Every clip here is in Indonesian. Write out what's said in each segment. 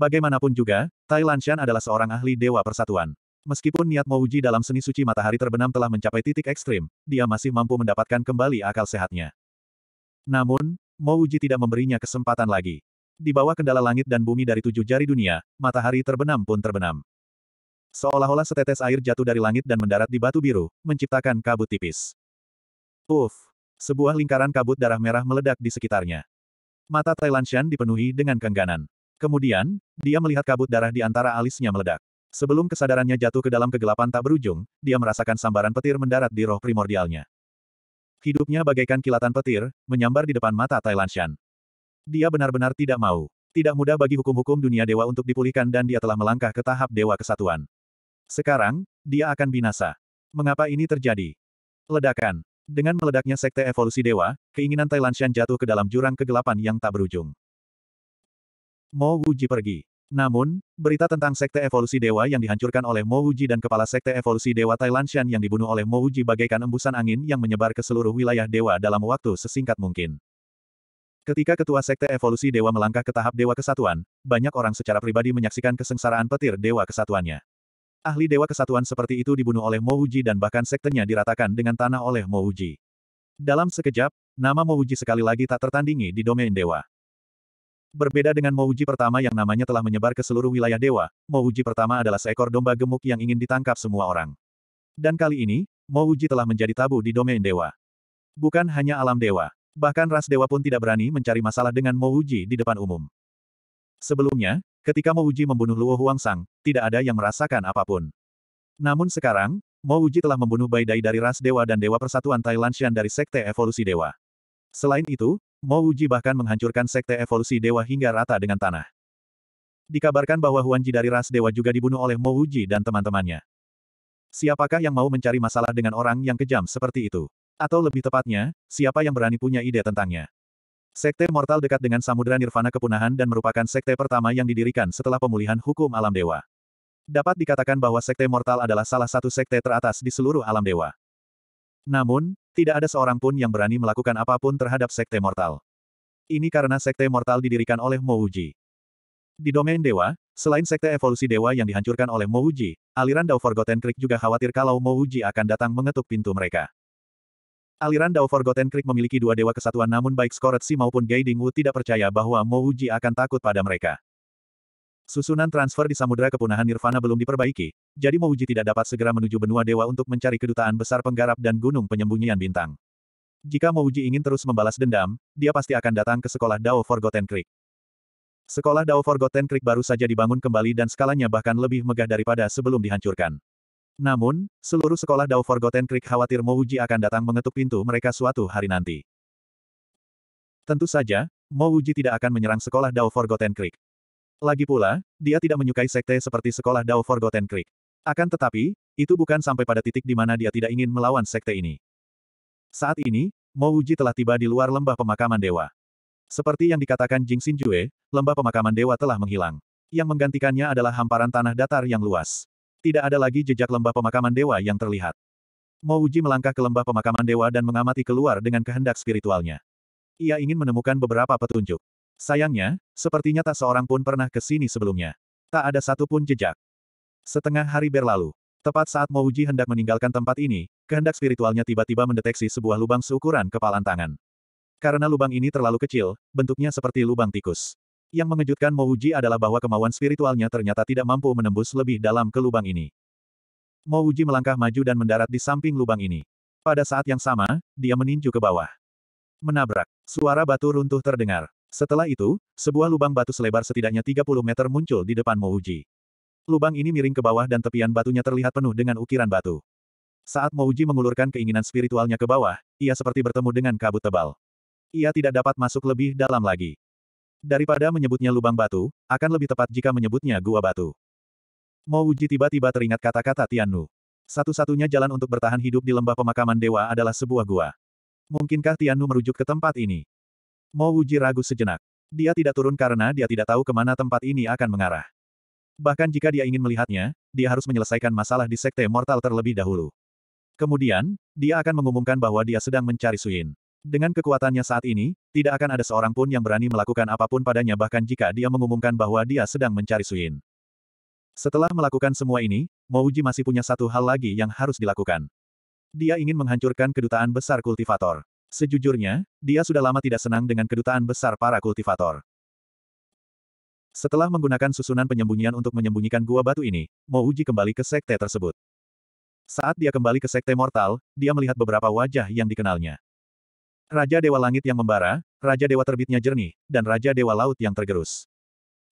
Bagaimanapun juga, Tai Lanshan adalah seorang ahli Dewa Persatuan. Meskipun niat Mouji dalam seni suci matahari terbenam telah mencapai titik ekstrim, dia masih mampu mendapatkan kembali akal sehatnya. Namun, Mouji tidak memberinya kesempatan lagi. Di bawah kendala langit dan bumi dari tujuh jari dunia, matahari terbenam pun terbenam. Seolah-olah setetes air jatuh dari langit dan mendarat di batu biru, menciptakan kabut tipis. Uff! Sebuah lingkaran kabut darah merah meledak di sekitarnya. Mata Thailand Shan dipenuhi dengan kengganan. Kemudian, dia melihat kabut darah di antara alisnya meledak. Sebelum kesadarannya jatuh ke dalam kegelapan tak berujung, dia merasakan sambaran petir mendarat di roh primordialnya. Hidupnya bagaikan kilatan petir, menyambar di depan mata Thailand Shan. Dia benar-benar tidak mau. Tidak mudah bagi hukum-hukum dunia dewa untuk dipulihkan dan dia telah melangkah ke tahap dewa kesatuan. Sekarang, dia akan binasa. Mengapa ini terjadi? Ledakan. Dengan meledaknya sekte evolusi dewa, keinginan Thailand Shan jatuh ke dalam jurang kegelapan yang tak berujung. Mo Wuji pergi. Namun, berita tentang Sekte Evolusi Dewa yang dihancurkan oleh Mo Wuji dan Kepala Sekte Evolusi Dewa Thailand Shan yang dibunuh oleh Mo Wuji bagaikan embusan angin yang menyebar ke seluruh wilayah dewa dalam waktu sesingkat mungkin. Ketika Ketua Sekte Evolusi Dewa melangkah ke tahap Dewa Kesatuan, banyak orang secara pribadi menyaksikan kesengsaraan petir Dewa Kesatuannya. Ahli Dewa Kesatuan seperti itu dibunuh oleh Mo Wuji dan bahkan sektenya diratakan dengan tanah oleh Mo Wuji. Dalam sekejap, nama Mo Wuji sekali lagi tak tertandingi di domain Dewa. Berbeda dengan Mouji pertama yang namanya telah menyebar ke seluruh wilayah dewa, Mouji pertama adalah seekor domba gemuk yang ingin ditangkap semua orang. Dan kali ini, Mouji telah menjadi tabu di domain dewa. Bukan hanya alam dewa, bahkan ras dewa pun tidak berani mencari masalah dengan Mouji di depan umum. Sebelumnya, ketika Mouji membunuh Luo Huang Sang, tidak ada yang merasakan apapun. Namun sekarang, Mouji telah membunuh Bai Dai dari ras dewa dan dewa persatuan Thailand Shan dari sekte evolusi dewa. Selain itu, Mo Uji bahkan menghancurkan sekte evolusi dewa hingga rata dengan tanah. Dikabarkan bahwa Huan Ji dari ras dewa juga dibunuh oleh Mo Uji dan teman-temannya. Siapakah yang mau mencari masalah dengan orang yang kejam seperti itu? Atau lebih tepatnya, siapa yang berani punya ide tentangnya? Sekte mortal dekat dengan Samudera Nirvana Kepunahan dan merupakan sekte pertama yang didirikan setelah pemulihan hukum alam dewa. Dapat dikatakan bahwa sekte mortal adalah salah satu sekte teratas di seluruh alam dewa. Namun, tidak ada seorang pun yang berani melakukan apapun terhadap Sekte Mortal. Ini karena Sekte Mortal didirikan oleh Mouji. Di domain dewa, selain Sekte Evolusi Dewa yang dihancurkan oleh Mouji, aliran Dao Forgotten Creek juga khawatir kalau Mouji akan datang mengetuk pintu mereka. Aliran Dao Forgotten Creek memiliki dua dewa kesatuan namun baik Skoretsi maupun Gai Dingwu tidak percaya bahwa Mo akan takut pada mereka. Susunan transfer di Samudra Kepunahan Nirvana belum diperbaiki, jadi Mouji tidak dapat segera menuju benua dewa untuk mencari kedutaan besar penggarap dan gunung penyembunyian bintang. Jika Mouji ingin terus membalas dendam, dia pasti akan datang ke sekolah Dao Forgotten Creek. Sekolah Dao Forgotten Creek baru saja dibangun kembali dan skalanya bahkan lebih megah daripada sebelum dihancurkan. Namun, seluruh sekolah Dao Forgotten Creek khawatir Mouji akan datang mengetuk pintu mereka suatu hari nanti. Tentu saja, Mouji tidak akan menyerang sekolah Dao Forgotten Creek. Lagi pula, dia tidak menyukai sekte seperti sekolah Dao Forgotten Creek. Akan tetapi, itu bukan sampai pada titik di mana dia tidak ingin melawan sekte ini. Saat ini, Mo Uji telah tiba di luar lembah pemakaman dewa. Seperti yang dikatakan Jing Xinjue, lembah pemakaman dewa telah menghilang. Yang menggantikannya adalah hamparan tanah datar yang luas. Tidak ada lagi jejak lembah pemakaman dewa yang terlihat. Mo Uji melangkah ke lembah pemakaman dewa dan mengamati keluar dengan kehendak spiritualnya. Ia ingin menemukan beberapa petunjuk. Sayangnya, sepertinya tak seorang pun pernah ke sini sebelumnya. Tak ada satu pun jejak. Setengah hari berlalu. Tepat saat Mouji hendak meninggalkan tempat ini, kehendak spiritualnya tiba-tiba mendeteksi sebuah lubang seukuran kepalan tangan. Karena lubang ini terlalu kecil, bentuknya seperti lubang tikus. Yang mengejutkan Mouji adalah bahwa kemauan spiritualnya ternyata tidak mampu menembus lebih dalam ke lubang ini. Mouji melangkah maju dan mendarat di samping lubang ini. Pada saat yang sama, dia meninju ke bawah. Menabrak. Suara batu runtuh terdengar. Setelah itu, sebuah lubang batu selebar setidaknya 30 meter muncul di depan Mouji. Lubang ini miring ke bawah dan tepian batunya terlihat penuh dengan ukiran batu. Saat Mouji mengulurkan keinginan spiritualnya ke bawah, ia seperti bertemu dengan kabut tebal. Ia tidak dapat masuk lebih dalam lagi. Daripada menyebutnya lubang batu, akan lebih tepat jika menyebutnya gua batu. Mouji tiba-tiba teringat kata-kata Tianu. Satu-satunya jalan untuk bertahan hidup di lembah pemakaman dewa adalah sebuah gua. Mungkinkah Tianu merujuk ke tempat ini? Mo Wuji ragu sejenak. Dia tidak turun karena dia tidak tahu kemana tempat ini akan mengarah. Bahkan jika dia ingin melihatnya, dia harus menyelesaikan masalah di Sekte Mortal terlebih dahulu. Kemudian, dia akan mengumumkan bahwa dia sedang mencari Suin. Dengan kekuatannya saat ini, tidak akan ada seorang pun yang berani melakukan apapun padanya bahkan jika dia mengumumkan bahwa dia sedang mencari Suin. Setelah melakukan semua ini, Mouji masih punya satu hal lagi yang harus dilakukan. Dia ingin menghancurkan kedutaan besar kultivator. Sejujurnya, dia sudah lama tidak senang dengan kedutaan besar para kultivator. Setelah menggunakan susunan penyembunyian untuk menyembunyikan gua batu ini, uji kembali ke sekte tersebut. Saat dia kembali ke sekte mortal, dia melihat beberapa wajah yang dikenalnya. Raja Dewa Langit yang membara, Raja Dewa Terbitnya Jernih, dan Raja Dewa Laut yang tergerus.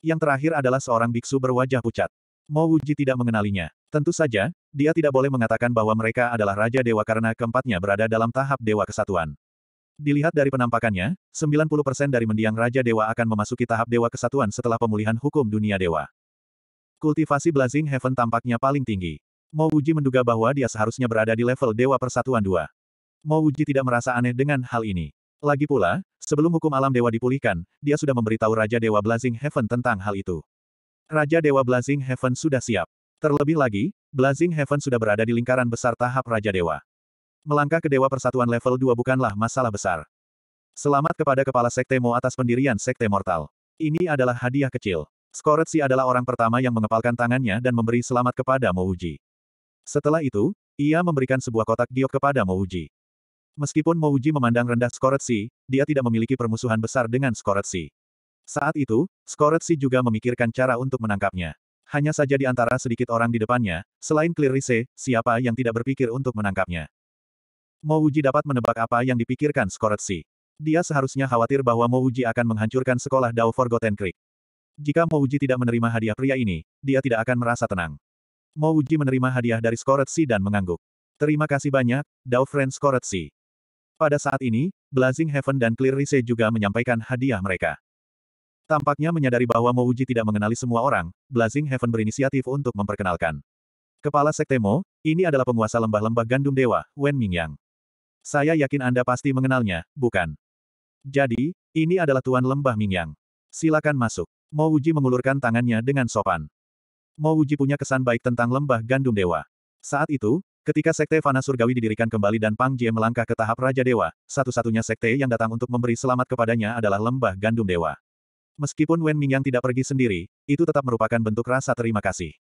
Yang terakhir adalah seorang biksu berwajah pucat. Mo Wuji tidak mengenalinya. Tentu saja, dia tidak boleh mengatakan bahwa mereka adalah Raja Dewa karena keempatnya berada dalam tahap Dewa Kesatuan. Dilihat dari penampakannya, 90% dari mendiang Raja Dewa akan memasuki tahap Dewa Kesatuan setelah pemulihan hukum dunia Dewa. Kultivasi Blazing Heaven tampaknya paling tinggi. Mo Uji menduga bahwa dia seharusnya berada di level Dewa Persatuan 2. Mo Uji tidak merasa aneh dengan hal ini. Lagi pula, sebelum hukum alam dewa dipulihkan, dia sudah memberitahu Raja Dewa Blazing Heaven tentang hal itu. Raja Dewa Blazing Heaven sudah siap. Terlebih lagi, Blazing Heaven sudah berada di lingkaran besar tahap Raja Dewa. Melangkah ke Dewa Persatuan level 2 bukanlah masalah besar. Selamat kepada Kepala Sekte Mo atas pendirian Sekte Mortal. Ini adalah hadiah kecil. Skoretsi adalah orang pertama yang mengepalkan tangannya dan memberi selamat kepada Mo Uji. Setelah itu, ia memberikan sebuah kotak giok kepada Mo Uji. Meskipun Mo Uji memandang rendah Skoretsi, dia tidak memiliki permusuhan besar dengan Skoretsi. Saat itu, Skoretsi juga memikirkan cara untuk menangkapnya. Hanya saja di antara sedikit orang di depannya, selain Clearise, siapa yang tidak berpikir untuk menangkapnya. Mo Uji dapat menebak apa yang dipikirkan Skoretsi. Dia seharusnya khawatir bahwa Mo Uji akan menghancurkan sekolah Dao Forgotten Creek. Jika Mo Uji tidak menerima hadiah pria ini, dia tidak akan merasa tenang. Mo Uji menerima hadiah dari Skoretsi dan mengangguk. Terima kasih banyak, Dao Friend Skoretsi. Pada saat ini, Blazing Heaven dan Clear Rise juga menyampaikan hadiah mereka. Tampaknya menyadari bahwa Mo Uji tidak mengenali semua orang, Blazing Heaven berinisiatif untuk memperkenalkan. Kepala Sekte Mo, ini adalah penguasa lembah-lembah gandum dewa, Wen Mingyang. Saya yakin Anda pasti mengenalnya, bukan? Jadi, ini adalah Tuan Lembah Mingyang. Silakan masuk. Mo Wuji mengulurkan tangannya dengan sopan. Mo Wuji punya kesan baik tentang Lembah Gandum Dewa. Saat itu, Ketika Sekte Fana Surgawi didirikan kembali dan Pang Jie melangkah ke tahap Raja Dewa, satu-satunya Sekte yang datang untuk memberi selamat kepadanya adalah Lembah Gandum Dewa. Meskipun Wen Mingyang tidak pergi sendiri, itu tetap merupakan bentuk rasa terima kasih.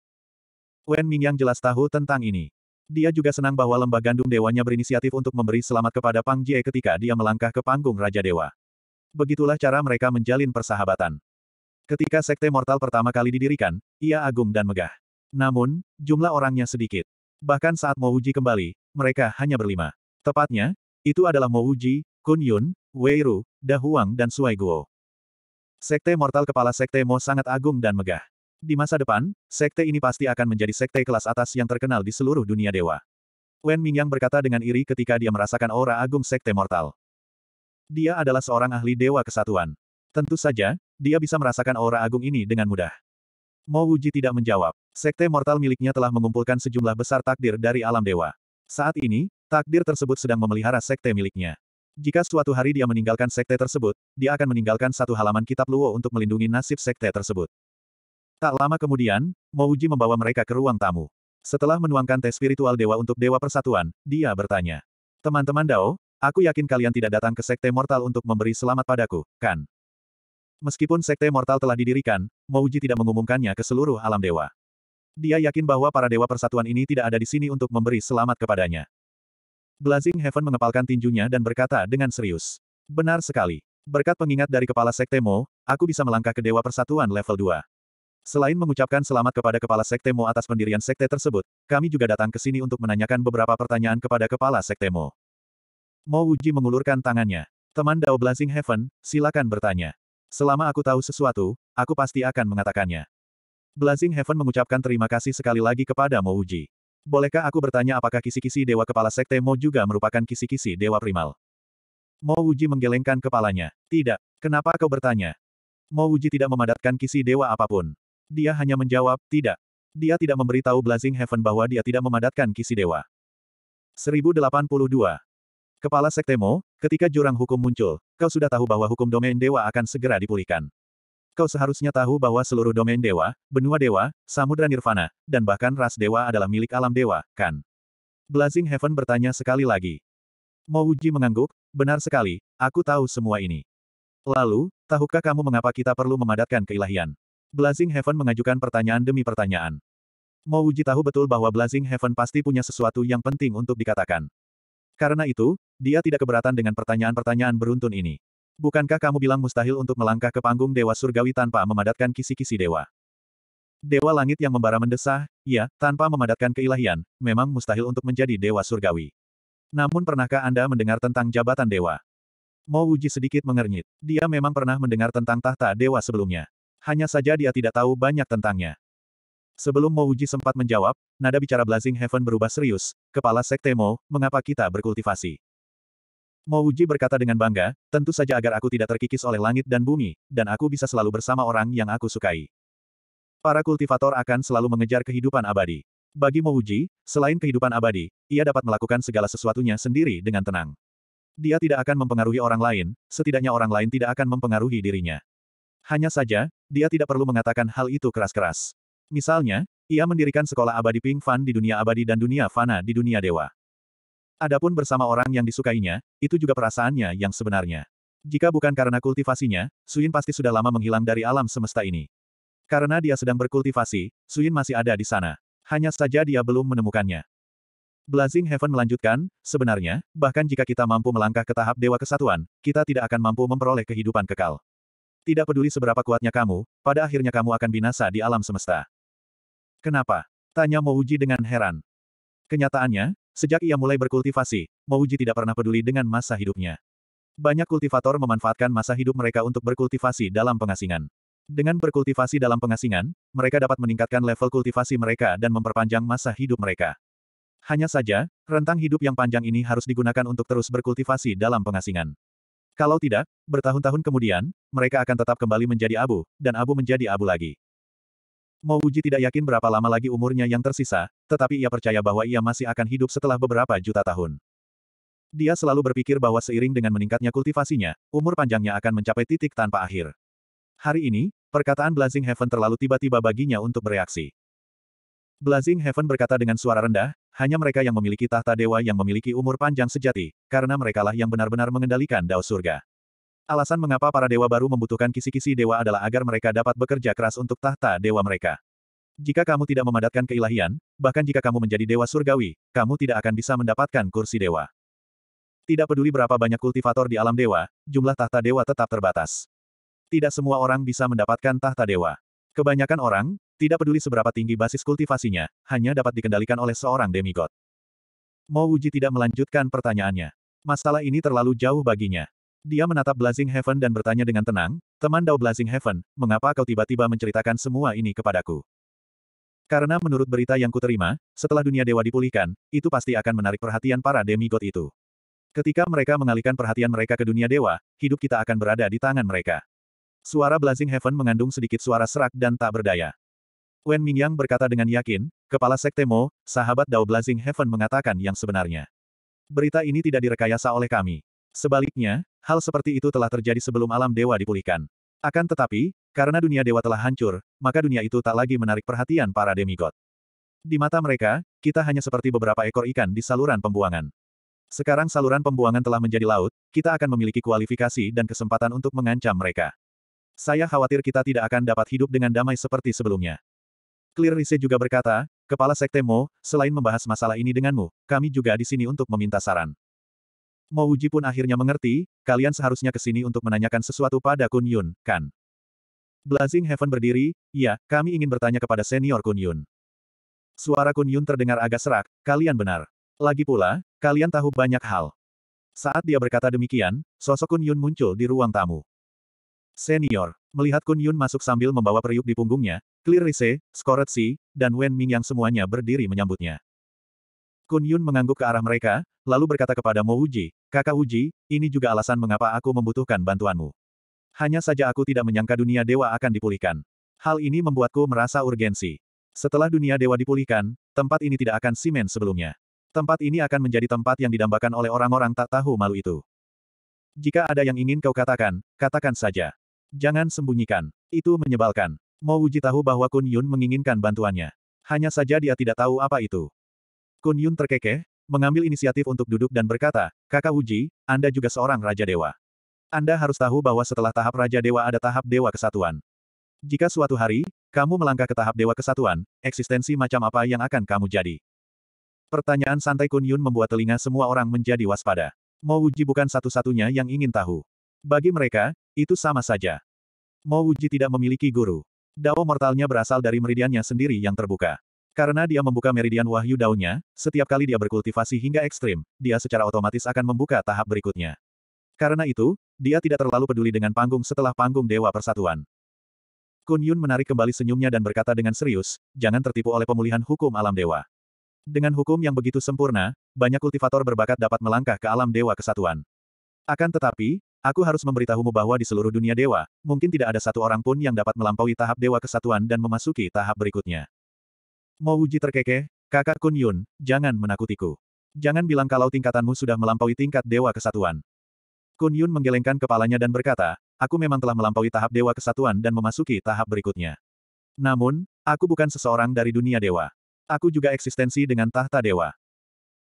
Wen Mingyang jelas tahu tentang ini. Dia juga senang bahwa lembah gandum dewanya berinisiatif untuk memberi selamat kepada Pang Jie ketika dia melangkah ke panggung Raja Dewa. Begitulah cara mereka menjalin persahabatan. Ketika Sekte Mortal pertama kali didirikan, ia agung dan megah. Namun, jumlah orangnya sedikit. Bahkan saat Mo Uji kembali, mereka hanya berlima. Tepatnya, itu adalah Mo Uji, Kun Yun, Wei Ru, Da Huang, dan Suai Guo. Sekte Mortal Kepala Sekte Mo sangat agung dan megah. Di masa depan, sekte ini pasti akan menjadi sekte kelas atas yang terkenal di seluruh dunia dewa. Wen Mingyang berkata dengan iri ketika dia merasakan aura agung sekte mortal. Dia adalah seorang ahli dewa kesatuan. Tentu saja, dia bisa merasakan aura agung ini dengan mudah. Mo Wuji tidak menjawab. Sekte mortal miliknya telah mengumpulkan sejumlah besar takdir dari alam dewa. Saat ini, takdir tersebut sedang memelihara sekte miliknya. Jika suatu hari dia meninggalkan sekte tersebut, dia akan meninggalkan satu halaman kitab Luo untuk melindungi nasib sekte tersebut. Tak lama kemudian, Mouji membawa mereka ke ruang tamu. Setelah menuangkan teh spiritual dewa untuk Dewa Persatuan, dia bertanya. Teman-teman Dao, aku yakin kalian tidak datang ke Sekte Mortal untuk memberi selamat padaku, kan? Meskipun Sekte Mortal telah didirikan, Mouji tidak mengumumkannya ke seluruh alam dewa. Dia yakin bahwa para Dewa Persatuan ini tidak ada di sini untuk memberi selamat kepadanya. Blazing Heaven mengepalkan tinjunya dan berkata dengan serius. Benar sekali. Berkat pengingat dari kepala Sekte Mo, aku bisa melangkah ke Dewa Persatuan level 2. Selain mengucapkan selamat kepada Kepala Sekte Mo atas pendirian Sekte tersebut, kami juga datang ke sini untuk menanyakan beberapa pertanyaan kepada Kepala Sekte Mo. Mo Wuji mengulurkan tangannya. Teman Dao Blazing Heaven, silakan bertanya. Selama aku tahu sesuatu, aku pasti akan mengatakannya. Blazing Heaven mengucapkan terima kasih sekali lagi kepada Mo Wuji. Bolehkah aku bertanya apakah kisi-kisi Dewa Kepala Sekte Mo juga merupakan kisi-kisi Dewa Primal? Mo Wuji menggelengkan kepalanya. Tidak. Kenapa kau bertanya? Mo Wuji tidak memadatkan kisi dewa apapun. Dia hanya menjawab, tidak. Dia tidak memberitahu Blazing Heaven bahwa dia tidak memadatkan kisi dewa. 1082. Kepala Sektemo, ketika jurang hukum muncul, kau sudah tahu bahwa hukum domain dewa akan segera dipulihkan. Kau seharusnya tahu bahwa seluruh domain dewa, benua dewa, samudra nirvana, dan bahkan ras dewa adalah milik alam dewa, kan? Blazing Heaven bertanya sekali lagi. Mouji mengangguk, benar sekali, aku tahu semua ini. Lalu, tahukah kamu mengapa kita perlu memadatkan keilahian? Blazing Heaven mengajukan pertanyaan demi pertanyaan. Mo Uji tahu betul bahwa Blazing Heaven pasti punya sesuatu yang penting untuk dikatakan. Karena itu, dia tidak keberatan dengan pertanyaan-pertanyaan beruntun ini. Bukankah kamu bilang mustahil untuk melangkah ke panggung Dewa Surgawi tanpa memadatkan kisi-kisi Dewa? Dewa Langit yang membara mendesah, ya, tanpa memadatkan keilahian, memang mustahil untuk menjadi Dewa Surgawi. Namun pernahkah Anda mendengar tentang jabatan Dewa? Mo Uji sedikit mengernyit. Dia memang pernah mendengar tentang tahta Dewa sebelumnya. Hanya saja dia tidak tahu banyak tentangnya. Sebelum Mo Uji sempat menjawab, nada bicara Blazing Heaven berubah serius. Kepala Sekte Mo, mengapa kita berkultivasi? Mo Uji berkata dengan bangga, tentu saja agar aku tidak terkikis oleh langit dan bumi, dan aku bisa selalu bersama orang yang aku sukai. Para kultivator akan selalu mengejar kehidupan abadi. Bagi Mo Uji, selain kehidupan abadi, ia dapat melakukan segala sesuatunya sendiri dengan tenang. Dia tidak akan mempengaruhi orang lain, setidaknya orang lain tidak akan mempengaruhi dirinya. Hanya saja, dia tidak perlu mengatakan hal itu keras-keras. Misalnya, ia mendirikan sekolah abadi Ping Fan di dunia abadi dan dunia fana di dunia dewa. Adapun bersama orang yang disukainya, itu juga perasaannya yang sebenarnya. Jika bukan karena kultivasinya, Suyin pasti sudah lama menghilang dari alam semesta ini. Karena dia sedang berkultivasi, Suyin masih ada di sana. Hanya saja dia belum menemukannya. Blazing Heaven melanjutkan, sebenarnya, bahkan jika kita mampu melangkah ke tahap Dewa Kesatuan, kita tidak akan mampu memperoleh kehidupan kekal. Tidak peduli seberapa kuatnya kamu, pada akhirnya kamu akan binasa di alam semesta. Kenapa? Tanya Mouji dengan heran. Kenyataannya, sejak ia mulai berkultivasi, Mouji tidak pernah peduli dengan masa hidupnya. Banyak kultivator memanfaatkan masa hidup mereka untuk berkultivasi dalam pengasingan. Dengan berkultivasi dalam pengasingan, mereka dapat meningkatkan level kultivasi mereka dan memperpanjang masa hidup mereka. Hanya saja, rentang hidup yang panjang ini harus digunakan untuk terus berkultivasi dalam pengasingan. Kalau tidak, bertahun-tahun kemudian, mereka akan tetap kembali menjadi abu, dan abu menjadi abu lagi. Mo Uji tidak yakin berapa lama lagi umurnya yang tersisa, tetapi ia percaya bahwa ia masih akan hidup setelah beberapa juta tahun. Dia selalu berpikir bahwa seiring dengan meningkatnya kultivasinya, umur panjangnya akan mencapai titik tanpa akhir. Hari ini, perkataan Blazing Heaven terlalu tiba-tiba baginya untuk bereaksi. Blazing Heaven berkata dengan suara rendah, hanya mereka yang memiliki tahta dewa yang memiliki umur panjang sejati, karena merekalah yang benar-benar mengendalikan dao surga. Alasan mengapa para dewa baru membutuhkan kisi-kisi dewa adalah agar mereka dapat bekerja keras untuk tahta dewa mereka. Jika kamu tidak memadatkan keilahian, bahkan jika kamu menjadi dewa surgawi, kamu tidak akan bisa mendapatkan kursi dewa. Tidak peduli berapa banyak kultivator di alam dewa, jumlah tahta dewa tetap terbatas. Tidak semua orang bisa mendapatkan tahta dewa. Kebanyakan orang, tidak peduli seberapa tinggi basis kultivasinya, hanya dapat dikendalikan oleh seorang demigod. Mo Wuji tidak melanjutkan pertanyaannya. Masalah ini terlalu jauh baginya. Dia menatap Blazing Heaven dan bertanya dengan tenang, teman Dao Blazing Heaven, mengapa kau tiba-tiba menceritakan semua ini kepadaku? Karena menurut berita yang kuterima, setelah dunia dewa dipulihkan, itu pasti akan menarik perhatian para demigod itu. Ketika mereka mengalihkan perhatian mereka ke dunia dewa, hidup kita akan berada di tangan mereka. Suara Blazing Heaven mengandung sedikit suara serak dan tak berdaya. Wen Mingyang berkata dengan yakin, Kepala Sekte Mo, sahabat Dao Blazing Heaven mengatakan yang sebenarnya. Berita ini tidak direkayasa oleh kami. Sebaliknya, hal seperti itu telah terjadi sebelum alam dewa dipulihkan. Akan tetapi, karena dunia dewa telah hancur, maka dunia itu tak lagi menarik perhatian para demigod. Di mata mereka, kita hanya seperti beberapa ekor ikan di saluran pembuangan. Sekarang saluran pembuangan telah menjadi laut, kita akan memiliki kualifikasi dan kesempatan untuk mengancam mereka. Saya khawatir kita tidak akan dapat hidup dengan damai seperti sebelumnya. Clear Rise juga berkata, Kepala Sekte Mo, selain membahas masalah ini denganmu, kami juga di sini untuk meminta saran. Mo Uji pun akhirnya mengerti, kalian seharusnya ke sini untuk menanyakan sesuatu pada Kun Yun, kan? Blazing Heaven berdiri, ya, kami ingin bertanya kepada senior Kun Yun. Suara Kun Yun terdengar agak serak, kalian benar. Lagi pula, kalian tahu banyak hal. Saat dia berkata demikian, sosok Kun Yun muncul di ruang tamu. Senior. Melihat Kun Yun masuk sambil membawa periuk di punggungnya, Clear Rise, Scoret Si, dan Wen Ming yang semuanya berdiri menyambutnya. Kun Yun mengangguk ke arah mereka, lalu berkata kepada Mo Uji, Kakak Uji, ini juga alasan mengapa aku membutuhkan bantuanmu. Hanya saja aku tidak menyangka dunia dewa akan dipulihkan. Hal ini membuatku merasa urgensi. Setelah dunia dewa dipulihkan, tempat ini tidak akan simen sebelumnya. Tempat ini akan menjadi tempat yang didambakan oleh orang-orang tak tahu malu itu. Jika ada yang ingin kau katakan, katakan saja. Jangan sembunyikan. Itu menyebalkan. Mo Wuji tahu bahwa Kun Yun menginginkan bantuannya. Hanya saja dia tidak tahu apa itu. Kun Yun terkekeh, mengambil inisiatif untuk duduk dan berkata, Kakak Wuji, Anda juga seorang Raja Dewa. Anda harus tahu bahwa setelah tahap Raja Dewa ada tahap Dewa Kesatuan. Jika suatu hari, kamu melangkah ke tahap Dewa Kesatuan, eksistensi macam apa yang akan kamu jadi? Pertanyaan santai Kun Yun membuat telinga semua orang menjadi waspada. Mo Wuji bukan satu-satunya yang ingin tahu. Bagi mereka, itu sama saja. Mo Wuji tidak memiliki guru. Dao mortalnya berasal dari meridiannya sendiri yang terbuka. Karena dia membuka meridian wahyu daunnya, setiap kali dia berkultivasi hingga ekstrim, dia secara otomatis akan membuka tahap berikutnya. Karena itu, dia tidak terlalu peduli dengan panggung setelah panggung Dewa Persatuan. Kun Yun menarik kembali senyumnya dan berkata dengan serius, jangan tertipu oleh pemulihan hukum alam dewa. Dengan hukum yang begitu sempurna, banyak kultivator berbakat dapat melangkah ke alam dewa kesatuan. Akan tetapi, Aku harus memberitahumu bahwa di seluruh dunia dewa, mungkin tidak ada satu orang pun yang dapat melampaui tahap dewa kesatuan dan memasuki tahap berikutnya. Mau uji terkekeh, kakak Kun Yun, jangan menakutiku. Jangan bilang kalau tingkatanmu sudah melampaui tingkat dewa kesatuan. Kun Yun menggelengkan kepalanya dan berkata, aku memang telah melampaui tahap dewa kesatuan dan memasuki tahap berikutnya. Namun, aku bukan seseorang dari dunia dewa. Aku juga eksistensi dengan tahta dewa.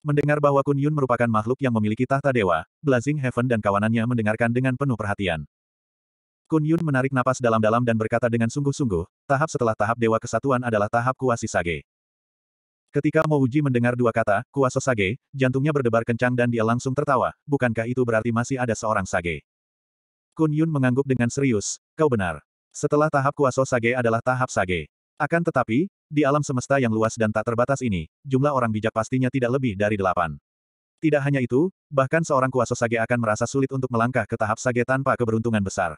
Mendengar bahwa Kun Yun merupakan makhluk yang memiliki tahta dewa, Blazing Heaven dan kawanannya mendengarkan dengan penuh perhatian. Kun Yun menarik napas dalam-dalam dan berkata dengan sungguh-sungguh, tahap setelah tahap Dewa Kesatuan adalah tahap Kuasi Sage. Ketika Mo Uji mendengar dua kata, Kuasa Sage, jantungnya berdebar kencang dan dia langsung tertawa, bukankah itu berarti masih ada seorang Sage? Kun Yun mengangguk dengan serius, kau benar. Setelah tahap Kuasa Sage adalah tahap Sage. Akan tetapi, di alam semesta yang luas dan tak terbatas ini, jumlah orang bijak pastinya tidak lebih dari delapan. Tidak hanya itu, bahkan seorang kuasa sage akan merasa sulit untuk melangkah ke tahap sage tanpa keberuntungan besar.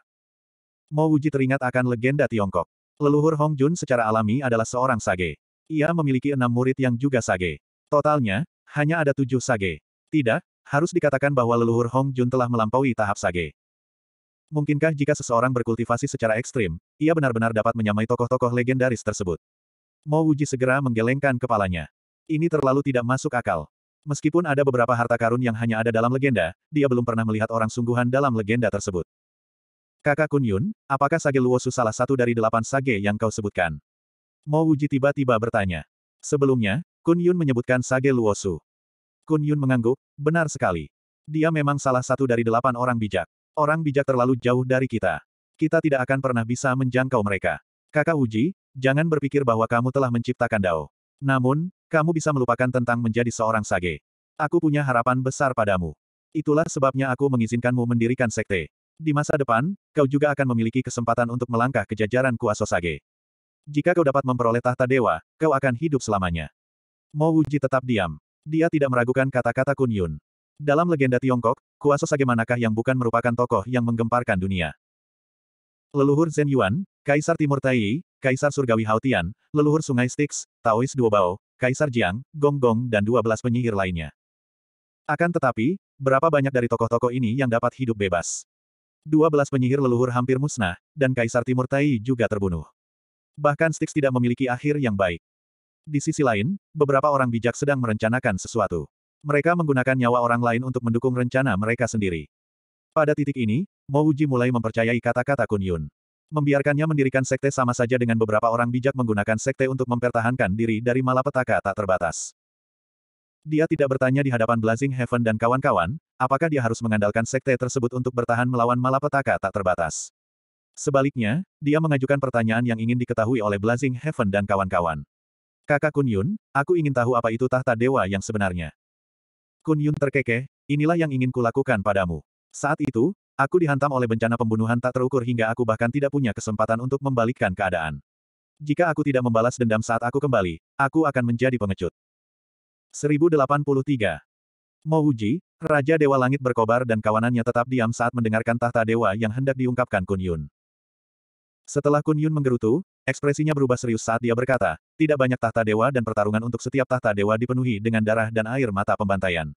Mo Wuji teringat akan legenda Tiongkok. Leluhur Hong Jun secara alami adalah seorang sage. Ia memiliki enam murid yang juga sage. Totalnya, hanya ada tujuh sage. Tidak, harus dikatakan bahwa leluhur Hong Jun telah melampaui tahap sage. Mungkinkah jika seseorang berkultivasi secara ekstrim, ia benar-benar dapat menyamai tokoh-tokoh legendaris tersebut? Mo Wuji segera menggelengkan kepalanya. Ini terlalu tidak masuk akal. Meskipun ada beberapa harta karun yang hanya ada dalam legenda, dia belum pernah melihat orang sungguhan dalam legenda tersebut. Kakak Kun Yun, apakah Sage Luosu salah satu dari delapan Sage yang kau sebutkan? Mo Wuji tiba-tiba bertanya. Sebelumnya, Kun Yun menyebutkan Sage Luosu. Kun Yun mengangguk, benar sekali. Dia memang salah satu dari delapan orang bijak. Orang bijak terlalu jauh dari kita. Kita tidak akan pernah bisa menjangkau mereka. Kakak Uji, jangan berpikir bahwa kamu telah menciptakan Dao. Namun, kamu bisa melupakan tentang menjadi seorang sage. Aku punya harapan besar padamu. Itulah sebabnya aku mengizinkanmu mendirikan sekte. Di masa depan, kau juga akan memiliki kesempatan untuk melangkah ke jajaran kuasa Sage. Jika kau dapat memperoleh tahta dewa, kau akan hidup selamanya. Mo Wuji tetap diam. Dia tidak meragukan kata-kata Kun Yun. Dalam legenda Tiongkok, kuasa sage manakah yang bukan merupakan tokoh yang menggemparkan dunia? Leluhur Zhen Yuan, Kaisar Timur Taiyi, Kaisar Surgawi Haotian, leluhur Sungai Styx, Taois Duobao, Kaisar Jiang, Gong -gong dan 12 penyihir lainnya. Akan tetapi, berapa banyak dari tokoh-tokoh ini yang dapat hidup bebas? 12 penyihir leluhur hampir musnah, dan Kaisar Timur Taiyi juga terbunuh. Bahkan Styx tidak memiliki akhir yang baik. Di sisi lain, beberapa orang bijak sedang merencanakan sesuatu. Mereka menggunakan nyawa orang lain untuk mendukung rencana mereka sendiri. Pada titik ini, Mo Uji mulai mempercayai kata-kata Kun Yun. Membiarkannya mendirikan sekte sama saja dengan beberapa orang bijak menggunakan sekte untuk mempertahankan diri dari malapetaka tak terbatas. Dia tidak bertanya di hadapan Blazing Heaven dan kawan-kawan, apakah dia harus mengandalkan sekte tersebut untuk bertahan melawan malapetaka tak terbatas. Sebaliknya, dia mengajukan pertanyaan yang ingin diketahui oleh Blazing Heaven dan kawan-kawan. Kakak Kun Yun, aku ingin tahu apa itu tahta dewa yang sebenarnya. Kun Yun terkekeh, inilah yang ingin kulakukan padamu. Saat itu, aku dihantam oleh bencana pembunuhan tak terukur hingga aku bahkan tidak punya kesempatan untuk membalikkan keadaan. Jika aku tidak membalas dendam saat aku kembali, aku akan menjadi pengecut. 1083. Mouji, Raja Dewa Langit berkobar dan kawanannya tetap diam saat mendengarkan tahta dewa yang hendak diungkapkan Kun Yun. Setelah Kun Yun menggerutu, ekspresinya berubah serius saat dia berkata, tidak banyak tahta dewa dan pertarungan untuk setiap tahta dewa dipenuhi dengan darah dan air mata pembantaian.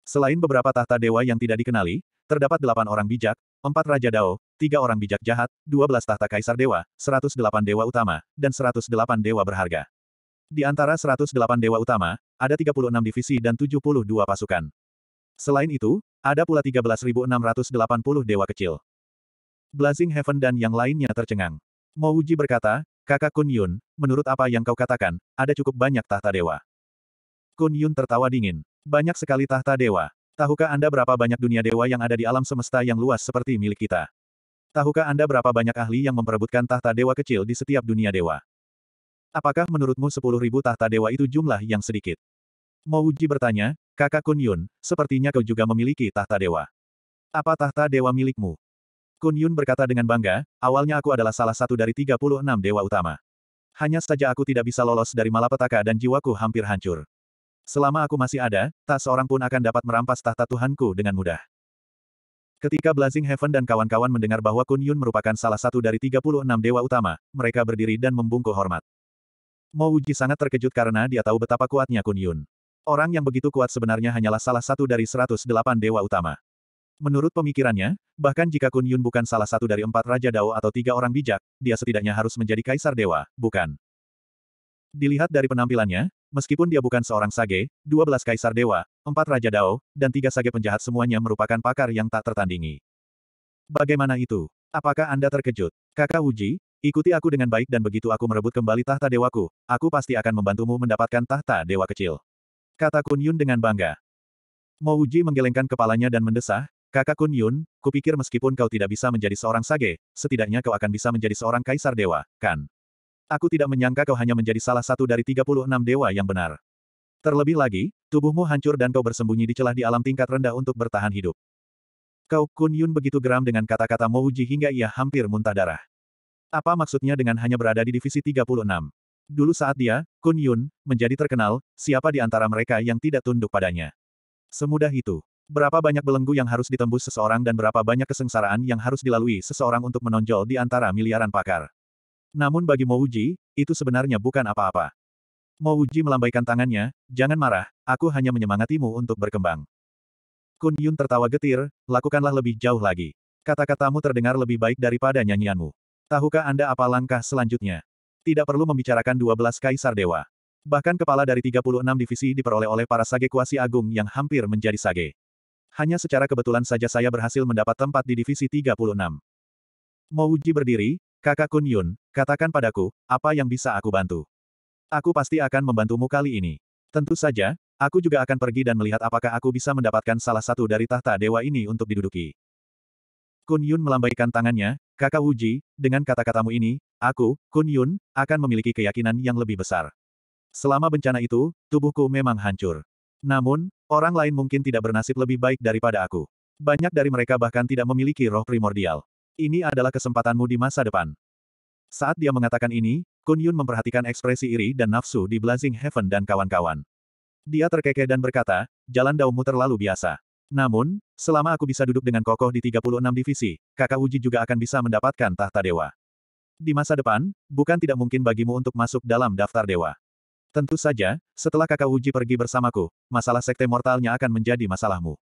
Selain beberapa tahta dewa yang tidak dikenali, terdapat delapan orang bijak, empat raja dao, tiga orang bijak jahat, dua belas tahta kaisar dewa, seratus delapan dewa utama, dan seratus delapan dewa berharga. Di antara seratus delapan dewa utama, ada tiga puluh enam divisi dan tujuh puluh dua pasukan. Selain itu, ada pula tiga belas ribu enam ratus delapan puluh dewa kecil. Blazing Heaven dan yang lainnya tercengang. Mo Uji berkata, kakak Kun Yun, menurut apa yang kau katakan, ada cukup banyak tahta dewa. Kun Yun tertawa dingin. Banyak sekali tahta dewa. Tahukah Anda berapa banyak dunia dewa yang ada di alam semesta yang luas seperti milik kita? Tahukah Anda berapa banyak ahli yang memperebutkan tahta dewa kecil di setiap dunia dewa? Apakah menurutmu 10.000 tahta dewa itu jumlah yang sedikit? Mouji bertanya, kakak Kun Yun, sepertinya kau juga memiliki tahta dewa. Apa tahta dewa milikmu? Kun Yun berkata dengan bangga, awalnya aku adalah salah satu dari 36 dewa utama. Hanya saja aku tidak bisa lolos dari malapetaka dan jiwaku hampir hancur. Selama aku masih ada, tak seorang pun akan dapat merampas tahta Tuhanku dengan mudah. Ketika Blazing Heaven dan kawan-kawan mendengar bahwa Kun Yun merupakan salah satu dari 36 dewa utama, mereka berdiri dan membungkuk hormat. Mo Wuji sangat terkejut karena dia tahu betapa kuatnya Kun Yun. Orang yang begitu kuat sebenarnya hanyalah salah satu dari 108 dewa utama. Menurut pemikirannya, bahkan jika Kun Yun bukan salah satu dari empat Raja Dao atau tiga orang bijak, dia setidaknya harus menjadi kaisar dewa, bukan? Dilihat dari penampilannya, meskipun dia bukan seorang sage, dua belas kaisar dewa, empat Raja Dao, dan tiga sage penjahat semuanya merupakan pakar yang tak tertandingi. Bagaimana itu? Apakah Anda terkejut? Kakak Wuji? ikuti aku dengan baik dan begitu aku merebut kembali tahta dewaku, aku pasti akan membantumu mendapatkan tahta dewa kecil. Kata Kun Yun dengan bangga. Mo Uji menggelengkan kepalanya dan mendesah, Kakak Kun Yun, kupikir meskipun kau tidak bisa menjadi seorang sage, setidaknya kau akan bisa menjadi seorang kaisar dewa, kan? Aku tidak menyangka kau hanya menjadi salah satu dari 36 dewa yang benar. Terlebih lagi, tubuhmu hancur dan kau bersembunyi di celah di alam tingkat rendah untuk bertahan hidup. Kau, Kun Yun begitu geram dengan kata-kata Mouji hingga ia hampir muntah darah. Apa maksudnya dengan hanya berada di divisi 36? Dulu saat dia, Kun Yun, menjadi terkenal, siapa di antara mereka yang tidak tunduk padanya? Semudah itu. Berapa banyak belenggu yang harus ditembus seseorang dan berapa banyak kesengsaraan yang harus dilalui seseorang untuk menonjol di antara miliaran pakar. Namun bagi Mouji, itu sebenarnya bukan apa-apa. Mouji melambaikan tangannya, jangan marah, aku hanya menyemangatimu untuk berkembang. Kun Yun tertawa getir, lakukanlah lebih jauh lagi. Kata-katamu terdengar lebih baik daripada nyanyianmu. Tahukah Anda apa langkah selanjutnya? Tidak perlu membicarakan 12 kaisar dewa. Bahkan kepala dari 36 divisi diperoleh oleh para sage kuasi agung yang hampir menjadi sage. Hanya secara kebetulan saja saya berhasil mendapat tempat di divisi 36. Mouji berdiri, kakak Kun Yun, katakan padaku, apa yang bisa aku bantu? Aku pasti akan membantumu kali ini. Tentu saja, aku juga akan pergi dan melihat apakah aku bisa mendapatkan salah satu dari tahta dewa ini untuk diduduki. Kun Yun melambaikan tangannya, kakak Wuji, dengan kata-katamu ini, aku, Kun Yun, akan memiliki keyakinan yang lebih besar. Selama bencana itu, tubuhku memang hancur. Namun, orang lain mungkin tidak bernasib lebih baik daripada aku. Banyak dari mereka bahkan tidak memiliki roh primordial. Ini adalah kesempatanmu di masa depan. Saat dia mengatakan ini, Kun Yun memperhatikan ekspresi iri dan nafsu di Blazing Heaven dan kawan-kawan. Dia terkekeh dan berkata, jalan daumu terlalu biasa. Namun, selama aku bisa duduk dengan kokoh di 36 divisi, kakak Uji juga akan bisa mendapatkan tahta dewa. Di masa depan, bukan tidak mungkin bagimu untuk masuk dalam daftar dewa. Tentu saja, setelah kakak Uji pergi bersamaku, masalah sekte mortalnya akan menjadi masalahmu.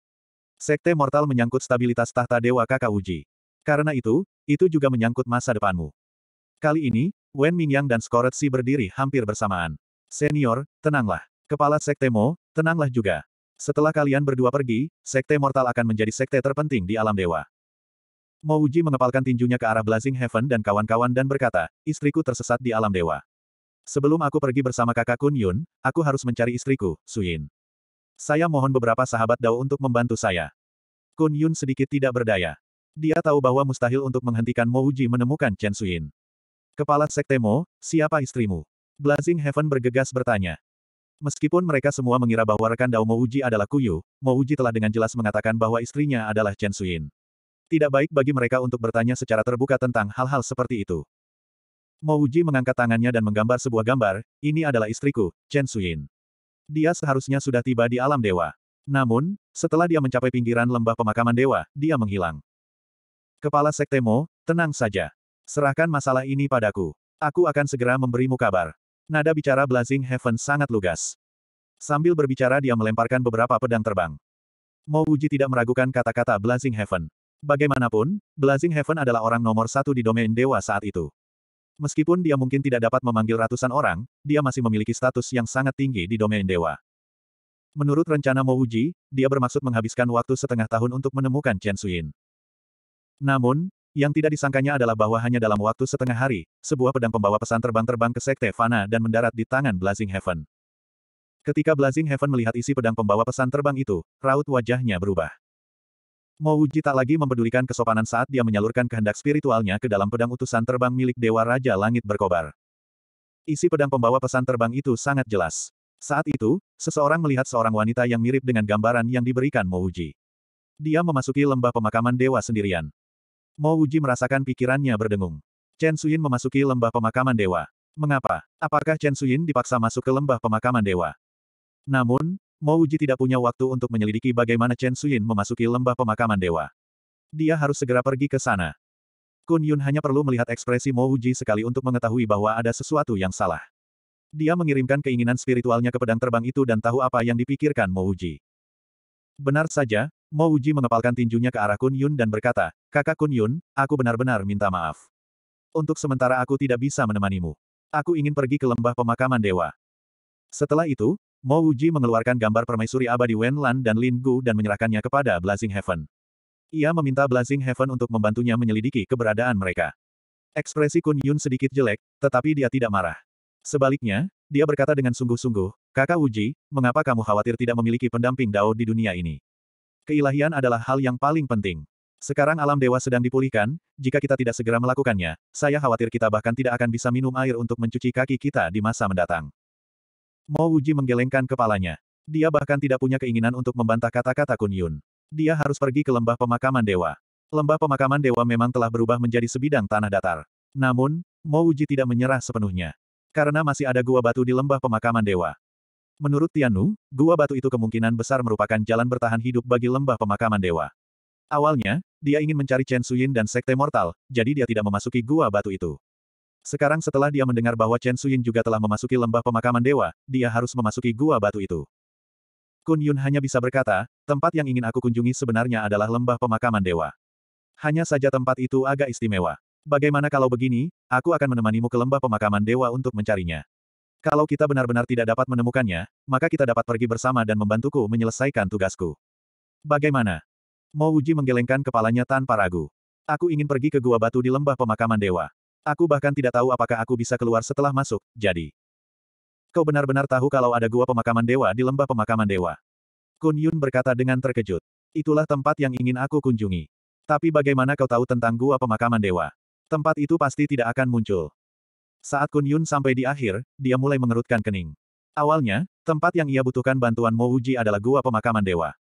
Sekte mortal menyangkut stabilitas tahta dewa kakak Uji. Karena itu, itu juga menyangkut masa depanmu. Kali ini, Wen Mingyang dan Si berdiri hampir bersamaan. Senior, tenanglah. Kepala Sekte Mo, tenanglah juga. Setelah kalian berdua pergi, Sekte Mortal akan menjadi sekte terpenting di alam dewa. Mo Uji mengepalkan tinjunya ke arah Blazing Heaven dan kawan-kawan dan berkata, istriku tersesat di alam dewa. Sebelum aku pergi bersama kakak Kun Yun, aku harus mencari istriku, Suyin. Saya mohon beberapa sahabat Dao untuk membantu saya. Kun Yun sedikit tidak berdaya. Dia tahu bahwa mustahil untuk menghentikan Mo Uji menemukan Chen Suyin. Kepala Sekte Mo, siapa istrimu? Blazing Heaven bergegas bertanya. Meskipun mereka semua mengira bahwa rekan Dao Mo Uji adalah Kuyu, Mo Uji telah dengan jelas mengatakan bahwa istrinya adalah Chen Suyin. Tidak baik bagi mereka untuk bertanya secara terbuka tentang hal-hal seperti itu. Mo Uji mengangkat tangannya dan menggambar sebuah gambar, ini adalah istriku, Chen Suyin. Dia seharusnya sudah tiba di alam dewa. Namun, setelah dia mencapai pinggiran lembah pemakaman dewa, dia menghilang. Kepala Sekte Mo, tenang saja. Serahkan masalah ini padaku. Aku akan segera memberimu kabar. Nada bicara Blazing Heaven sangat lugas. Sambil berbicara dia melemparkan beberapa pedang terbang. Mo Uji tidak meragukan kata-kata Blazing Heaven. Bagaimanapun, Blazing Heaven adalah orang nomor satu di domain dewa saat itu. Meskipun dia mungkin tidak dapat memanggil ratusan orang, dia masih memiliki status yang sangat tinggi di domain dewa. Menurut rencana Mo Uji, dia bermaksud menghabiskan waktu setengah tahun untuk menemukan Chen Suyin. Namun, yang tidak disangkanya adalah bahwa hanya dalam waktu setengah hari, sebuah pedang pembawa pesan terbang-terbang ke Sekte Fana dan mendarat di tangan Blazing Heaven. Ketika Blazing Heaven melihat isi pedang pembawa pesan terbang itu, raut wajahnya berubah. Mo Wuji tak lagi mempedulikan kesopanan saat dia menyalurkan kehendak spiritualnya ke dalam pedang utusan terbang milik Dewa Raja Langit berkobar. Isi pedang pembawa pesan terbang itu sangat jelas. Saat itu, seseorang melihat seorang wanita yang mirip dengan gambaran yang diberikan Mo Wuji. Dia memasuki lembah pemakaman dewa sendirian. Mo Wuji merasakan pikirannya berdengung. Chen Suyin memasuki lembah pemakaman dewa. Mengapa? Apakah Chen Suyin dipaksa masuk ke lembah pemakaman dewa? Namun, Mo Uji tidak punya waktu untuk menyelidiki bagaimana Chen Suyin memasuki lembah pemakaman dewa. Dia harus segera pergi ke sana. Kun Yun hanya perlu melihat ekspresi Mo Uji sekali untuk mengetahui bahwa ada sesuatu yang salah. Dia mengirimkan keinginan spiritualnya ke pedang terbang itu dan tahu apa yang dipikirkan Mo Uji. Benar saja, Mo Uji mengepalkan tinjunya ke arah Kun Yun dan berkata, Kakak Kun Yun, aku benar-benar minta maaf. Untuk sementara aku tidak bisa menemanimu. Aku ingin pergi ke lembah pemakaman dewa. Setelah itu, Mo Uji mengeluarkan gambar permaisuri abadi Wen Lan dan Lin Gu dan menyerahkannya kepada Blazing Heaven. Ia meminta Blazing Heaven untuk membantunya menyelidiki keberadaan mereka. Ekspresi Kun Yun sedikit jelek, tetapi dia tidak marah. Sebaliknya, dia berkata dengan sungguh-sungguh, Kakak Wuji, mengapa kamu khawatir tidak memiliki pendamping Dao di dunia ini? Keilahian adalah hal yang paling penting. Sekarang alam dewa sedang dipulihkan, jika kita tidak segera melakukannya, saya khawatir kita bahkan tidak akan bisa minum air untuk mencuci kaki kita di masa mendatang. Mo Wuji menggelengkan kepalanya. Dia bahkan tidak punya keinginan untuk membantah kata-kata Kun Yun. Dia harus pergi ke lembah pemakaman dewa. Lembah pemakaman dewa memang telah berubah menjadi sebidang tanah datar. Namun, Mo Wuji tidak menyerah sepenuhnya. Karena masih ada gua batu di lembah pemakaman dewa. Menurut Tian Tianu, gua batu itu kemungkinan besar merupakan jalan bertahan hidup bagi lembah pemakaman dewa. Awalnya, dia ingin mencari Chen Suyin dan Sekte Mortal, jadi dia tidak memasuki gua batu itu. Sekarang setelah dia mendengar bahwa Chen Suyin juga telah memasuki lembah pemakaman dewa, dia harus memasuki gua batu itu. Kun Yun hanya bisa berkata, tempat yang ingin aku kunjungi sebenarnya adalah lembah pemakaman dewa. Hanya saja tempat itu agak istimewa. Bagaimana kalau begini, aku akan menemanimu ke lembah pemakaman dewa untuk mencarinya. Kalau kita benar-benar tidak dapat menemukannya, maka kita dapat pergi bersama dan membantuku menyelesaikan tugasku. Bagaimana? Mo Uji menggelengkan kepalanya tanpa ragu. Aku ingin pergi ke gua batu di lembah pemakaman dewa. Aku bahkan tidak tahu apakah aku bisa keluar setelah masuk, jadi. Kau benar-benar tahu kalau ada gua pemakaman dewa di lembah pemakaman dewa. Kun Yun berkata dengan terkejut. Itulah tempat yang ingin aku kunjungi. Tapi bagaimana kau tahu tentang gua pemakaman dewa? Tempat itu pasti tidak akan muncul. Saat Kun Yun sampai di akhir, dia mulai mengerutkan kening. Awalnya, tempat yang ia butuhkan bantuan Mo Uji adalah gua pemakaman dewa.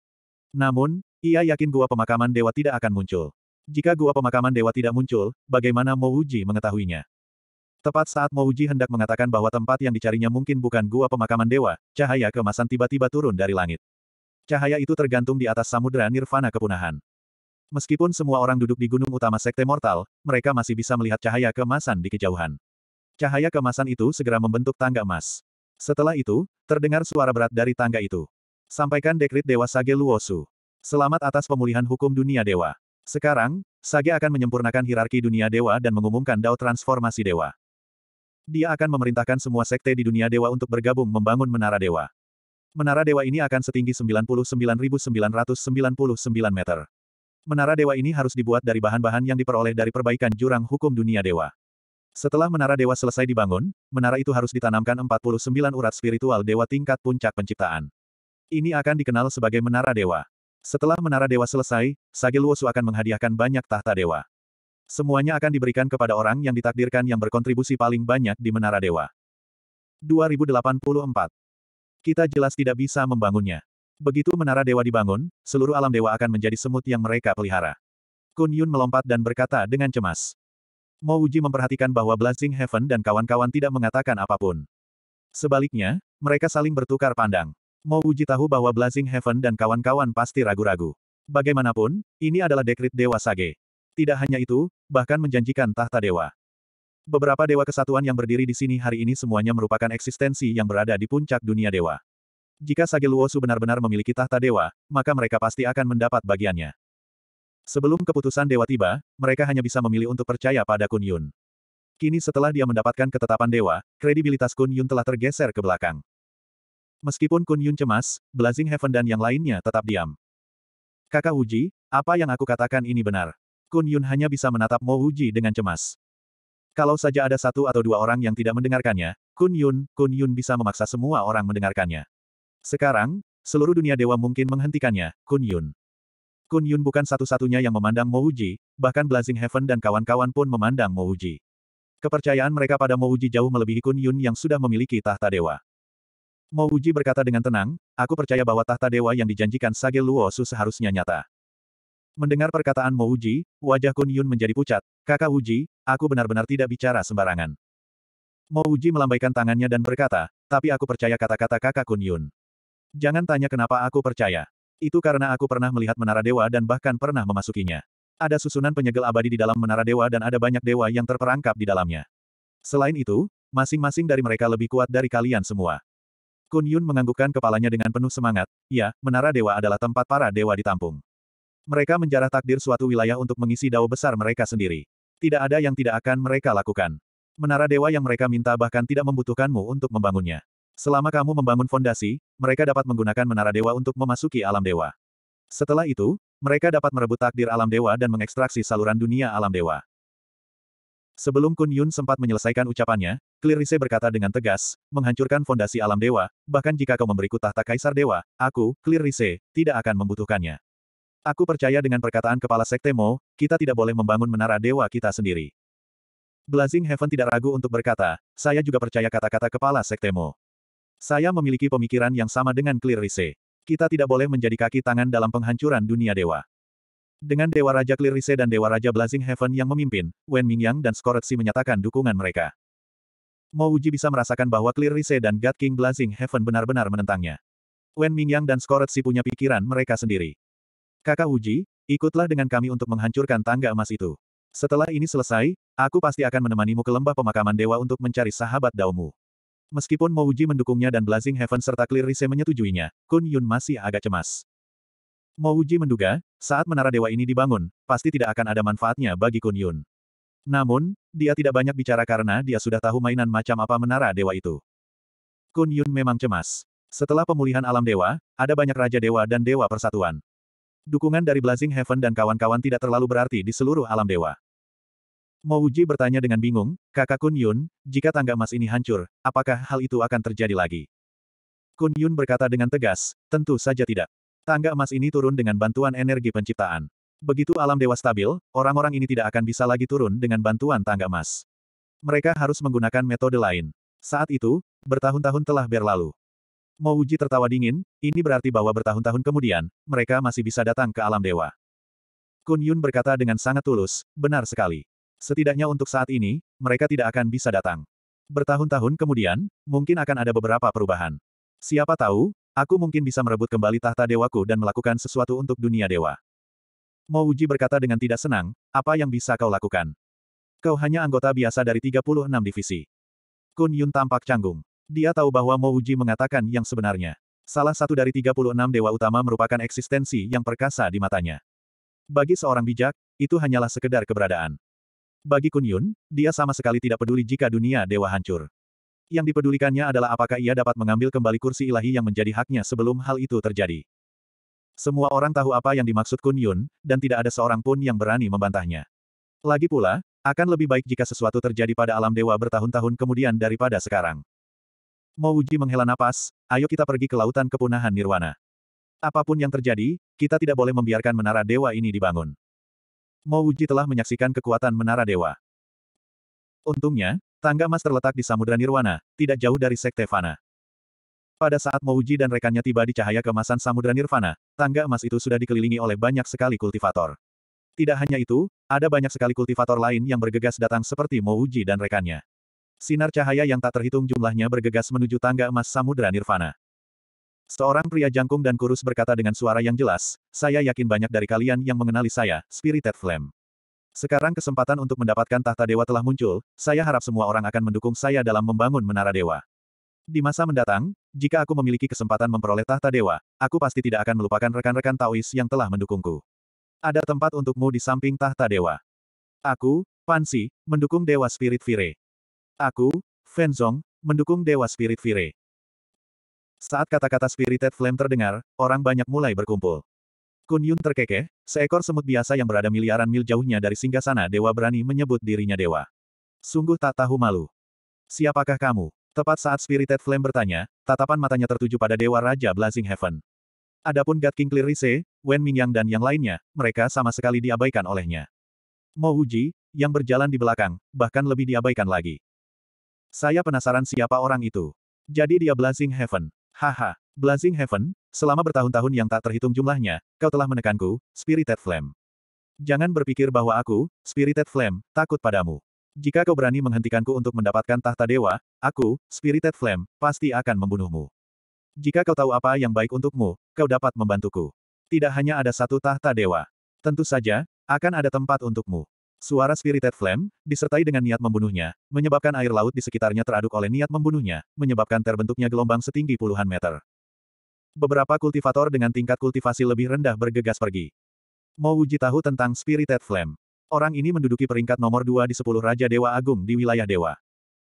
Namun, ia yakin gua pemakaman dewa tidak akan muncul. Jika gua pemakaman dewa tidak muncul, bagaimana Mouji mengetahuinya? Tepat saat Mouji hendak mengatakan bahwa tempat yang dicarinya mungkin bukan gua pemakaman dewa, cahaya kemasan tiba-tiba turun dari langit. Cahaya itu tergantung di atas samudera nirvana kepunahan. Meskipun semua orang duduk di gunung utama Sekte Mortal, mereka masih bisa melihat cahaya kemasan di kejauhan. Cahaya kemasan itu segera membentuk tangga emas. Setelah itu, terdengar suara berat dari tangga itu. Sampaikan dekrit Dewa Sage Luosu. Selamat atas pemulihan hukum dunia dewa. Sekarang, Sage akan menyempurnakan hierarki dunia dewa dan mengumumkan dao transformasi dewa. Dia akan memerintahkan semua sekte di dunia dewa untuk bergabung membangun menara dewa. Menara dewa ini akan setinggi 99.999 meter. Menara dewa ini harus dibuat dari bahan-bahan yang diperoleh dari perbaikan jurang hukum dunia dewa. Setelah menara dewa selesai dibangun, menara itu harus ditanamkan 49 urat spiritual dewa tingkat puncak penciptaan. Ini akan dikenal sebagai menara dewa. Setelah menara dewa selesai, Sage Luosu akan menghadiahkan banyak tahta dewa. Semuanya akan diberikan kepada orang yang ditakdirkan yang berkontribusi paling banyak di menara dewa. 2084. Kita jelas tidak bisa membangunnya. Begitu menara dewa dibangun, seluruh alam dewa akan menjadi semut yang mereka pelihara. Kun Yun melompat dan berkata dengan cemas. Mo Uji memperhatikan bahwa Blazing Heaven dan kawan-kawan tidak mengatakan apapun. Sebaliknya, mereka saling bertukar pandang. Mo Uji tahu bahwa Blazing Heaven dan kawan-kawan pasti ragu-ragu. Bagaimanapun, ini adalah dekrit Dewa Sage. Tidak hanya itu, bahkan menjanjikan tahta dewa. Beberapa dewa kesatuan yang berdiri di sini hari ini semuanya merupakan eksistensi yang berada di puncak dunia dewa. Jika Sage Luosu benar-benar memiliki tahta dewa, maka mereka pasti akan mendapat bagiannya. Sebelum keputusan dewa tiba, mereka hanya bisa memilih untuk percaya pada Kun Yun. Kini setelah dia mendapatkan ketetapan dewa, kredibilitas Kun Yun telah tergeser ke belakang. Meskipun Kun Yun cemas, Blazing Heaven dan yang lainnya tetap diam. Kakak Wuji, apa yang aku katakan ini benar? Kun Yun hanya bisa menatap Mo Uji dengan cemas. Kalau saja ada satu atau dua orang yang tidak mendengarkannya, Kun Yun, Kun Yun bisa memaksa semua orang mendengarkannya. Sekarang, seluruh dunia dewa mungkin menghentikannya, Kun Yun. Kun Yun bukan satu-satunya yang memandang Mo Uji, bahkan Blazing Heaven dan kawan-kawan pun memandang Mo Uji. Kepercayaan mereka pada Mo Uji jauh melebihi Kun Yun yang sudah memiliki tahta dewa. Mo Uji berkata dengan tenang, aku percaya bahwa tahta dewa yang dijanjikan Sage Su seharusnya nyata. Mendengar perkataan Mo Uji, wajah Kun Yun menjadi pucat. Kakak Uji, aku benar-benar tidak bicara sembarangan. Mo Uji melambaikan tangannya dan berkata, tapi aku percaya kata-kata kakak Kun Yun. Jangan tanya kenapa aku percaya. Itu karena aku pernah melihat menara dewa dan bahkan pernah memasukinya. Ada susunan penyegel abadi di dalam menara dewa dan ada banyak dewa yang terperangkap di dalamnya. Selain itu, masing-masing dari mereka lebih kuat dari kalian semua. Kun Yun menganggukkan kepalanya dengan penuh semangat, ya, menara dewa adalah tempat para dewa ditampung. Mereka menjarah takdir suatu wilayah untuk mengisi dao besar mereka sendiri. Tidak ada yang tidak akan mereka lakukan. Menara dewa yang mereka minta bahkan tidak membutuhkanmu untuk membangunnya. Selama kamu membangun fondasi, mereka dapat menggunakan menara dewa untuk memasuki alam dewa. Setelah itu, mereka dapat merebut takdir alam dewa dan mengekstraksi saluran dunia alam dewa. Sebelum Kun Yun sempat menyelesaikan ucapannya, Klirise berkata dengan tegas, menghancurkan fondasi alam dewa, bahkan jika kau memberiku tahta kaisar dewa, aku, Klirise, tidak akan membutuhkannya. Aku percaya dengan perkataan kepala sekte Mo, kita tidak boleh membangun menara dewa kita sendiri. Blazing Heaven tidak ragu untuk berkata, saya juga percaya kata-kata kepala sekte Mo. Saya memiliki pemikiran yang sama dengan Clear Kita tidak boleh menjadi kaki tangan dalam penghancuran dunia dewa. Dengan Dewa Raja Clearise dan Dewa Raja Blazing Heaven yang memimpin, Wen Mingyang dan Skoretsi menyatakan dukungan mereka. Mo Uji bisa merasakan bahwa Clearise dan God King Blazing Heaven benar-benar menentangnya. Wen Mingyang dan Skoretsi punya pikiran mereka sendiri. Kakak Uji, ikutlah dengan kami untuk menghancurkan tangga emas itu. Setelah ini selesai, aku pasti akan menemanimu ke lembah pemakaman dewa untuk mencari sahabat daumu. Meskipun Mouji mendukungnya dan Blazing Heaven serta Clear Rise menyetujuinya, Kun Yun masih agak cemas. Mouji menduga, saat menara dewa ini dibangun, pasti tidak akan ada manfaatnya bagi Kun Yun. Namun, dia tidak banyak bicara karena dia sudah tahu mainan macam apa menara dewa itu. Kun Yun memang cemas. Setelah pemulihan alam dewa, ada banyak raja dewa dan dewa persatuan. Dukungan dari Blazing Heaven dan kawan-kawan tidak terlalu berarti di seluruh alam dewa. Mouji bertanya dengan bingung, kakak Kun Yun, jika tangga emas ini hancur, apakah hal itu akan terjadi lagi? Kun Yun berkata dengan tegas, tentu saja tidak. Tangga emas ini turun dengan bantuan energi penciptaan. Begitu alam dewa stabil, orang-orang ini tidak akan bisa lagi turun dengan bantuan tangga emas. Mereka harus menggunakan metode lain. Saat itu, bertahun-tahun telah berlalu. uji tertawa dingin, ini berarti bahwa bertahun-tahun kemudian, mereka masih bisa datang ke alam dewa. Kun Yun berkata dengan sangat tulus, benar sekali. Setidaknya untuk saat ini, mereka tidak akan bisa datang. Bertahun-tahun kemudian, mungkin akan ada beberapa perubahan. Siapa tahu, Aku mungkin bisa merebut kembali tahta dewaku dan melakukan sesuatu untuk dunia dewa. Mo Mouji berkata dengan tidak senang, apa yang bisa kau lakukan? Kau hanya anggota biasa dari 36 divisi. Kun Yun tampak canggung. Dia tahu bahwa Mo Mouji mengatakan yang sebenarnya. Salah satu dari 36 dewa utama merupakan eksistensi yang perkasa di matanya. Bagi seorang bijak, itu hanyalah sekedar keberadaan. Bagi Kun Yun, dia sama sekali tidak peduli jika dunia dewa hancur. Yang dipedulikannya adalah apakah ia dapat mengambil kembali kursi ilahi yang menjadi haknya sebelum hal itu terjadi. Semua orang tahu apa yang dimaksud Kun Yun, dan tidak ada seorang pun yang berani membantahnya. Lagi pula, akan lebih baik jika sesuatu terjadi pada alam dewa bertahun-tahun kemudian daripada sekarang. uji menghela napas, ayo kita pergi ke lautan kepunahan Nirwana. Apapun yang terjadi, kita tidak boleh membiarkan menara dewa ini dibangun. uji telah menyaksikan kekuatan menara dewa. Untungnya, Tangga emas terletak di Samudra Nirwana, tidak jauh dari Sekte Vana. Pada saat Mouji dan rekannya tiba di cahaya kemasan Samudra Nirvana, tangga emas itu sudah dikelilingi oleh banyak sekali kultivator. Tidak hanya itu, ada banyak sekali kultivator lain yang bergegas datang seperti Mouji dan rekannya. Sinar cahaya yang tak terhitung jumlahnya bergegas menuju tangga emas Samudra Nirvana. Seorang pria jangkung dan kurus berkata dengan suara yang jelas, saya yakin banyak dari kalian yang mengenali saya, Spirited Flame. Sekarang kesempatan untuk mendapatkan tahta dewa telah muncul, saya harap semua orang akan mendukung saya dalam membangun menara dewa. Di masa mendatang, jika aku memiliki kesempatan memperoleh tahta dewa, aku pasti tidak akan melupakan rekan-rekan Taois yang telah mendukungku. Ada tempat untukmu di samping tahta dewa. Aku, Pansi, mendukung Dewa Spirit Fire. Aku, Fenzong, mendukung Dewa Spirit Fire. Saat kata-kata Spirited Flame terdengar, orang banyak mulai berkumpul. Kun Yun terkekeh, seekor semut biasa yang berada miliaran mil jauhnya dari singgasana dewa berani menyebut dirinya dewa. Sungguh tak tahu malu. Siapakah kamu? Tepat saat Spirited Flame bertanya, tatapan matanya tertuju pada Dewa Raja Blazing Heaven. Adapun God King Clear Rise, Wen Mingyang dan yang lainnya, mereka sama sekali diabaikan olehnya. Mo Uji, yang berjalan di belakang, bahkan lebih diabaikan lagi. Saya penasaran siapa orang itu. Jadi dia Blazing Heaven. Haha, Blazing Heaven, selama bertahun-tahun yang tak terhitung jumlahnya, kau telah menekanku, Spirited Flame. Jangan berpikir bahwa aku, Spirited Flame, takut padamu. Jika kau berani menghentikanku untuk mendapatkan tahta dewa, aku, Spirited Flame, pasti akan membunuhmu. Jika kau tahu apa yang baik untukmu, kau dapat membantuku. Tidak hanya ada satu tahta dewa. Tentu saja, akan ada tempat untukmu. Suara Spirited Flame, disertai dengan niat membunuhnya, menyebabkan air laut di sekitarnya teraduk oleh niat membunuhnya, menyebabkan terbentuknya gelombang setinggi puluhan meter. Beberapa kultivator dengan tingkat kultivasi lebih rendah bergegas pergi. mau uji tahu tentang Spirited Flame. Orang ini menduduki peringkat nomor dua di sepuluh Raja Dewa Agung di wilayah Dewa.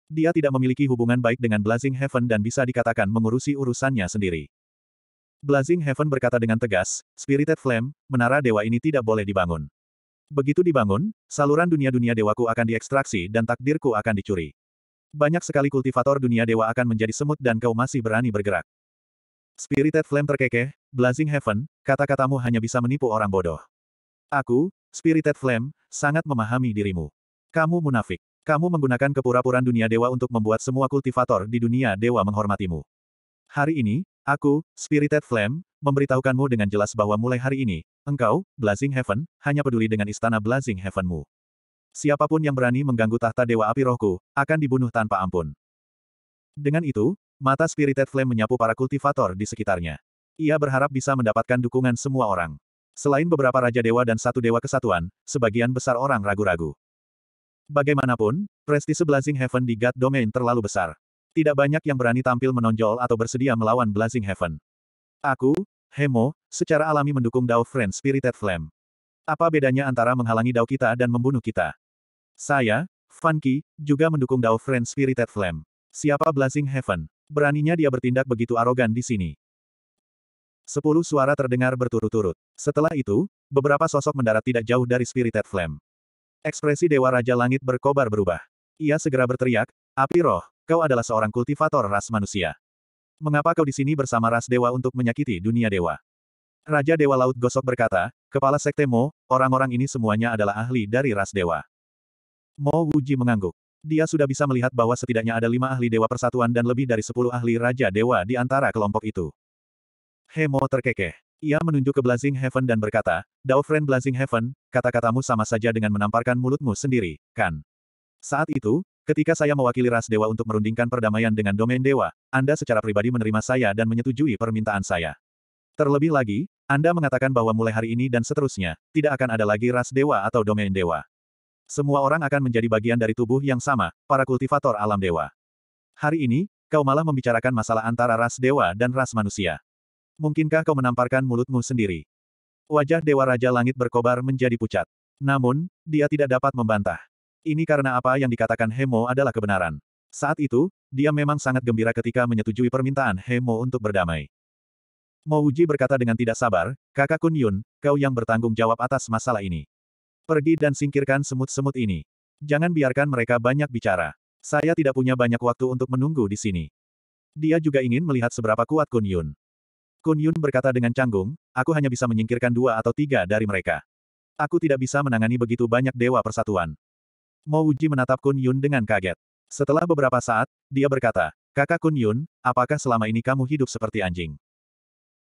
Dia tidak memiliki hubungan baik dengan Blazing Heaven dan bisa dikatakan mengurusi urusannya sendiri. Blazing Heaven berkata dengan tegas, Spirited Flame, menara dewa ini tidak boleh dibangun. Begitu dibangun, saluran dunia-dunia dewaku akan diekstraksi dan takdirku akan dicuri. Banyak sekali kultivator dunia dewa akan menjadi semut dan kau masih berani bergerak. Spirited Flame terkekeh, Blazing Heaven, kata-katamu hanya bisa menipu orang bodoh. Aku, Spirited Flame, sangat memahami dirimu. Kamu munafik. Kamu menggunakan kepura-puraan dunia dewa untuk membuat semua kultivator di dunia dewa menghormatimu. Hari ini, aku, Spirited Flame, memberitahukanmu dengan jelas bahwa mulai hari ini, engkau, Blazing Heaven, hanya peduli dengan istana Blazing Heavenmu. Siapapun yang berani mengganggu tahta Dewa Api Rohku, akan dibunuh tanpa ampun. Dengan itu, Mata Spirited Flame menyapu para kultivator di sekitarnya. Ia berharap bisa mendapatkan dukungan semua orang. Selain beberapa Raja Dewa dan satu Dewa Kesatuan, sebagian besar orang ragu-ragu. Bagaimanapun, prestise Blazing Heaven di God Domain terlalu besar. Tidak banyak yang berani tampil menonjol atau bersedia melawan Blazing Heaven. Aku, Hemo, secara alami mendukung Dao Friend Spirited Flame. Apa bedanya antara menghalangi Dao kita dan membunuh kita? Saya, Funky, juga mendukung Dao Friend Spirited Flame. Siapa Blazing Heaven? Beraninya dia bertindak begitu arogan di sini. Sepuluh suara terdengar berturut-turut. Setelah itu, beberapa sosok mendarat tidak jauh dari Spirited Flame. Ekspresi Dewa Raja Langit berkobar berubah. Ia segera berteriak, Api Roh, kau adalah seorang kultivator ras manusia. Mengapa kau di sini bersama ras dewa untuk menyakiti dunia dewa? Raja Dewa Laut Gosok berkata, Kepala Sekte Mo, orang-orang ini semuanya adalah ahli dari ras dewa. Mo Wuji mengangguk. Dia sudah bisa melihat bahwa setidaknya ada lima ahli Dewa Persatuan dan lebih dari sepuluh ahli Raja Dewa di antara kelompok itu. Hemo terkekeh. Ia menunjuk ke Blazing Heaven dan berkata, Friend Blazing Heaven, kata-katamu sama saja dengan menamparkan mulutmu sendiri, kan? Saat itu, ketika saya mewakili ras dewa untuk merundingkan perdamaian dengan domain dewa, Anda secara pribadi menerima saya dan menyetujui permintaan saya. Terlebih lagi, Anda mengatakan bahwa mulai hari ini dan seterusnya, tidak akan ada lagi ras dewa atau domain dewa. Semua orang akan menjadi bagian dari tubuh yang sama, para kultivator alam dewa. Hari ini, kau malah membicarakan masalah antara ras dewa dan ras manusia. Mungkinkah kau menamparkan mulutmu sendiri? Wajah Dewa Raja Langit berkobar menjadi pucat. Namun, dia tidak dapat membantah. Ini karena apa yang dikatakan Hemo adalah kebenaran. Saat itu, dia memang sangat gembira ketika menyetujui permintaan Hemo untuk berdamai. Mouji berkata dengan tidak sabar, kakak Kunyun, kau yang bertanggung jawab atas masalah ini. Pergi dan singkirkan semut-semut ini. Jangan biarkan mereka banyak bicara. Saya tidak punya banyak waktu untuk menunggu di sini. Dia juga ingin melihat seberapa kuat Kun Yun. Kun Yun berkata dengan canggung, aku hanya bisa menyingkirkan dua atau tiga dari mereka. Aku tidak bisa menangani begitu banyak dewa persatuan. Mo Uji menatap Kun Yun dengan kaget. Setelah beberapa saat, dia berkata, Kakak Kun Yun, apakah selama ini kamu hidup seperti anjing?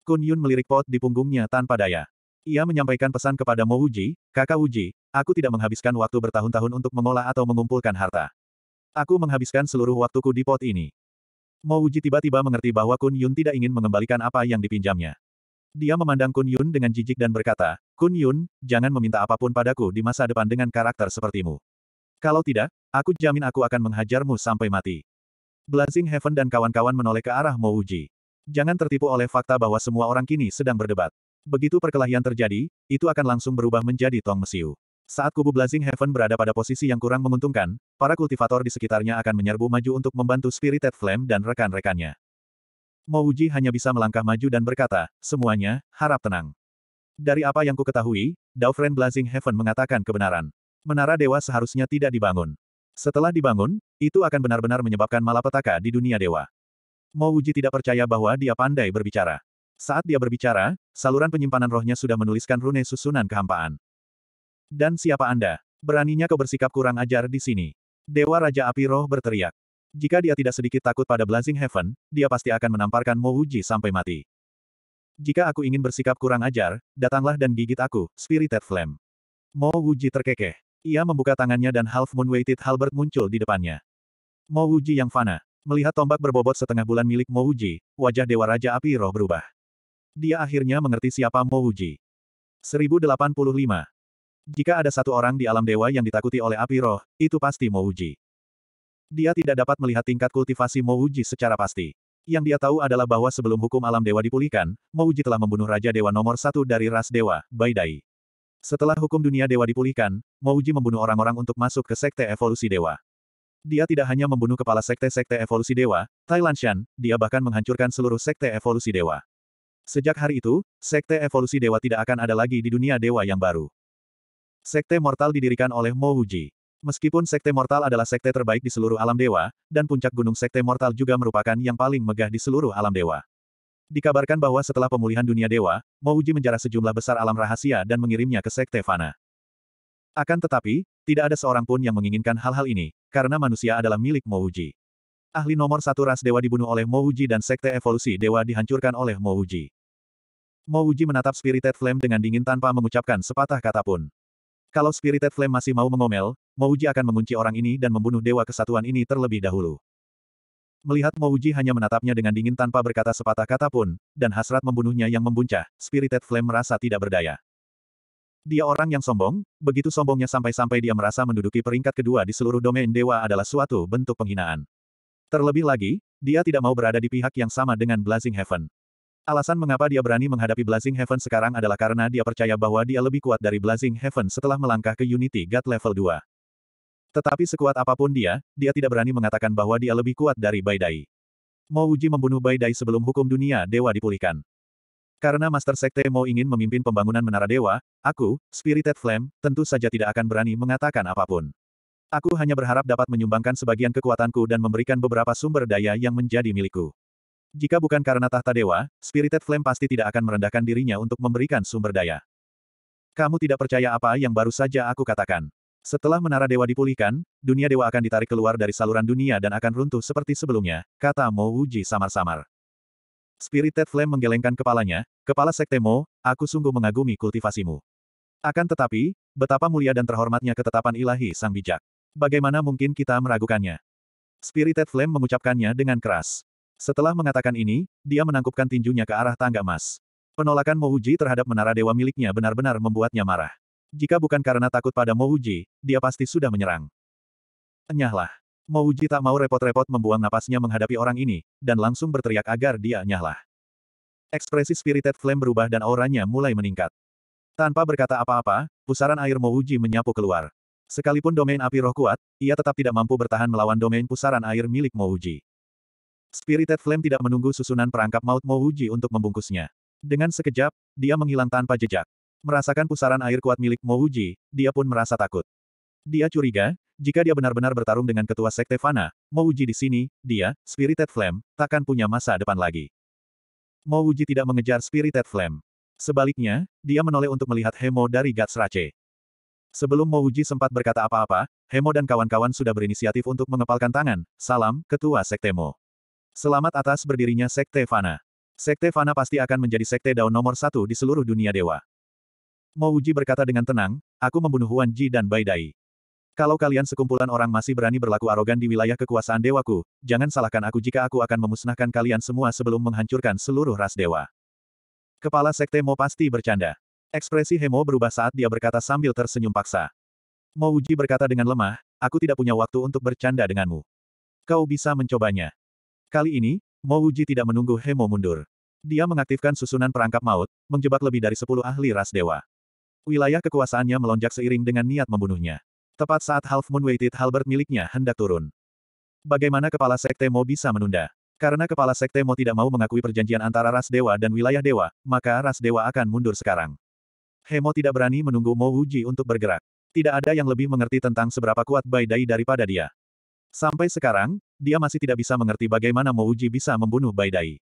Kun Yun melirik pot di punggungnya tanpa daya. Ia menyampaikan pesan kepada Mo Uji, kakak Uji, aku tidak menghabiskan waktu bertahun-tahun untuk mengolah atau mengumpulkan harta. Aku menghabiskan seluruh waktuku di pot ini. Mo Uji tiba-tiba mengerti bahwa Kun Yun tidak ingin mengembalikan apa yang dipinjamnya. Dia memandang Kun Yun dengan jijik dan berkata, Kun Yun, jangan meminta apapun padaku di masa depan dengan karakter sepertimu. Kalau tidak, aku jamin aku akan menghajarmu sampai mati. Blazing Heaven dan kawan-kawan menoleh ke arah Mo Uji. Jangan tertipu oleh fakta bahwa semua orang kini sedang berdebat. Begitu perkelahian terjadi, itu akan langsung berubah menjadi tong mesiu. Saat kubu Blazing Heaven berada pada posisi yang kurang menguntungkan, para kultivator di sekitarnya akan menyerbu maju untuk membantu Spirited Flame dan rekan-rekannya. Mouji hanya bisa melangkah maju dan berkata, semuanya, harap tenang. Dari apa yang kuketahui, Daufren Blazing Heaven mengatakan kebenaran. Menara dewa seharusnya tidak dibangun. Setelah dibangun, itu akan benar-benar menyebabkan malapetaka di dunia dewa. Mouji tidak percaya bahwa dia pandai berbicara. Saat dia berbicara, saluran penyimpanan rohnya sudah menuliskan rune susunan kehampaan. Dan siapa Anda? Beraninya kau bersikap kurang ajar di sini. Dewa Raja Api Roh berteriak. Jika dia tidak sedikit takut pada Blazing Heaven, dia pasti akan menamparkan Mouji sampai mati. Jika aku ingin bersikap kurang ajar, datanglah dan gigit aku, Spirited Flame. Mouji terkekeh. Ia membuka tangannya dan Half Moon Weighted Halbert muncul di depannya. Mouji yang fana. Melihat tombak berbobot setengah bulan milik Mouji, wajah Dewa Raja Api Roh berubah dia akhirnya mengerti siapa Mo Wuji. 1085. Jika ada satu orang di alam dewa yang ditakuti oleh api roh, itu pasti Mo Wuji. Dia tidak dapat melihat tingkat kultivasi Mo Wuji secara pasti. Yang dia tahu adalah bahwa sebelum hukum alam dewa dipulihkan, Mo Wuji telah membunuh Raja Dewa nomor satu dari ras dewa, Baidai. Setelah hukum dunia dewa dipulihkan, Mo Wuji membunuh orang-orang untuk masuk ke sekte evolusi dewa. Dia tidak hanya membunuh kepala sekte-sekte evolusi dewa, Thailand Shan, dia bahkan menghancurkan seluruh sekte evolusi dewa. Sejak hari itu, Sekte Evolusi Dewa tidak akan ada lagi di dunia dewa yang baru. Sekte Mortal didirikan oleh Mo Wuji. Meskipun Sekte Mortal adalah sekte terbaik di seluruh alam dewa, dan puncak gunung Sekte Mortal juga merupakan yang paling megah di seluruh alam dewa. Dikabarkan bahwa setelah pemulihan dunia dewa, Mo Wuji menjarah sejumlah besar alam rahasia dan mengirimnya ke Sekte Fana. Akan tetapi, tidak ada seorang pun yang menginginkan hal-hal ini, karena manusia adalah milik Mo Wuji. Ahli nomor satu ras dewa dibunuh oleh Mo Wuji dan Sekte Evolusi Dewa dihancurkan oleh Mo Wuji. Mo Uji menatap Spirited Flame dengan dingin tanpa mengucapkan sepatah kata pun. Kalau Spirited Flame masih mau mengomel, Mo Uji akan mengunci orang ini dan membunuh dewa kesatuan ini terlebih dahulu. Melihat Mo Uji hanya menatapnya dengan dingin tanpa berkata sepatah kata pun, dan hasrat membunuhnya yang membuncah, Spirited Flame merasa tidak berdaya. Dia orang yang sombong, begitu sombongnya sampai-sampai dia merasa menduduki peringkat kedua di seluruh domain dewa adalah suatu bentuk penghinaan. Terlebih lagi, dia tidak mau berada di pihak yang sama dengan Blazing Heaven. Alasan mengapa dia berani menghadapi Blazing Heaven sekarang adalah karena dia percaya bahwa dia lebih kuat dari Blazing Heaven setelah melangkah ke Unity God level 2. Tetapi sekuat apapun dia, dia tidak berani mengatakan bahwa dia lebih kuat dari Baidai. Mo Uji membunuh Baidai sebelum hukum dunia dewa dipulihkan. Karena Master Sekte Mo ingin memimpin pembangunan Menara Dewa, aku, Spirited Flame, tentu saja tidak akan berani mengatakan apapun. Aku hanya berharap dapat menyumbangkan sebagian kekuatanku dan memberikan beberapa sumber daya yang menjadi milikku. Jika bukan karena tahta dewa, Spirited Flame pasti tidak akan merendahkan dirinya untuk memberikan sumber daya. Kamu tidak percaya apa yang baru saja aku katakan. Setelah menara dewa dipulihkan, dunia dewa akan ditarik keluar dari saluran dunia dan akan runtuh seperti sebelumnya, kata Mo Wuji samar-samar. Spirited Flame menggelengkan kepalanya, kepala sekte Mo, aku sungguh mengagumi kultivasimu. Akan tetapi, betapa mulia dan terhormatnya ketetapan ilahi sang bijak. Bagaimana mungkin kita meragukannya? Spirited Flame mengucapkannya dengan keras. Setelah mengatakan ini, dia menangkupkan tinjunya ke arah tangga emas. Penolakan Mouji terhadap menara dewa miliknya benar-benar membuatnya marah. Jika bukan karena takut pada Mouji, dia pasti sudah menyerang. Enyahlah. Mouji tak mau repot-repot membuang napasnya menghadapi orang ini, dan langsung berteriak agar dia nyahlah. Ekspresi Spirited Flame berubah dan auranya mulai meningkat. Tanpa berkata apa-apa, pusaran air Mouji menyapu keluar. Sekalipun domain api roh kuat, ia tetap tidak mampu bertahan melawan domain pusaran air milik Mouji. Spirited Flame tidak menunggu susunan perangkap maut Mouji untuk membungkusnya. Dengan sekejap, dia menghilang tanpa jejak. Merasakan pusaran air kuat milik Mouji, dia pun merasa takut. Dia curiga, jika dia benar-benar bertarung dengan ketua sekte Fana, Mouji di sini, dia, Spirited Flame, takkan punya masa depan lagi. Mouji tidak mengejar Spirited Flame. Sebaliknya, dia menoleh untuk melihat Hemo dari Gats Rache. Sebelum Mouji sempat berkata apa-apa, Hemo dan kawan-kawan sudah berinisiatif untuk mengepalkan tangan, salam, ketua sektemo. Selamat atas berdirinya Sekte Fana. Sekte Fana pasti akan menjadi sekte Dao nomor satu di seluruh dunia dewa. Mouji berkata dengan tenang, aku membunuh Huan Ji dan Bai Dai. Kalau kalian sekumpulan orang masih berani berlaku arogan di wilayah kekuasaan dewaku, jangan salahkan aku jika aku akan memusnahkan kalian semua sebelum menghancurkan seluruh ras dewa. Kepala Sekte Mo pasti bercanda. Ekspresi Hemo berubah saat dia berkata sambil tersenyum paksa. Mouji berkata dengan lemah, aku tidak punya waktu untuk bercanda denganmu. Kau bisa mencobanya. Kali ini, Mo Wuji tidak menunggu Hemo mundur. Dia mengaktifkan susunan perangkap maut, menjebak lebih dari sepuluh ahli ras dewa. Wilayah kekuasaannya melonjak seiring dengan niat membunuhnya. Tepat saat Half Moon Weighted Halberd miliknya hendak turun. Bagaimana kepala sekte Mo bisa menunda? Karena kepala sekte Mo tidak mau mengakui perjanjian antara ras dewa dan wilayah dewa, maka ras dewa akan mundur sekarang. Hemo tidak berani menunggu Mo Wuji untuk bergerak. Tidak ada yang lebih mengerti tentang seberapa kuat Bai Dai daripada dia. Sampai sekarang, dia masih tidak bisa mengerti bagaimana Mouji bisa membunuh Baidai.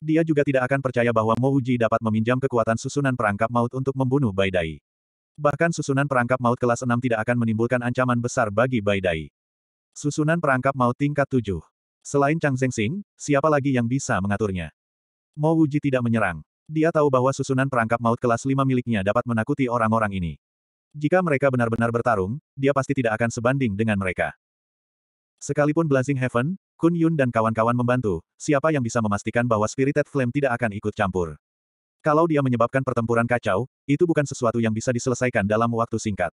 Dia juga tidak akan percaya bahwa Mouji dapat meminjam kekuatan susunan perangkap maut untuk membunuh Baidai. Bahkan susunan perangkap maut kelas 6 tidak akan menimbulkan ancaman besar bagi Baidai. Susunan perangkap maut tingkat 7. Selain Chang Zhengxing, siapa lagi yang bisa mengaturnya? Mouji tidak menyerang. Dia tahu bahwa susunan perangkap maut kelas 5 miliknya dapat menakuti orang-orang ini. Jika mereka benar-benar bertarung, dia pasti tidak akan sebanding dengan mereka. Sekalipun Blazing Heaven, Kun Yun dan kawan-kawan membantu, siapa yang bisa memastikan bahwa Spirited Flame tidak akan ikut campur? Kalau dia menyebabkan pertempuran kacau, itu bukan sesuatu yang bisa diselesaikan dalam waktu singkat.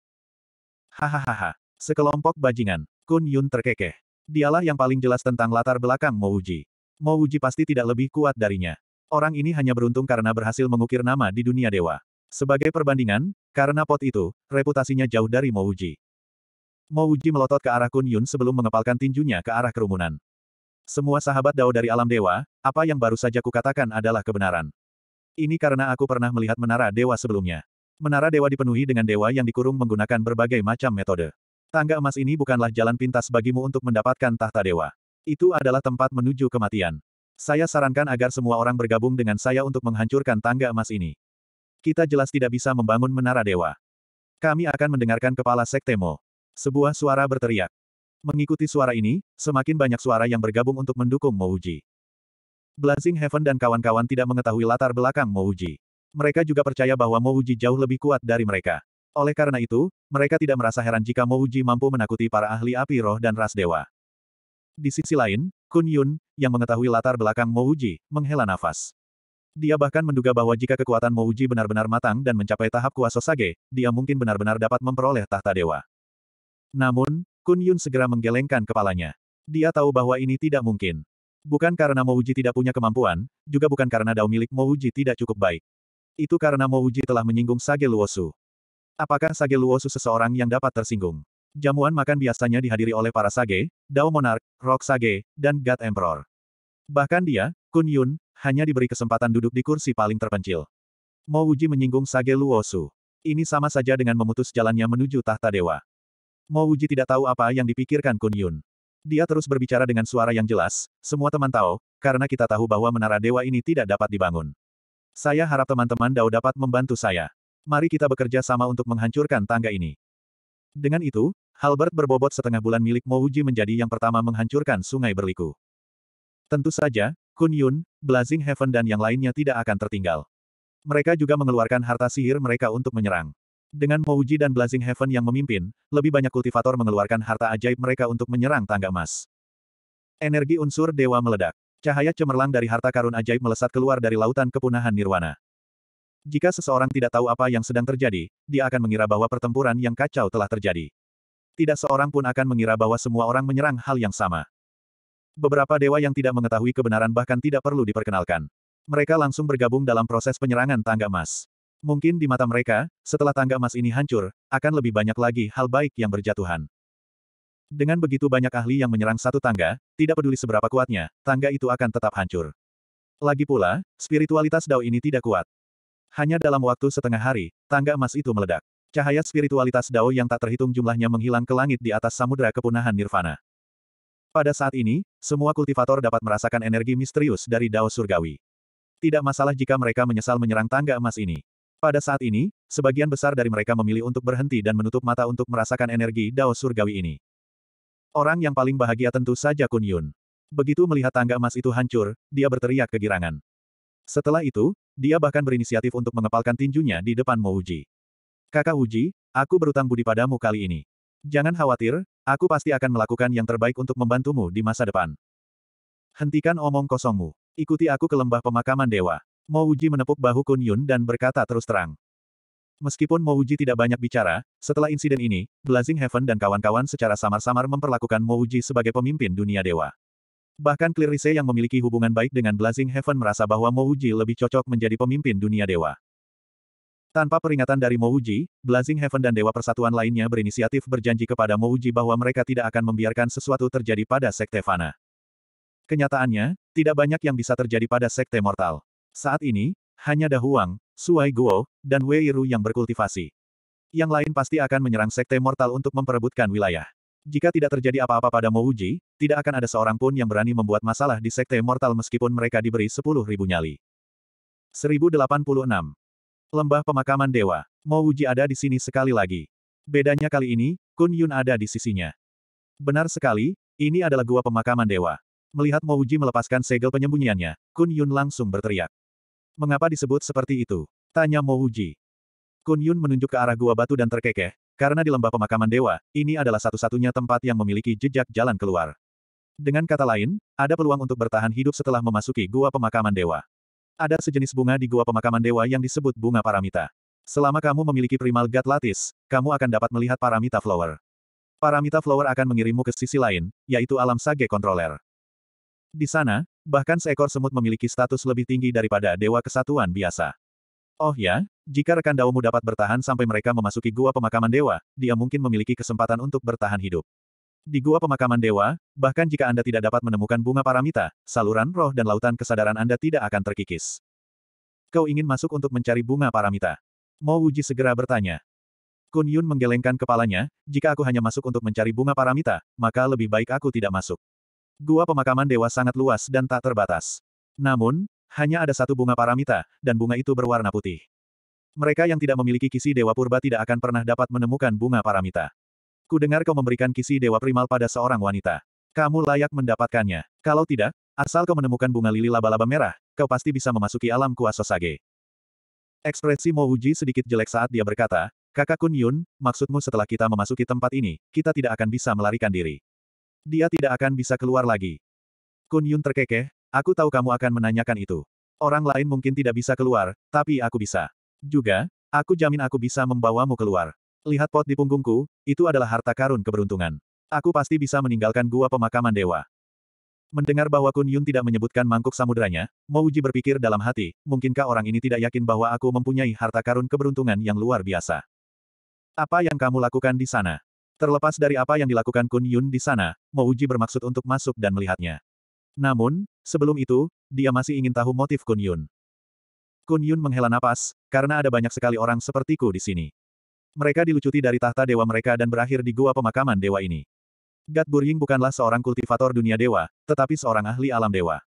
Hahaha, sekelompok bajingan, Kun Yun terkekeh. Dialah yang paling jelas tentang latar belakang Mouji. Mouji pasti tidak lebih kuat darinya. Orang ini hanya beruntung karena berhasil mengukir nama di dunia dewa. Sebagai perbandingan, karena pot itu, reputasinya jauh dari Mouji. Mo Uji melotot ke arah Kun Yun sebelum mengepalkan tinjunya ke arah kerumunan. Semua sahabat Dao dari alam dewa, apa yang baru saja kukatakan adalah kebenaran. Ini karena aku pernah melihat menara dewa sebelumnya. Menara dewa dipenuhi dengan dewa yang dikurung menggunakan berbagai macam metode. Tangga emas ini bukanlah jalan pintas bagimu untuk mendapatkan tahta dewa. Itu adalah tempat menuju kematian. Saya sarankan agar semua orang bergabung dengan saya untuk menghancurkan tangga emas ini. Kita jelas tidak bisa membangun menara dewa. Kami akan mendengarkan kepala sektemo. Sebuah suara berteriak. Mengikuti suara ini, semakin banyak suara yang bergabung untuk mendukung Mouji. Blazing Heaven dan kawan-kawan tidak mengetahui latar belakang Mouji. Mereka juga percaya bahwa Mouji jauh lebih kuat dari mereka. Oleh karena itu, mereka tidak merasa heran jika Mouji mampu menakuti para ahli api roh dan ras dewa. Di sisi lain, Kun Yun, yang mengetahui latar belakang Mouji, menghela nafas. Dia bahkan menduga bahwa jika kekuatan Mouji benar-benar matang dan mencapai tahap kuasa Sage, dia mungkin benar-benar dapat memperoleh tahta dewa. Namun, Kun Yun segera menggelengkan kepalanya. Dia tahu bahwa ini tidak mungkin. Bukan karena Mouji tidak punya kemampuan, juga bukan karena dao milik Mouji tidak cukup baik. Itu karena Mouji telah menyinggung Sage Luosu. Apakah Sage Luosu seseorang yang dapat tersinggung? Jamuan makan biasanya dihadiri oleh para Sage, Dao Monarch, Rock Sage, dan God Emperor. Bahkan dia, Kun Yun, hanya diberi kesempatan duduk di kursi paling terpencil. Mouji menyinggung Sage Luosu. Ini sama saja dengan memutus jalannya menuju tahta dewa. Mo Uji tidak tahu apa yang dipikirkan Kun Yun. Dia terus berbicara dengan suara yang jelas, semua teman tahu, karena kita tahu bahwa menara dewa ini tidak dapat dibangun. Saya harap teman-teman Dao dapat membantu saya. Mari kita bekerja sama untuk menghancurkan tangga ini. Dengan itu, Halbert berbobot setengah bulan milik Mo Uji menjadi yang pertama menghancurkan sungai berliku. Tentu saja, Kun Yun, Blazing Heaven dan yang lainnya tidak akan tertinggal. Mereka juga mengeluarkan harta sihir mereka untuk menyerang. Dengan Mouji dan Blazing Heaven yang memimpin, lebih banyak kultivator mengeluarkan harta ajaib mereka untuk menyerang tangga emas. Energi unsur dewa meledak. Cahaya cemerlang dari harta karun ajaib melesat keluar dari lautan kepunahan nirwana. Jika seseorang tidak tahu apa yang sedang terjadi, dia akan mengira bahwa pertempuran yang kacau telah terjadi. Tidak seorang pun akan mengira bahwa semua orang menyerang hal yang sama. Beberapa dewa yang tidak mengetahui kebenaran bahkan tidak perlu diperkenalkan. Mereka langsung bergabung dalam proses penyerangan tangga emas. Mungkin di mata mereka, setelah tangga emas ini hancur, akan lebih banyak lagi hal baik yang berjatuhan. Dengan begitu banyak ahli yang menyerang satu tangga, tidak peduli seberapa kuatnya, tangga itu akan tetap hancur. Lagi pula, spiritualitas Dao ini tidak kuat. Hanya dalam waktu setengah hari, tangga emas itu meledak. Cahaya spiritualitas Dao yang tak terhitung jumlahnya menghilang ke langit di atas samudera kepunahan nirvana. Pada saat ini, semua kultivator dapat merasakan energi misterius dari Dao Surgawi. Tidak masalah jika mereka menyesal menyerang tangga emas ini. Pada saat ini, sebagian besar dari mereka memilih untuk berhenti dan menutup mata untuk merasakan energi Dao surgawi ini. Orang yang paling bahagia tentu saja Kun Yun. Begitu melihat tangga emas itu hancur, dia berteriak kegirangan. Setelah itu, dia bahkan berinisiatif untuk mengepalkan tinjunya di depan Mouji. Kakak Uji, aku berutang budi padamu kali ini. Jangan khawatir, aku pasti akan melakukan yang terbaik untuk membantumu di masa depan. Hentikan omong kosongmu. Ikuti aku ke lembah pemakaman dewa. Mo Uji menepuk bahu Kun Yun dan berkata terus terang. Meskipun Mo Uji tidak banyak bicara, setelah insiden ini, Blazing Heaven dan kawan-kawan secara samar-samar memperlakukan Mo Uji sebagai pemimpin dunia dewa. Bahkan Clearise yang memiliki hubungan baik dengan Blazing Heaven merasa bahwa Mo Uji lebih cocok menjadi pemimpin dunia dewa. Tanpa peringatan dari Mo Uji, Blazing Heaven dan Dewa Persatuan lainnya berinisiatif berjanji kepada Mo Uji bahwa mereka tidak akan membiarkan sesuatu terjadi pada Sekte Fana. Kenyataannya, tidak banyak yang bisa terjadi pada Sekte Mortal. Saat ini, hanya Dahuang, Suai Guo, dan Wei Ru yang berkultivasi. Yang lain pasti akan menyerang Sekte Mortal untuk memperebutkan wilayah. Jika tidak terjadi apa-apa pada Mouji, tidak akan ada seorang pun yang berani membuat masalah di Sekte Mortal meskipun mereka diberi ribu nyali. 1086. Lembah Pemakaman Dewa. Mouji ada di sini sekali lagi. Bedanya kali ini, Kun Yun ada di sisinya. Benar sekali, ini adalah gua pemakaman dewa. Melihat Mouji melepaskan segel penyembunyiannya, Kun Yun langsung berteriak. Mengapa disebut seperti itu? Tanya Mo Wuji. Kun Yun menunjuk ke arah gua batu dan terkekeh, karena di lembah pemakaman dewa, ini adalah satu-satunya tempat yang memiliki jejak jalan keluar. Dengan kata lain, ada peluang untuk bertahan hidup setelah memasuki gua pemakaman dewa. Ada sejenis bunga di gua pemakaman dewa yang disebut bunga paramita. Selama kamu memiliki primal gat latis, kamu akan dapat melihat paramita flower. Paramita flower akan mengirimmu ke sisi lain, yaitu alam sage controller. Di sana, Bahkan seekor semut memiliki status lebih tinggi daripada dewa kesatuan biasa. Oh ya, jika rekan Daumu dapat bertahan sampai mereka memasuki gua pemakaman dewa, dia mungkin memiliki kesempatan untuk bertahan hidup. Di gua pemakaman dewa, bahkan jika Anda tidak dapat menemukan bunga paramita, saluran roh dan lautan kesadaran Anda tidak akan terkikis. Kau ingin masuk untuk mencari bunga paramita? Mo Wuji segera bertanya. Kun Yun menggelengkan kepalanya, jika aku hanya masuk untuk mencari bunga paramita, maka lebih baik aku tidak masuk. Gua pemakaman dewa sangat luas dan tak terbatas. Namun, hanya ada satu bunga paramita, dan bunga itu berwarna putih. Mereka yang tidak memiliki kisi dewa purba tidak akan pernah dapat menemukan bunga paramita. Ku dengar kau memberikan kisi dewa primal pada seorang wanita. Kamu layak mendapatkannya. Kalau tidak, asal kau menemukan bunga lili laba-laba merah, kau pasti bisa memasuki alam kuasa sage. Ekspresi Mo Uji sedikit jelek saat dia berkata, Kakak Kun Yun, maksudmu setelah kita memasuki tempat ini, kita tidak akan bisa melarikan diri. Dia tidak akan bisa keluar lagi. Kun Yun terkekeh, aku tahu kamu akan menanyakan itu. Orang lain mungkin tidak bisa keluar, tapi aku bisa. Juga, aku jamin aku bisa membawamu keluar. Lihat pot di punggungku, itu adalah harta karun keberuntungan. Aku pasti bisa meninggalkan gua pemakaman dewa. Mendengar bahwa Kun Yun tidak menyebutkan mangkuk samudranya, Mouji berpikir dalam hati, mungkinkah orang ini tidak yakin bahwa aku mempunyai harta karun keberuntungan yang luar biasa? Apa yang kamu lakukan di sana? Terlepas dari apa yang dilakukan Kun Yun di sana, Mouji bermaksud untuk masuk dan melihatnya. Namun, sebelum itu, dia masih ingin tahu motif Kun Yun. Kun Yun menghela napas, karena ada banyak sekali orang sepertiku di sini. Mereka dilucuti dari tahta dewa mereka dan berakhir di gua pemakaman dewa ini. Gat Burying bukanlah seorang kultivator dunia dewa, tetapi seorang ahli alam dewa.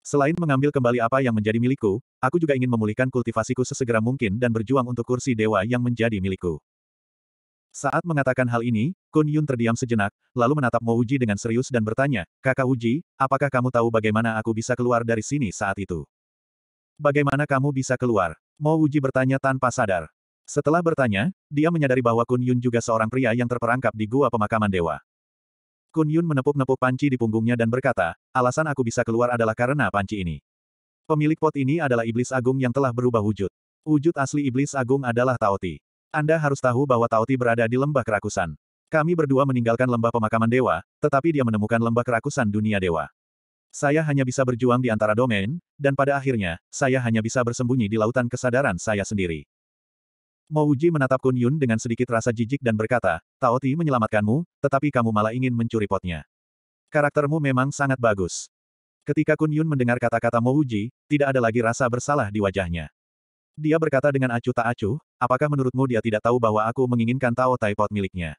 Selain mengambil kembali apa yang menjadi milikku, aku juga ingin memulihkan kultivasiku sesegera mungkin dan berjuang untuk kursi dewa yang menjadi milikku. Saat mengatakan hal ini, Kun Yun terdiam sejenak, lalu menatap Mo Uji dengan serius dan bertanya, Kakak Uji, apakah kamu tahu bagaimana aku bisa keluar dari sini saat itu? Bagaimana kamu bisa keluar? Mo Uji bertanya tanpa sadar. Setelah bertanya, dia menyadari bahwa Kun Yun juga seorang pria yang terperangkap di gua pemakaman dewa. Kun Yun menepuk-nepuk panci di punggungnya dan berkata, alasan aku bisa keluar adalah karena panci ini. Pemilik pot ini adalah iblis agung yang telah berubah wujud. Wujud asli iblis agung adalah Taoti. Anda harus tahu bahwa Taoti berada di lembah kerakusan. Kami berdua meninggalkan lembah pemakaman dewa, tetapi dia menemukan lembah kerakusan dunia dewa. Saya hanya bisa berjuang di antara domain, dan pada akhirnya, saya hanya bisa bersembunyi di lautan kesadaran saya sendiri. Mouji menatap Kun Yun dengan sedikit rasa jijik dan berkata, Taoti menyelamatkanmu, tetapi kamu malah ingin mencuri potnya. Karaktermu memang sangat bagus. Ketika Kun Yun mendengar kata-kata Mouji, tidak ada lagi rasa bersalah di wajahnya. Dia berkata dengan acuh tak acuh, Apakah menurutmu dia tidak tahu bahwa aku menginginkan Tao Tai Pot miliknya?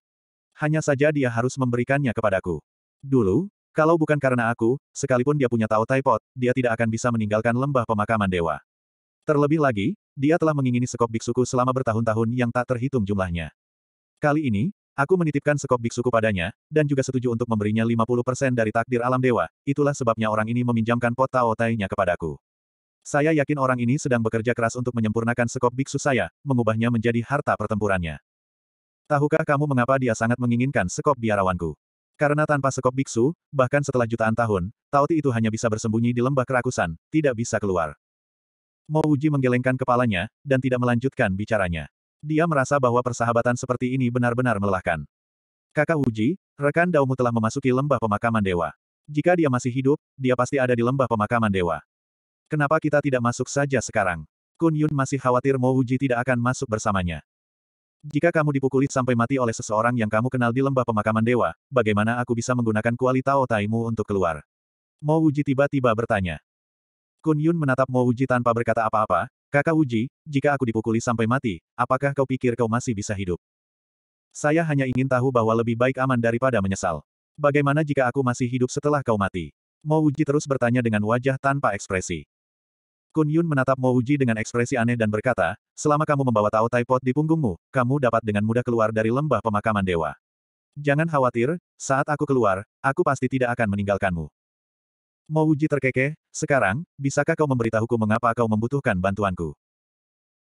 Hanya saja dia harus memberikannya kepadaku. Dulu, kalau bukan karena aku, sekalipun dia punya Tao Tai Pot, dia tidak akan bisa meninggalkan lembah pemakaman dewa. Terlebih lagi, dia telah mengingini sekop biksuku selama bertahun-tahun yang tak terhitung jumlahnya. Kali ini, aku menitipkan sekop biksuku padanya, dan juga setuju untuk memberinya 50% dari takdir alam dewa, itulah sebabnya orang ini meminjamkan pot Tao Tai-nya kepadaku. Saya yakin orang ini sedang bekerja keras untuk menyempurnakan sekop biksu saya, mengubahnya menjadi harta pertempurannya. Tahukah kamu mengapa dia sangat menginginkan sekop biarawanku? Karena tanpa sekop biksu, bahkan setelah jutaan tahun, Tauti itu hanya bisa bersembunyi di lembah kerakusan, tidak bisa keluar. Mo Uji menggelengkan kepalanya, dan tidak melanjutkan bicaranya. Dia merasa bahwa persahabatan seperti ini benar-benar melelahkan. Kakak Uji, rekan Daumu telah memasuki lembah pemakaman dewa. Jika dia masih hidup, dia pasti ada di lembah pemakaman dewa. Kenapa kita tidak masuk saja sekarang? Kun Yun masih khawatir Mo Wuji tidak akan masuk bersamanya. Jika kamu dipukuli sampai mati oleh seseorang yang kamu kenal di lembah pemakaman dewa, bagaimana aku bisa menggunakan kuali Tao Taimu untuk keluar? Mo Wuji tiba-tiba bertanya. Kun Yun menatap Mo Wuji tanpa berkata apa-apa, Kakak Wuji, jika aku dipukuli sampai mati, apakah kau pikir kau masih bisa hidup? Saya hanya ingin tahu bahwa lebih baik aman daripada menyesal. Bagaimana jika aku masih hidup setelah kau mati? Mo Wuji terus bertanya dengan wajah tanpa ekspresi. Kun Yun menatap Mo Uji dengan ekspresi aneh dan berkata, selama kamu membawa Tao Pot di punggungmu, kamu dapat dengan mudah keluar dari lembah pemakaman dewa. Jangan khawatir, saat aku keluar, aku pasti tidak akan meninggalkanmu. Mo Uji terkekeh, sekarang, bisakah kau memberitahuku mengapa kau membutuhkan bantuanku?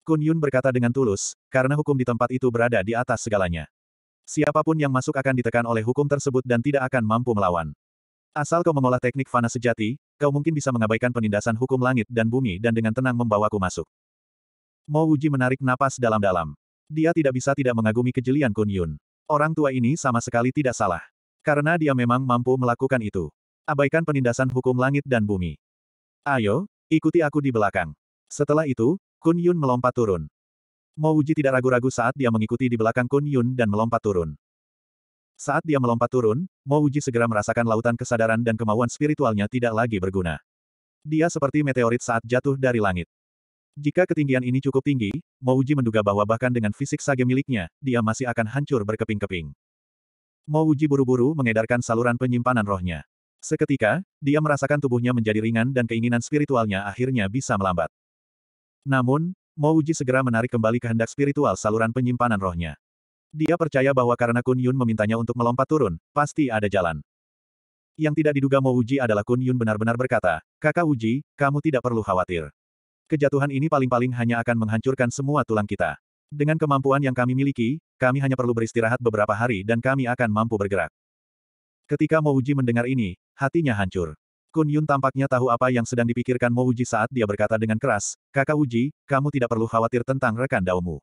Kun Yun berkata dengan tulus, karena hukum di tempat itu berada di atas segalanya. Siapapun yang masuk akan ditekan oleh hukum tersebut dan tidak akan mampu melawan. Asal kau mengolah teknik fana sejati, kau mungkin bisa mengabaikan penindasan hukum langit dan bumi dan dengan tenang membawaku masuk. Mo Wuji menarik napas dalam-dalam. Dia tidak bisa tidak mengagumi kejelian Kun Yun. Orang tua ini sama sekali tidak salah. Karena dia memang mampu melakukan itu. Abaikan penindasan hukum langit dan bumi. Ayo, ikuti aku di belakang. Setelah itu, Kun Yun melompat turun. Mo Wuji tidak ragu-ragu saat dia mengikuti di belakang Kun Yun dan melompat turun. Saat dia melompat turun, Mo Uji segera merasakan lautan kesadaran dan kemauan spiritualnya tidak lagi berguna. Dia seperti meteorit saat jatuh dari langit. Jika ketinggian ini cukup tinggi, Mo Uji menduga bahwa bahkan dengan fisik sage miliknya, dia masih akan hancur berkeping-keping. Mo Uji buru-buru mengedarkan saluran penyimpanan rohnya. Seketika, dia merasakan tubuhnya menjadi ringan dan keinginan spiritualnya akhirnya bisa melambat. Namun, Mo Uji segera menarik kembali kehendak spiritual saluran penyimpanan rohnya. Dia percaya bahwa karena Kun Yun memintanya untuk melompat turun, pasti ada jalan. Yang tidak diduga Mo Uji adalah Kun Yun benar-benar berkata, Kakak Uji, kamu tidak perlu khawatir. Kejatuhan ini paling-paling hanya akan menghancurkan semua tulang kita. Dengan kemampuan yang kami miliki, kami hanya perlu beristirahat beberapa hari dan kami akan mampu bergerak. Ketika Mo Uji mendengar ini, hatinya hancur. Kun Yun tampaknya tahu apa yang sedang dipikirkan Mo Uji saat dia berkata dengan keras, Kakak Uji, kamu tidak perlu khawatir tentang rekan daumu.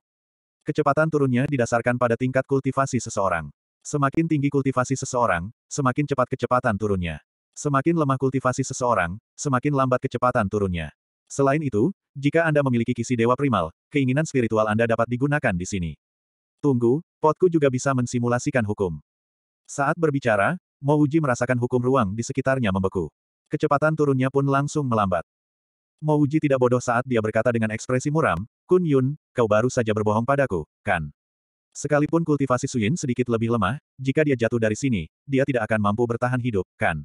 Kecepatan turunnya didasarkan pada tingkat kultivasi seseorang. Semakin tinggi kultivasi seseorang, semakin cepat kecepatan turunnya. Semakin lemah kultivasi seseorang, semakin lambat kecepatan turunnya. Selain itu, jika Anda memiliki kisi dewa primal, keinginan spiritual Anda dapat digunakan di sini. Tunggu, potku juga bisa mensimulasikan hukum. Saat berbicara, Mouji merasakan hukum ruang di sekitarnya membeku. Kecepatan turunnya pun langsung melambat. Mo Uji tidak bodoh saat dia berkata dengan ekspresi muram, Kun Yun, kau baru saja berbohong padaku, kan? Sekalipun kultivasi Suyin sedikit lebih lemah, jika dia jatuh dari sini, dia tidak akan mampu bertahan hidup, kan?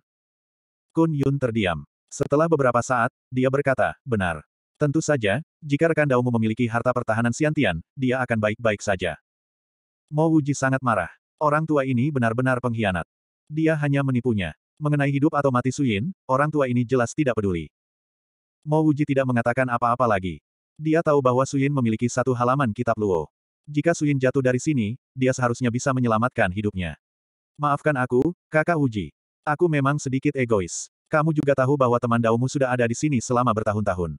Kun Yun terdiam. Setelah beberapa saat, dia berkata, benar. Tentu saja, jika rekan Daumu memiliki harta pertahanan Siantian, dia akan baik-baik saja. Mo Wuji sangat marah. Orang tua ini benar-benar pengkhianat. Dia hanya menipunya. Mengenai hidup atau mati Suyin, orang tua ini jelas tidak peduli. Mo Wuji tidak mengatakan apa-apa lagi. Dia tahu bahwa Suyin memiliki satu halaman kitab Luo. Jika Suyin jatuh dari sini, dia seharusnya bisa menyelamatkan hidupnya. Maafkan aku, kakak Wuji. Aku memang sedikit egois. Kamu juga tahu bahwa teman daumu sudah ada di sini selama bertahun-tahun.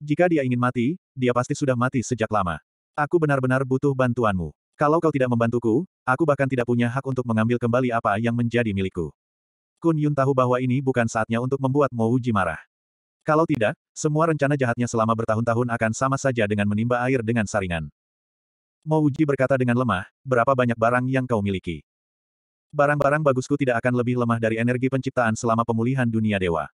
Jika dia ingin mati, dia pasti sudah mati sejak lama. Aku benar-benar butuh bantuanmu. Kalau kau tidak membantuku, aku bahkan tidak punya hak untuk mengambil kembali apa yang menjadi milikku. Kun Yun tahu bahwa ini bukan saatnya untuk membuat Mo Uji marah. Kalau tidak, semua rencana jahatnya selama bertahun-tahun akan sama saja dengan menimba air dengan saringan. Mouji berkata dengan lemah, berapa banyak barang yang kau miliki? Barang-barang bagusku tidak akan lebih lemah dari energi penciptaan selama pemulihan dunia dewa.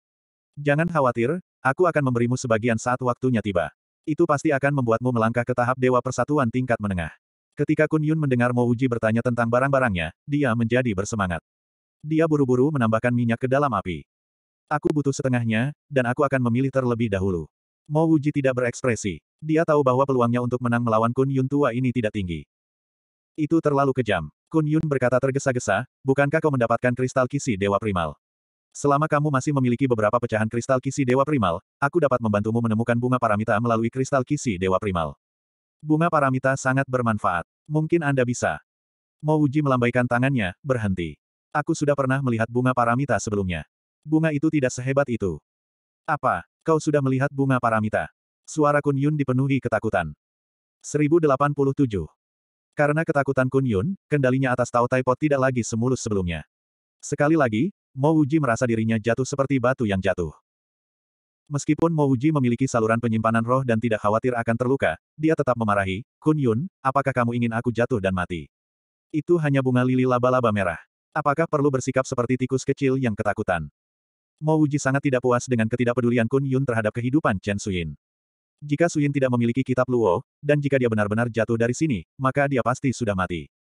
Jangan khawatir, aku akan memberimu sebagian saat waktunya tiba. Itu pasti akan membuatmu melangkah ke tahap dewa persatuan tingkat menengah. Ketika Kun Yun mendengar Mouji bertanya tentang barang-barangnya, dia menjadi bersemangat. Dia buru-buru menambahkan minyak ke dalam api. Aku butuh setengahnya, dan aku akan memilih terlebih dahulu. Mo Wuji tidak berekspresi. Dia tahu bahwa peluangnya untuk menang melawan Kun Yun tua ini tidak tinggi. Itu terlalu kejam. Kun Yun berkata tergesa-gesa, bukankah kau mendapatkan kristal kisi Dewa Primal? Selama kamu masih memiliki beberapa pecahan kristal kisi Dewa Primal, aku dapat membantumu menemukan bunga paramita melalui kristal kisi Dewa Primal. Bunga paramita sangat bermanfaat. Mungkin Anda bisa. Mo Wuji melambaikan tangannya, berhenti. Aku sudah pernah melihat bunga paramita sebelumnya. Bunga itu tidak sehebat itu. Apa, kau sudah melihat bunga paramita? Suara Kun Yun dipenuhi ketakutan. 1087. Karena ketakutan Kun Yun, kendalinya atas Tao Pot tidak lagi semulus sebelumnya. Sekali lagi, Mo Uji merasa dirinya jatuh seperti batu yang jatuh. Meskipun Mo Uji memiliki saluran penyimpanan roh dan tidak khawatir akan terluka, dia tetap memarahi, Kun Yun, apakah kamu ingin aku jatuh dan mati? Itu hanya bunga lili laba-laba merah. Apakah perlu bersikap seperti tikus kecil yang ketakutan? Mo Wuji sangat tidak puas dengan ketidakpedulian Kun Yun terhadap kehidupan Chen Suyin. Jika Suyin tidak memiliki kitab Luo, dan jika dia benar-benar jatuh dari sini, maka dia pasti sudah mati.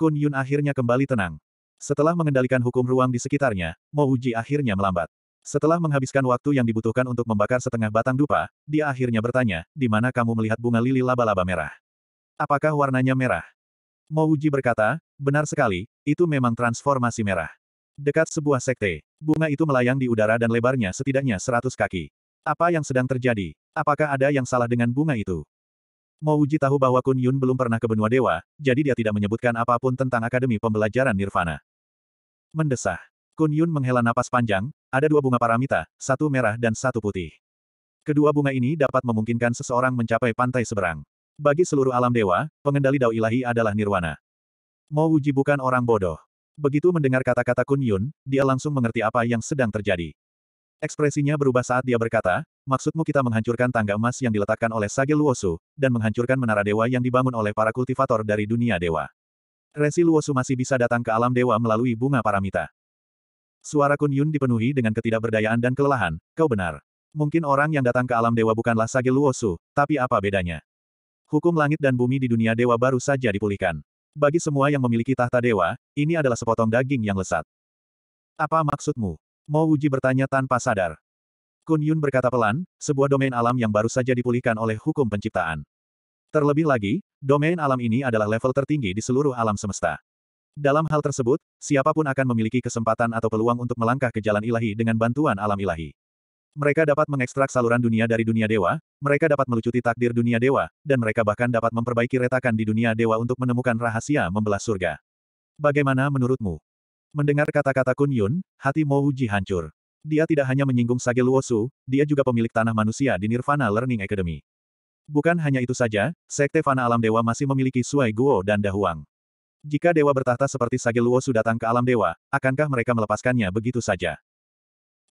Kun Yun akhirnya kembali tenang. Setelah mengendalikan hukum ruang di sekitarnya, Mo Wuji akhirnya melambat. Setelah menghabiskan waktu yang dibutuhkan untuk membakar setengah batang dupa, dia akhirnya bertanya, di mana kamu melihat bunga lili laba-laba merah? Apakah warnanya merah? Mo Wuji berkata, benar sekali, itu memang transformasi merah. Dekat sebuah sekte, bunga itu melayang di udara dan lebarnya setidaknya seratus kaki. Apa yang sedang terjadi? Apakah ada yang salah dengan bunga itu? uji tahu bahwa Kun Yun belum pernah ke benua dewa, jadi dia tidak menyebutkan apapun tentang Akademi Pembelajaran Nirvana. Mendesah. Kun Yun menghela napas panjang, ada dua bunga paramita, satu merah dan satu putih. Kedua bunga ini dapat memungkinkan seseorang mencapai pantai seberang. Bagi seluruh alam dewa, pengendali dao ilahi adalah nirwana. Mo uji bukan orang bodoh. Begitu mendengar kata-kata Kun Yun, dia langsung mengerti apa yang sedang terjadi. Ekspresinya berubah saat dia berkata, maksudmu kita menghancurkan tangga emas yang diletakkan oleh Sage Luosu, dan menghancurkan menara dewa yang dibangun oleh para kultivator dari dunia dewa. Resi Luosu masih bisa datang ke alam dewa melalui bunga paramita. Suara Kun Yun dipenuhi dengan ketidakberdayaan dan kelelahan, kau benar. Mungkin orang yang datang ke alam dewa bukanlah Sage Luosu, tapi apa bedanya? Hukum langit dan bumi di dunia dewa baru saja dipulihkan. Bagi semua yang memiliki tahta dewa, ini adalah sepotong daging yang lesat. Apa maksudmu? Mo Uji bertanya tanpa sadar. Kun Yun berkata pelan, sebuah domain alam yang baru saja dipulihkan oleh hukum penciptaan. Terlebih lagi, domain alam ini adalah level tertinggi di seluruh alam semesta. Dalam hal tersebut, siapapun akan memiliki kesempatan atau peluang untuk melangkah ke jalan ilahi dengan bantuan alam ilahi. Mereka dapat mengekstrak saluran dunia dari dunia dewa, mereka dapat melucuti takdir dunia dewa, dan mereka bahkan dapat memperbaiki retakan di dunia dewa untuk menemukan rahasia membelah surga. Bagaimana menurutmu? Mendengar kata-kata Kun Yun, hati Mo Uji hancur. Dia tidak hanya menyinggung Sage Luosu, dia juga pemilik tanah manusia di Nirvana Learning Academy. Bukan hanya itu saja, Sekte Fana Alam Dewa masih memiliki Suai Guo dan Dahuang. Jika dewa bertahta seperti Sage Luosu datang ke alam dewa, akankah mereka melepaskannya begitu saja?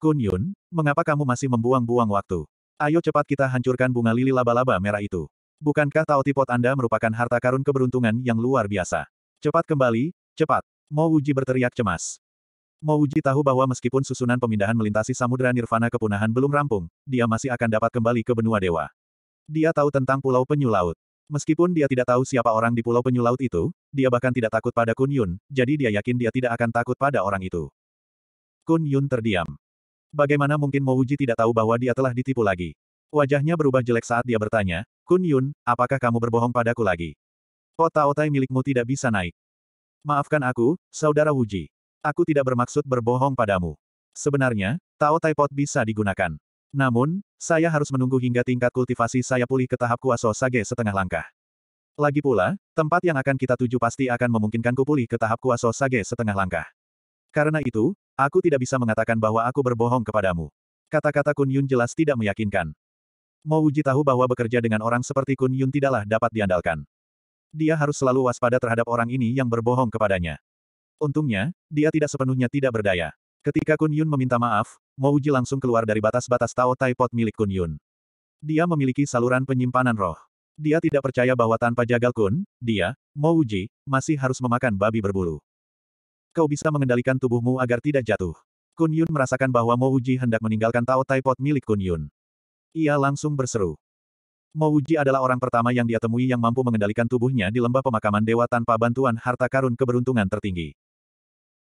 Kun Yun, mengapa kamu masih membuang-buang waktu? Ayo cepat kita hancurkan bunga lili laba-laba merah itu. Bukankah Tao Tipot Anda merupakan harta karun keberuntungan yang luar biasa? Cepat kembali, cepat. Mo Wuji berteriak cemas. Mo Wuji tahu bahwa meskipun susunan pemindahan melintasi samudera Nirvana kepunahan belum rampung, dia masih akan dapat kembali ke benua dewa. Dia tahu tentang Pulau Penyu Laut. Meskipun dia tidak tahu siapa orang di Pulau Penyu Laut itu, dia bahkan tidak takut pada Kun Yun, jadi dia yakin dia tidak akan takut pada orang itu. Kun Yun terdiam. Bagaimana mungkin Mouji tidak tahu bahwa dia telah ditipu lagi? Wajahnya berubah jelek saat dia bertanya, Kun Yun, apakah kamu berbohong padaku lagi? otak otai milikmu tidak bisa naik. Maafkan aku, Saudara Wuji. Aku tidak bermaksud berbohong padamu. Sebenarnya, Tao Tai Pot bisa digunakan. Namun, saya harus menunggu hingga tingkat kultivasi saya pulih ke tahap kuaso sage setengah langkah. Lagi pula, tempat yang akan kita tuju pasti akan memungkinkanku pulih ke tahap kuaso sage setengah langkah. Karena itu, Aku tidak bisa mengatakan bahwa aku berbohong kepadamu. Kata-kata Kun Yun jelas tidak meyakinkan. Mo Uji tahu bahwa bekerja dengan orang seperti Kun Yun tidaklah dapat diandalkan. Dia harus selalu waspada terhadap orang ini yang berbohong kepadanya. Untungnya, dia tidak sepenuhnya tidak berdaya. Ketika Kun Yun meminta maaf, Mo Uji langsung keluar dari batas-batas Tao Tai Pot milik Kun Yun. Dia memiliki saluran penyimpanan roh. Dia tidak percaya bahwa tanpa jagal Kun, dia, Mo Uji, masih harus memakan babi berbulu. Kau bisa mengendalikan tubuhmu agar tidak jatuh. Kun Yun merasakan bahwa Mo Uji hendak meninggalkan Tao Tai Pot milik Kun Yun. Ia langsung berseru. Mo Uji adalah orang pertama yang dia temui yang mampu mengendalikan tubuhnya di lembah pemakaman dewa tanpa bantuan harta karun keberuntungan tertinggi.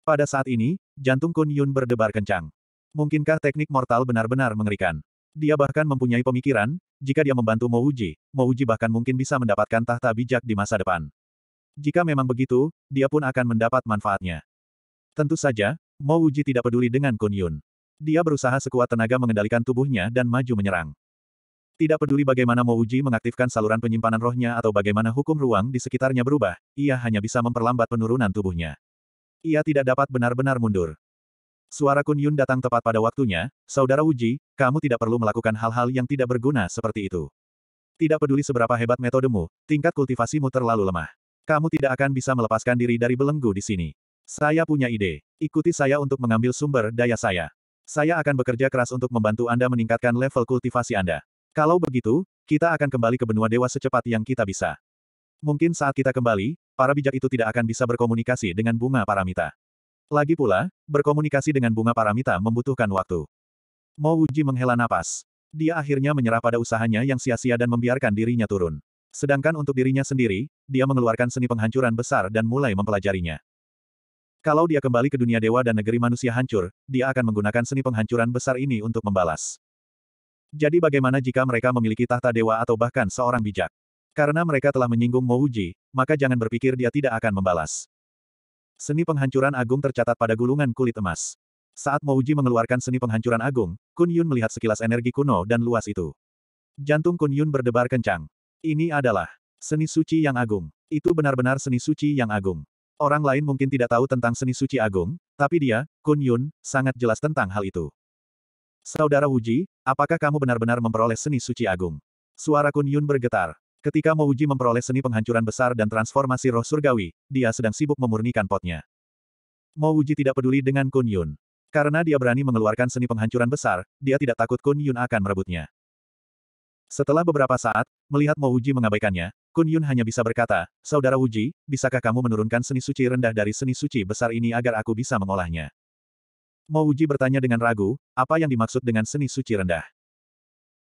Pada saat ini, jantung Kun Yun berdebar kencang. Mungkinkah teknik mortal benar-benar mengerikan? Dia bahkan mempunyai pemikiran, jika dia membantu Mo Uji, Mo Uji bahkan mungkin bisa mendapatkan tahta bijak di masa depan. Jika memang begitu, dia pun akan mendapat manfaatnya. Tentu saja, Mo Wuji tidak peduli dengan Kun Yun. Dia berusaha sekuat tenaga mengendalikan tubuhnya dan maju menyerang. Tidak peduli bagaimana Mo Wuji mengaktifkan saluran penyimpanan rohnya atau bagaimana hukum ruang di sekitarnya berubah, ia hanya bisa memperlambat penurunan tubuhnya. Ia tidak dapat benar-benar mundur. Suara Kun Yun datang tepat pada waktunya, Saudara Wuji, kamu tidak perlu melakukan hal-hal yang tidak berguna seperti itu. Tidak peduli seberapa hebat metodemu, tingkat kultivasimu terlalu lemah. Kamu tidak akan bisa melepaskan diri dari belenggu di sini. Saya punya ide. Ikuti saya untuk mengambil sumber daya saya. Saya akan bekerja keras untuk membantu Anda meningkatkan level kultivasi Anda. Kalau begitu, kita akan kembali ke benua dewa secepat yang kita bisa. Mungkin saat kita kembali, para bijak itu tidak akan bisa berkomunikasi dengan bunga paramita. Lagi pula, berkomunikasi dengan bunga paramita membutuhkan waktu. Mo Wuji menghela napas. Dia akhirnya menyerah pada usahanya yang sia-sia dan membiarkan dirinya turun. Sedangkan untuk dirinya sendiri, dia mengeluarkan seni penghancuran besar dan mulai mempelajarinya. Kalau dia kembali ke dunia dewa dan negeri manusia hancur, dia akan menggunakan seni penghancuran besar ini untuk membalas. Jadi bagaimana jika mereka memiliki tahta dewa atau bahkan seorang bijak? Karena mereka telah menyinggung Mouji, maka jangan berpikir dia tidak akan membalas. Seni penghancuran agung tercatat pada gulungan kulit emas. Saat Mouji mengeluarkan seni penghancuran agung, Kun Yun melihat sekilas energi kuno dan luas itu. Jantung Kun Yun berdebar kencang. Ini adalah seni suci yang agung. Itu benar-benar seni suci yang agung. Orang lain mungkin tidak tahu tentang seni suci agung, tapi dia, Kun Yun, sangat jelas tentang hal itu. Saudara Wuji, apakah kamu benar-benar memperoleh seni suci agung? Suara Kun Yun bergetar. Ketika Mo Wuji memperoleh seni penghancuran besar dan transformasi roh surgawi, dia sedang sibuk memurnikan potnya. Mo Wuji tidak peduli dengan Kun Yun. Karena dia berani mengeluarkan seni penghancuran besar, dia tidak takut Kun Yun akan merebutnya. Setelah beberapa saat, melihat Mo Wuji mengabaikannya, Kun Yun hanya bisa berkata, Saudara Wuji, bisakah kamu menurunkan seni suci rendah dari seni suci besar ini agar aku bisa mengolahnya? Mo Wuji bertanya dengan ragu, apa yang dimaksud dengan seni suci rendah?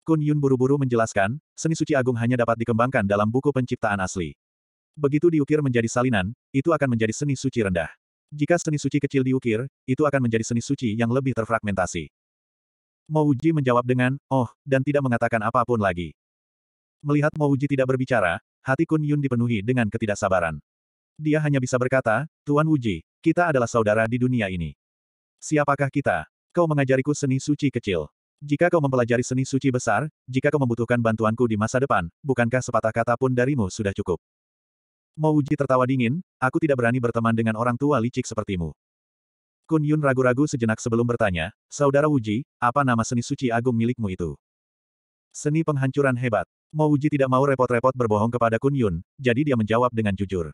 Kun Yun buru-buru menjelaskan, seni suci agung hanya dapat dikembangkan dalam buku penciptaan asli. Begitu diukir menjadi salinan, itu akan menjadi seni suci rendah. Jika seni suci kecil diukir, itu akan menjadi seni suci yang lebih terfragmentasi. Mo Wuji menjawab dengan, oh, dan tidak mengatakan apapun lagi. Melihat Mo Wuji tidak berbicara, hati Kun Yun dipenuhi dengan ketidaksabaran. Dia hanya bisa berkata, Tuan Wuji, kita adalah saudara di dunia ini. Siapakah kita? Kau mengajariku seni suci kecil. Jika kau mempelajari seni suci besar, jika kau membutuhkan bantuanku di masa depan, bukankah sepatah kata pun darimu sudah cukup? Wuji tertawa dingin, aku tidak berani berteman dengan orang tua licik sepertimu. Kun Yun ragu-ragu sejenak sebelum bertanya, Saudara Wuji, apa nama seni suci agung milikmu itu? Seni penghancuran hebat. Mo Uji tidak mau repot-repot berbohong kepada Kun Yun, jadi dia menjawab dengan jujur.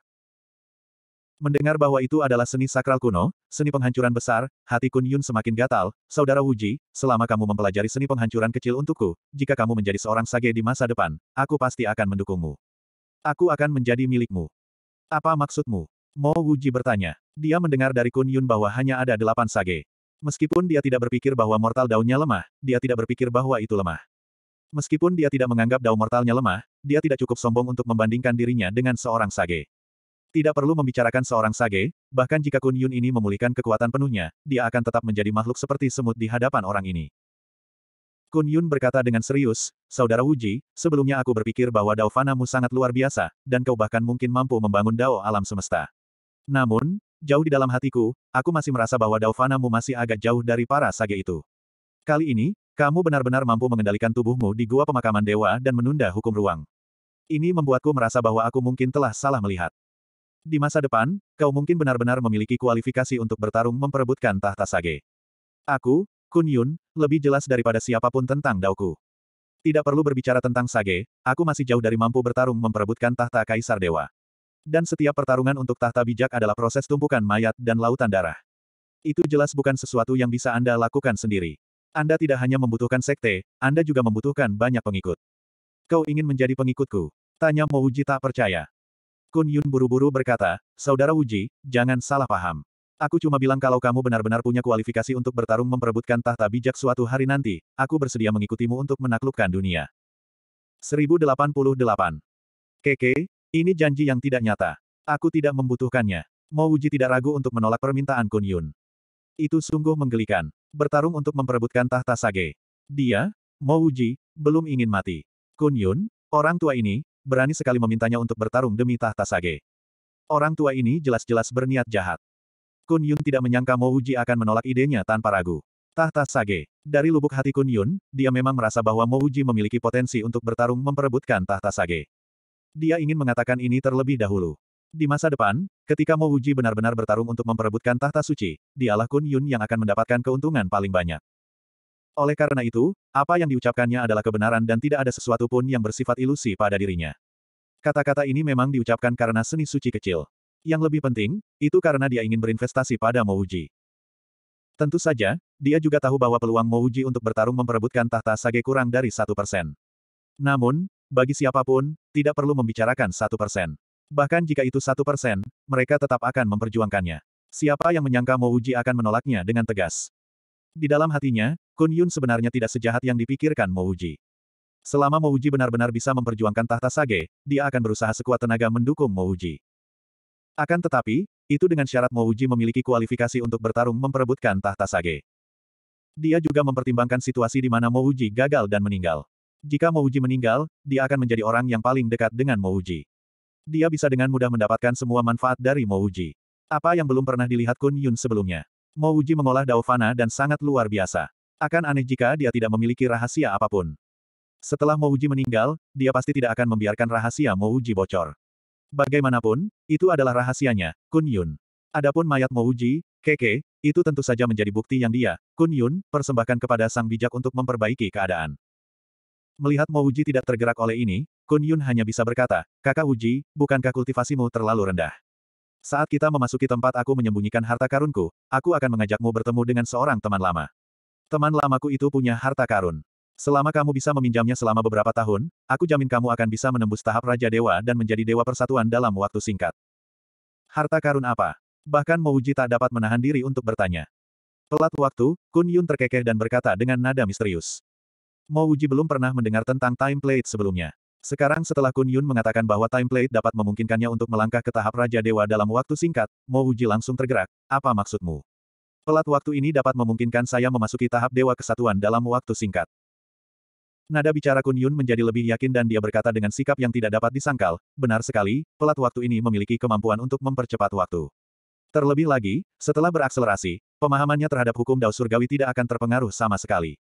Mendengar bahwa itu adalah seni sakral kuno, seni penghancuran besar, hati Kun Yun semakin gatal, Saudara Wuji, selama kamu mempelajari seni penghancuran kecil untukku, jika kamu menjadi seorang sage di masa depan, aku pasti akan mendukungmu. Aku akan menjadi milikmu. Apa maksudmu? Mo Wuji bertanya. Dia mendengar dari Kun Yun bahwa hanya ada delapan sage. Meskipun dia tidak berpikir bahwa mortal daunnya lemah, dia tidak berpikir bahwa itu lemah. Meskipun dia tidak menganggap dao mortalnya lemah, dia tidak cukup sombong untuk membandingkan dirinya dengan seorang sage. Tidak perlu membicarakan seorang sage, bahkan jika Kun Yun ini memulihkan kekuatan penuhnya, dia akan tetap menjadi makhluk seperti semut di hadapan orang ini. Kun Yun berkata dengan serius, Saudara Wuji, sebelumnya aku berpikir bahwa Dao Fanamu sangat luar biasa, dan kau bahkan mungkin mampu membangun Dao alam semesta. Namun, jauh di dalam hatiku, aku masih merasa bahwa Dao Fanamu masih agak jauh dari para sage itu. Kali ini, kamu benar-benar mampu mengendalikan tubuhmu di gua pemakaman dewa dan menunda hukum ruang. Ini membuatku merasa bahwa aku mungkin telah salah melihat. Di masa depan, kau mungkin benar-benar memiliki kualifikasi untuk bertarung memperebutkan tahta sage. Aku, Kun Yun, lebih jelas daripada siapapun tentang Daoku. Tidak perlu berbicara tentang sage, aku masih jauh dari mampu bertarung memperebutkan tahta kaisar dewa. Dan setiap pertarungan untuk tahta bijak adalah proses tumpukan mayat dan lautan darah. Itu jelas bukan sesuatu yang bisa Anda lakukan sendiri. Anda tidak hanya membutuhkan sekte, Anda juga membutuhkan banyak pengikut. Kau ingin menjadi pengikutku? Tanya Mo Uji tak percaya. Kun Yun buru-buru berkata, Saudara Uji, jangan salah paham. Aku cuma bilang kalau kamu benar-benar punya kualifikasi untuk bertarung memperebutkan tahta bijak suatu hari nanti, aku bersedia mengikutimu untuk menaklukkan dunia. 1088. Keke, ini janji yang tidak nyata. Aku tidak membutuhkannya. Mo Uji tidak ragu untuk menolak permintaan Kun Yun. Itu sungguh menggelikan. Bertarung untuk memperebutkan tahta Sage. Dia, Mo Wuji, belum ingin mati. Kun Yun, orang tua ini, berani sekali memintanya untuk bertarung demi tahta Sage. Orang tua ini jelas-jelas berniat jahat. Kun Yun tidak menyangka Mo Wuji akan menolak idenya tanpa ragu. Tahta Sage. Dari lubuk hati Kun Yun, dia memang merasa bahwa Mo Uji memiliki potensi untuk bertarung memperebutkan tahta Sage. Dia ingin mengatakan ini terlebih dahulu. Di masa depan, ketika Mo Wuji benar-benar bertarung untuk memperebutkan tahta suci, dialah Kun Yun yang akan mendapatkan keuntungan paling banyak. Oleh karena itu, apa yang diucapkannya adalah kebenaran dan tidak ada sesuatu pun yang bersifat ilusi pada dirinya. Kata-kata ini memang diucapkan karena seni suci kecil. Yang lebih penting, itu karena dia ingin berinvestasi pada Mo Wuji. Tentu saja, dia juga tahu bahwa peluang Mo Wuji untuk bertarung memperebutkan tahta Sage kurang dari satu persen. Namun, bagi siapapun, tidak perlu membicarakan satu persen. Bahkan jika itu satu persen, mereka tetap akan memperjuangkannya. Siapa yang menyangka Mo Uji akan menolaknya dengan tegas? Di dalam hatinya, Kun Yun sebenarnya tidak sejahat yang dipikirkan Mo Uji. Selama Mo Uji benar-benar bisa memperjuangkan tahta Sage, dia akan berusaha sekuat tenaga mendukung Mo Uji. Akan tetapi, itu dengan syarat Mo Uji memiliki kualifikasi untuk bertarung memperebutkan tahta Sage. Dia juga mempertimbangkan situasi di mana Mo Uji gagal dan meninggal. Jika Mo Uji meninggal, dia akan menjadi orang yang paling dekat dengan Mo Uji. Dia bisa dengan mudah mendapatkan semua manfaat dari Mouji. Apa yang belum pernah dilihat Kun Yun sebelumnya. Mouji mengolah Daofana dan sangat luar biasa. Akan aneh jika dia tidak memiliki rahasia apapun. Setelah Mouji meninggal, dia pasti tidak akan membiarkan rahasia Mouji bocor. Bagaimanapun, itu adalah rahasianya, Kun Yun. Adapun mayat Mouji, Keke, itu tentu saja menjadi bukti yang dia, Kun Yun, persembahkan kepada sang bijak untuk memperbaiki keadaan. Melihat Mouji tidak tergerak oleh ini, Kun Yun hanya bisa berkata, kakak Uji, bukankah kultivasimu terlalu rendah? Saat kita memasuki tempat aku menyembunyikan harta karunku, aku akan mengajakmu bertemu dengan seorang teman lama. Teman lamaku itu punya harta karun. Selama kamu bisa meminjamnya selama beberapa tahun, aku jamin kamu akan bisa menembus tahap Raja Dewa dan menjadi Dewa Persatuan dalam waktu singkat. Harta karun apa? Bahkan Mouji tak dapat menahan diri untuk bertanya. Pelat waktu, Kun Yun terkekeh dan berkata dengan nada misterius. Mouji belum pernah mendengar tentang time plate sebelumnya. Sekarang setelah Kun Yun mengatakan bahwa timeplate dapat memungkinkannya untuk melangkah ke tahap Raja Dewa dalam waktu singkat, Mo Uji langsung tergerak. Apa maksudmu? Pelat waktu ini dapat memungkinkan saya memasuki tahap Dewa Kesatuan dalam waktu singkat. Nada bicara Kun Yun menjadi lebih yakin dan dia berkata dengan sikap yang tidak dapat disangkal, benar sekali, pelat waktu ini memiliki kemampuan untuk mempercepat waktu. Terlebih lagi, setelah berakselerasi, pemahamannya terhadap hukum Dao Surgawi tidak akan terpengaruh sama sekali.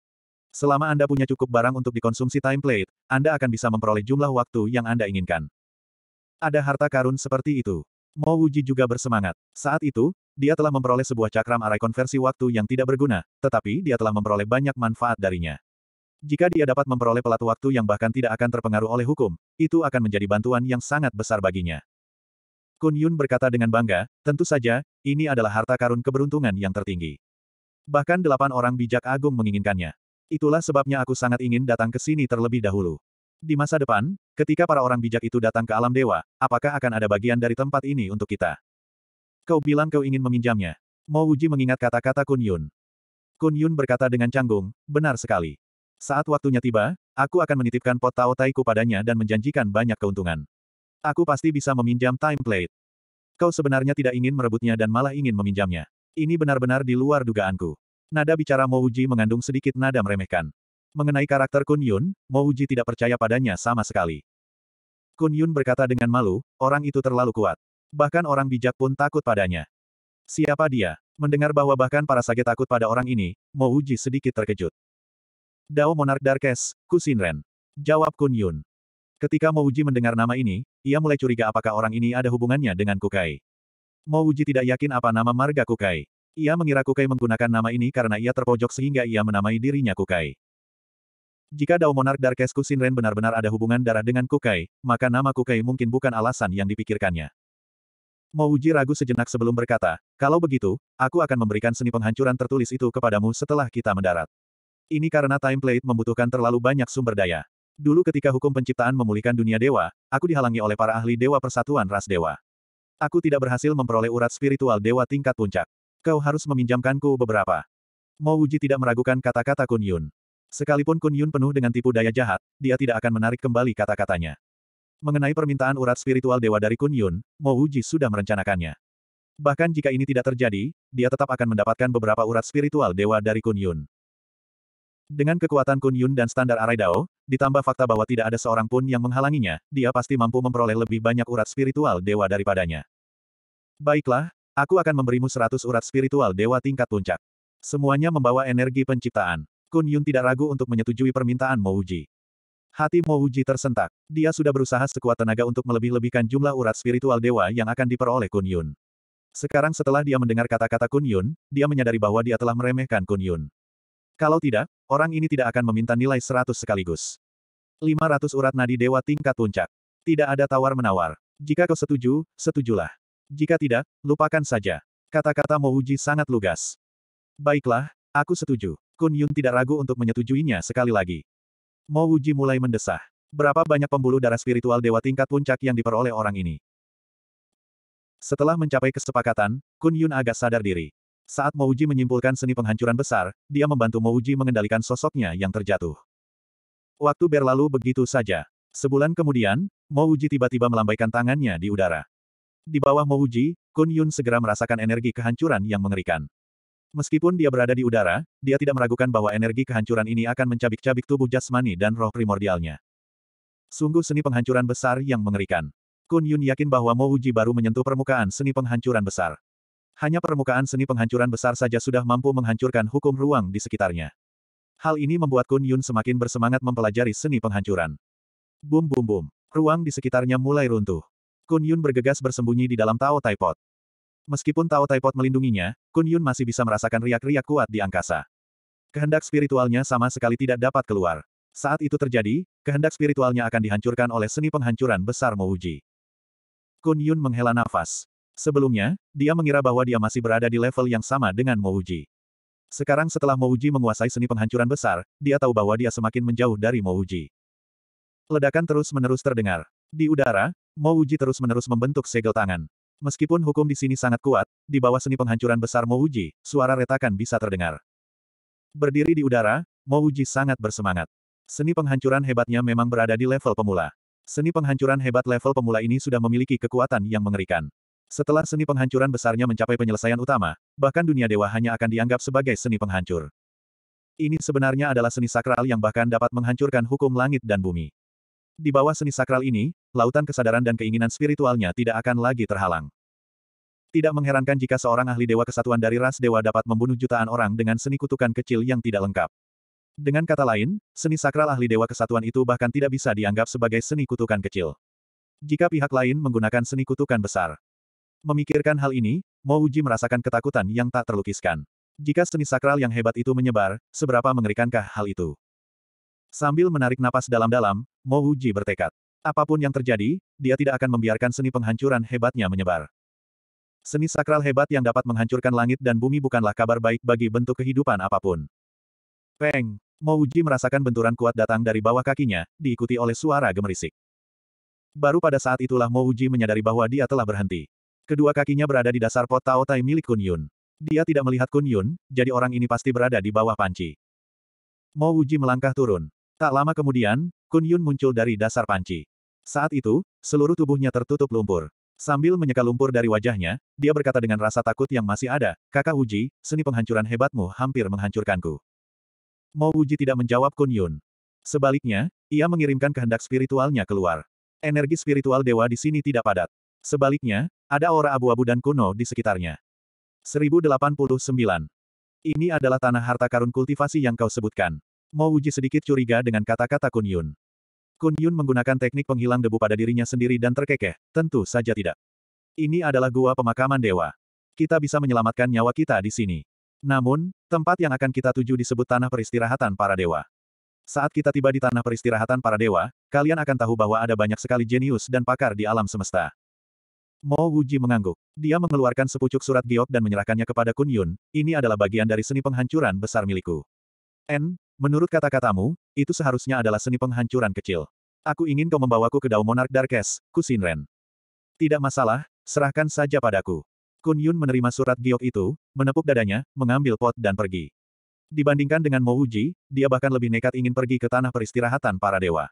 Selama Anda punya cukup barang untuk dikonsumsi time plate, Anda akan bisa memperoleh jumlah waktu yang Anda inginkan. Ada harta karun seperti itu. Mo Wuji juga bersemangat. Saat itu, dia telah memperoleh sebuah cakram arai konversi waktu yang tidak berguna, tetapi dia telah memperoleh banyak manfaat darinya. Jika dia dapat memperoleh pelat waktu yang bahkan tidak akan terpengaruh oleh hukum, itu akan menjadi bantuan yang sangat besar baginya. Kun Yun berkata dengan bangga, tentu saja, ini adalah harta karun keberuntungan yang tertinggi. Bahkan delapan orang bijak agung menginginkannya. Itulah sebabnya aku sangat ingin datang ke sini terlebih dahulu. Di masa depan, ketika para orang bijak itu datang ke alam dewa, apakah akan ada bagian dari tempat ini untuk kita? Kau bilang kau ingin meminjamnya. Mo Wuji mengingat kata-kata Kun Yun. Kun Yun berkata dengan canggung, benar sekali. Saat waktunya tiba, aku akan menitipkan pot Tao Taiku padanya dan menjanjikan banyak keuntungan. Aku pasti bisa meminjam time plate. Kau sebenarnya tidak ingin merebutnya dan malah ingin meminjamnya. Ini benar-benar di luar dugaanku. Nada bicara Mo Uji mengandung sedikit nada meremehkan. Mengenai karakter Kun Yun, Mo Uji tidak percaya padanya sama sekali. Kun Yun berkata dengan malu, orang itu terlalu kuat. Bahkan orang bijak pun takut padanya. Siapa dia? Mendengar bahwa bahkan para sage takut pada orang ini, Mo Uji sedikit terkejut. Dao Monark Darkes, Kusinren. Jawab Kun Yun. Ketika Mo Uji mendengar nama ini, ia mulai curiga apakah orang ini ada hubungannya dengan Kukai. Uji tidak yakin apa nama marga Kukai. Ia mengira Kukai menggunakan nama ini karena ia terpojok sehingga ia menamai dirinya Kukai. Jika Dao Monarch Darkesku Kusinren benar-benar ada hubungan darah dengan Kukai, maka nama Kukai mungkin bukan alasan yang dipikirkannya. Mouji ragu sejenak sebelum berkata, kalau begitu, aku akan memberikan seni penghancuran tertulis itu kepadamu setelah kita mendarat. Ini karena Timeplate membutuhkan terlalu banyak sumber daya. Dulu ketika hukum penciptaan memulihkan dunia dewa, aku dihalangi oleh para ahli dewa persatuan ras dewa. Aku tidak berhasil memperoleh urat spiritual dewa tingkat puncak. Kau harus meminjamkanku beberapa. Mo Wuji tidak meragukan kata-kata Kun Yun. Sekalipun Kun Yun penuh dengan tipu daya jahat, dia tidak akan menarik kembali kata-katanya. Mengenai permintaan urat spiritual dewa dari Kun Yun, Mo Wuji sudah merencanakannya. Bahkan jika ini tidak terjadi, dia tetap akan mendapatkan beberapa urat spiritual dewa dari Kun Yun. Dengan kekuatan Kun Yun dan standar Arai Dao, ditambah fakta bahwa tidak ada seorang pun yang menghalanginya, dia pasti mampu memperoleh lebih banyak urat spiritual dewa daripadanya. Baiklah, Aku akan memberimu seratus urat spiritual dewa tingkat puncak. Semuanya membawa energi penciptaan. Kun Yun tidak ragu untuk menyetujui permintaan Mouji. Hati Mouji tersentak. Dia sudah berusaha sekuat tenaga untuk melebih-lebihkan jumlah urat spiritual dewa yang akan diperoleh Kun Yun. Sekarang setelah dia mendengar kata-kata Kun Yun, dia menyadari bahwa dia telah meremehkan Kun Yun. Kalau tidak, orang ini tidak akan meminta nilai seratus sekaligus. 500 urat nadi dewa tingkat puncak. Tidak ada tawar-menawar. Jika kau setuju, setujulah. Jika tidak, lupakan saja. Kata-kata Mouji sangat lugas. Baiklah, aku setuju. Kun Yun tidak ragu untuk menyetujuinya sekali lagi. Mouji mulai mendesah. Berapa banyak pembuluh darah spiritual dewa tingkat puncak yang diperoleh orang ini? Setelah mencapai kesepakatan, Kun Yun agak sadar diri. Saat Mouji menyimpulkan seni penghancuran besar, dia membantu Mouji mengendalikan sosoknya yang terjatuh. Waktu berlalu begitu saja. Sebulan kemudian, Mouji tiba-tiba melambaikan tangannya di udara. Di bawah Mouji, Kun Yun segera merasakan energi kehancuran yang mengerikan. Meskipun dia berada di udara, dia tidak meragukan bahwa energi kehancuran ini akan mencabik-cabik tubuh jasmani dan roh primordialnya. Sungguh seni penghancuran besar yang mengerikan. Kun Yun yakin bahwa Mo Uji baru menyentuh permukaan seni penghancuran besar. Hanya permukaan seni penghancuran besar saja sudah mampu menghancurkan hukum ruang di sekitarnya. Hal ini membuat Kun Yun semakin bersemangat mempelajari seni penghancuran. Bum bum bum. Ruang di sekitarnya mulai runtuh. Kun Yun bergegas bersembunyi di dalam Tao Tai Pot. Meskipun Tao Tai Pot melindunginya, Kun Yun masih bisa merasakan riak-riak kuat di angkasa. Kehendak spiritualnya sama sekali tidak dapat keluar. Saat itu terjadi, kehendak spiritualnya akan dihancurkan oleh seni penghancuran besar Mouji. Kun Yun menghela nafas. Sebelumnya, dia mengira bahwa dia masih berada di level yang sama dengan Mouji. Sekarang setelah Mouji menguasai seni penghancuran besar, dia tahu bahwa dia semakin menjauh dari Mouji. Ledakan terus-menerus terdengar. Di udara, Mo Uji terus-menerus membentuk segel tangan. Meskipun hukum di sini sangat kuat, di bawah seni penghancuran besar Mo Uji, suara retakan bisa terdengar. Berdiri di udara, Mo Uji sangat bersemangat. Seni penghancuran hebatnya memang berada di level pemula. Seni penghancuran hebat level pemula ini sudah memiliki kekuatan yang mengerikan. Setelah seni penghancuran besarnya mencapai penyelesaian utama, bahkan dunia dewa hanya akan dianggap sebagai seni penghancur. Ini sebenarnya adalah seni sakral yang bahkan dapat menghancurkan hukum langit dan bumi. Di bawah seni sakral ini, lautan kesadaran dan keinginan spiritualnya tidak akan lagi terhalang. Tidak mengherankan jika seorang ahli dewa kesatuan dari ras dewa dapat membunuh jutaan orang dengan seni kutukan kecil yang tidak lengkap. Dengan kata lain, seni sakral ahli dewa kesatuan itu bahkan tidak bisa dianggap sebagai seni kutukan kecil. Jika pihak lain menggunakan seni kutukan besar. Memikirkan hal ini, Mo Uji merasakan ketakutan yang tak terlukiskan. Jika seni sakral yang hebat itu menyebar, seberapa mengerikankah hal itu? Sambil menarik napas dalam-dalam, Mo Uji bertekad. Apapun yang terjadi, dia tidak akan membiarkan seni penghancuran hebatnya menyebar. Seni sakral hebat yang dapat menghancurkan langit dan bumi bukanlah kabar baik bagi bentuk kehidupan apapun. Peng! Mo Uji merasakan benturan kuat datang dari bawah kakinya, diikuti oleh suara gemerisik. Baru pada saat itulah Mo Uji menyadari bahwa dia telah berhenti. Kedua kakinya berada di dasar pot Tao Tai milik Kun Yun. Dia tidak melihat Kun Yun, jadi orang ini pasti berada di bawah panci. Mo Uji melangkah turun. Tak lama kemudian, Kun Yun muncul dari dasar panci. Saat itu, seluruh tubuhnya tertutup lumpur. Sambil menyeka lumpur dari wajahnya, dia berkata dengan rasa takut yang masih ada, Kakak Uji, seni penghancuran hebatmu hampir menghancurkanku. Mo Uji tidak menjawab Kun Yun. Sebaliknya, ia mengirimkan kehendak spiritualnya keluar. Energi spiritual dewa di sini tidak padat. Sebaliknya, ada aura abu-abu dan kuno di sekitarnya. 1089. Ini adalah tanah harta karun kultivasi yang kau sebutkan. Mo Uji sedikit curiga dengan kata-kata Kun Yun. Kun Yun menggunakan teknik penghilang debu pada dirinya sendiri dan terkekeh, tentu saja tidak. Ini adalah gua pemakaman dewa. Kita bisa menyelamatkan nyawa kita di sini. Namun, tempat yang akan kita tuju disebut tanah peristirahatan para dewa. Saat kita tiba di tanah peristirahatan para dewa, kalian akan tahu bahwa ada banyak sekali jenius dan pakar di alam semesta. Mo Wuji mengangguk. Dia mengeluarkan sepucuk surat giok dan menyerahkannya kepada Kun Yun. Ini adalah bagian dari seni penghancuran besar milikku. N, Menurut kata-katamu, itu seharusnya adalah seni penghancuran kecil. Aku ingin kau membawaku ke Dao Monarch Darkes, Kusinren. Tidak masalah, serahkan saja padaku. Kun Yun menerima surat giok itu, menepuk dadanya, mengambil pot dan pergi. Dibandingkan dengan Mo Uji, dia bahkan lebih nekat ingin pergi ke tanah peristirahatan para dewa.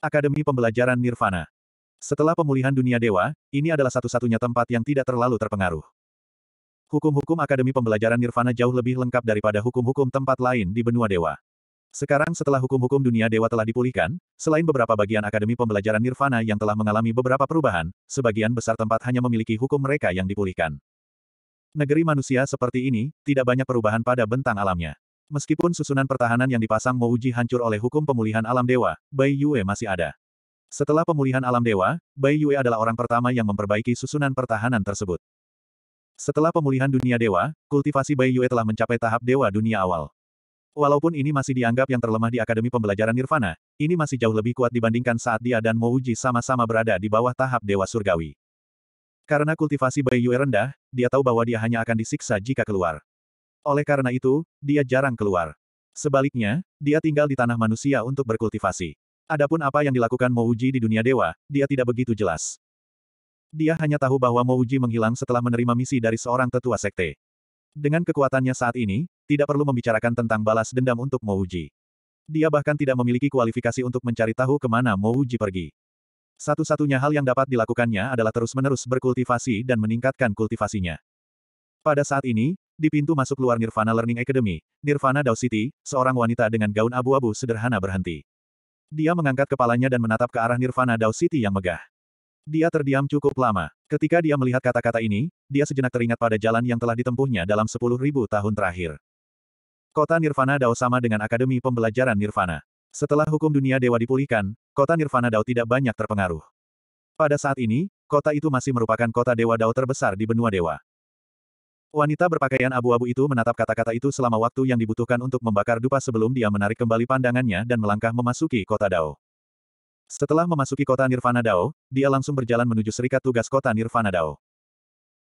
Akademi Pembelajaran Nirvana Setelah pemulihan dunia dewa, ini adalah satu-satunya tempat yang tidak terlalu terpengaruh. Hukum-hukum Akademi Pembelajaran Nirvana jauh lebih lengkap daripada hukum-hukum tempat lain di benua dewa. Sekarang setelah hukum-hukum dunia dewa telah dipulihkan, selain beberapa bagian Akademi Pembelajaran Nirvana yang telah mengalami beberapa perubahan, sebagian besar tempat hanya memiliki hukum mereka yang dipulihkan. Negeri manusia seperti ini, tidak banyak perubahan pada bentang alamnya. Meskipun susunan pertahanan yang dipasang mau Uji hancur oleh hukum pemulihan alam dewa, Bai Yue masih ada. Setelah pemulihan alam dewa, Bai Yue adalah orang pertama yang memperbaiki susunan pertahanan tersebut. Setelah pemulihan dunia dewa, kultivasi Bai Yue telah mencapai tahap dewa dunia awal. Walaupun ini masih dianggap yang terlemah di Akademi Pembelajaran Nirvana, ini masih jauh lebih kuat dibandingkan saat dia dan Mouji sama-sama berada di bawah tahap dewa surgawi. Karena kultivasi Bai Yue rendah, dia tahu bahwa dia hanya akan disiksa jika keluar. Oleh karena itu, dia jarang keluar. Sebaliknya, dia tinggal di tanah manusia untuk berkultivasi. Adapun apa yang dilakukan Mouji di dunia dewa, dia tidak begitu jelas. Dia hanya tahu bahwa Mouji menghilang setelah menerima misi dari seorang tetua sekte. Dengan kekuatannya saat ini, tidak perlu membicarakan tentang balas dendam untuk Mouji. Dia bahkan tidak memiliki kualifikasi untuk mencari tahu kemana Mouji pergi. Satu-satunya hal yang dapat dilakukannya adalah terus-menerus berkultivasi dan meningkatkan kultivasinya. Pada saat ini, di pintu masuk luar Nirvana Learning Academy, Nirvana Dao City, seorang wanita dengan gaun abu-abu sederhana berhenti. Dia mengangkat kepalanya dan menatap ke arah Nirvana Dao City yang megah. Dia terdiam cukup lama. Ketika dia melihat kata-kata ini, dia sejenak teringat pada jalan yang telah ditempuhnya dalam 10.000 tahun terakhir. Kota Nirvana Dao sama dengan Akademi Pembelajaran Nirvana. Setelah hukum dunia dewa dipulihkan, kota Nirvana Dao tidak banyak terpengaruh. Pada saat ini, kota itu masih merupakan kota dewa Dao terbesar di benua dewa. Wanita berpakaian abu-abu itu menatap kata-kata itu selama waktu yang dibutuhkan untuk membakar dupa sebelum dia menarik kembali pandangannya dan melangkah memasuki kota Dao. Setelah memasuki kota Nirvana Dao, dia langsung berjalan menuju serikat tugas kota Nirvana Dao.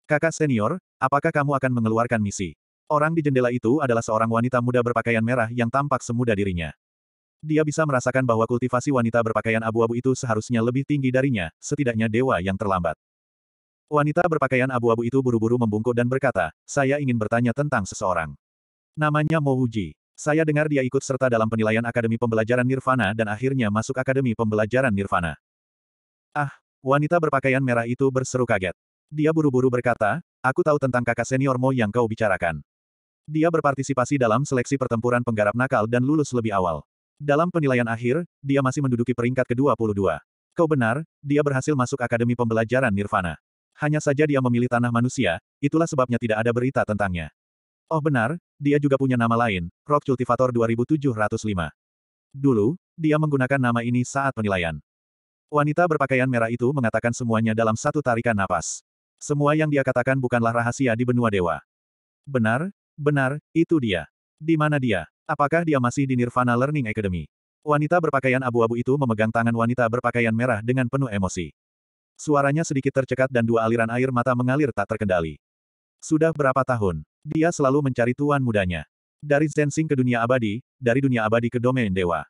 Kakak senior, apakah kamu akan mengeluarkan misi? Orang di jendela itu adalah seorang wanita muda berpakaian merah yang tampak semuda dirinya. Dia bisa merasakan bahwa kultivasi wanita berpakaian abu-abu itu seharusnya lebih tinggi darinya, setidaknya dewa yang terlambat. Wanita berpakaian abu-abu itu buru-buru membungkuk dan berkata, saya ingin bertanya tentang seseorang. Namanya Mo saya dengar dia ikut serta dalam penilaian Akademi Pembelajaran Nirvana dan akhirnya masuk Akademi Pembelajaran Nirvana. Ah, wanita berpakaian merah itu berseru kaget. Dia buru-buru berkata, aku tahu tentang kakak seniormu yang kau bicarakan. Dia berpartisipasi dalam seleksi pertempuran penggarap nakal dan lulus lebih awal. Dalam penilaian akhir, dia masih menduduki peringkat ke-22. Kau benar, dia berhasil masuk Akademi Pembelajaran Nirvana. Hanya saja dia memilih tanah manusia, itulah sebabnya tidak ada berita tentangnya. Oh benar, dia juga punya nama lain, Rock Cultivator 2705. Dulu, dia menggunakan nama ini saat penilaian. Wanita berpakaian merah itu mengatakan semuanya dalam satu tarikan napas. Semua yang dia katakan bukanlah rahasia di benua dewa. Benar, benar, itu dia. Di mana dia? Apakah dia masih di Nirvana Learning Academy? Wanita berpakaian abu-abu itu memegang tangan wanita berpakaian merah dengan penuh emosi. Suaranya sedikit tercekat dan dua aliran air mata mengalir tak terkendali. Sudah berapa tahun? Dia selalu mencari tuan mudanya. Dari Zensing ke dunia abadi, dari dunia abadi ke domain dewa.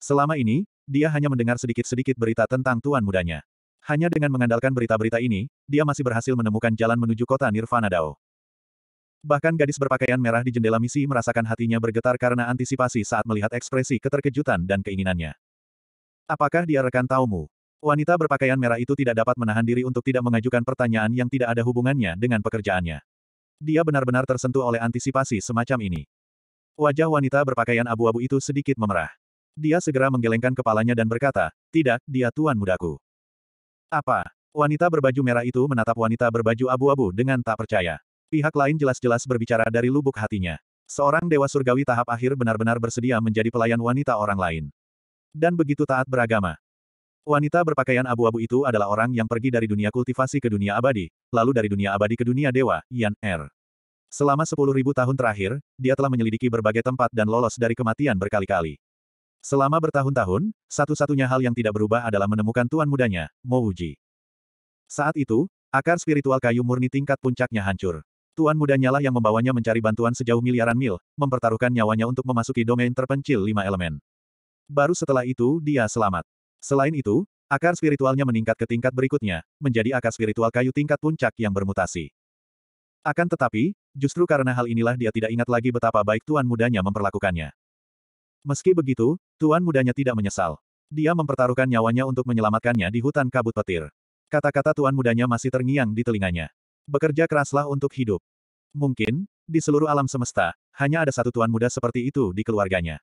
Selama ini, dia hanya mendengar sedikit-sedikit berita tentang tuan mudanya. Hanya dengan mengandalkan berita-berita ini, dia masih berhasil menemukan jalan menuju kota Nirvana Dao. Bahkan gadis berpakaian merah di jendela misi merasakan hatinya bergetar karena antisipasi saat melihat ekspresi keterkejutan dan keinginannya. Apakah dia rekan taumu? Wanita berpakaian merah itu tidak dapat menahan diri untuk tidak mengajukan pertanyaan yang tidak ada hubungannya dengan pekerjaannya. Dia benar-benar tersentuh oleh antisipasi semacam ini. Wajah wanita berpakaian abu-abu itu sedikit memerah. Dia segera menggelengkan kepalanya dan berkata, tidak, dia tuan mudaku. Apa? Wanita berbaju merah itu menatap wanita berbaju abu-abu dengan tak percaya. Pihak lain jelas-jelas berbicara dari lubuk hatinya. Seorang dewa surgawi tahap akhir benar-benar bersedia menjadi pelayan wanita orang lain. Dan begitu taat beragama. Wanita berpakaian abu-abu itu adalah orang yang pergi dari dunia kultivasi ke dunia abadi, lalu dari dunia abadi ke dunia dewa, Yan Er. Selama 10.000 tahun terakhir, dia telah menyelidiki berbagai tempat dan lolos dari kematian berkali-kali. Selama bertahun-tahun, satu-satunya hal yang tidak berubah adalah menemukan tuan mudanya, Mo Uji. Saat itu, akar spiritual kayu murni tingkat puncaknya hancur. Tuan mudanya lah yang membawanya mencari bantuan sejauh miliaran mil, mempertaruhkan nyawanya untuk memasuki domain terpencil lima elemen. Baru setelah itu dia selamat. Selain itu, akar spiritualnya meningkat ke tingkat berikutnya, menjadi akar spiritual kayu tingkat puncak yang bermutasi. Akan tetapi, justru karena hal inilah dia tidak ingat lagi betapa baik tuan mudanya memperlakukannya. Meski begitu, tuan mudanya tidak menyesal. Dia mempertaruhkan nyawanya untuk menyelamatkannya di hutan kabut petir. Kata-kata tuan mudanya masih terngiang di telinganya. Bekerja keraslah untuk hidup. Mungkin, di seluruh alam semesta, hanya ada satu tuan muda seperti itu di keluarganya.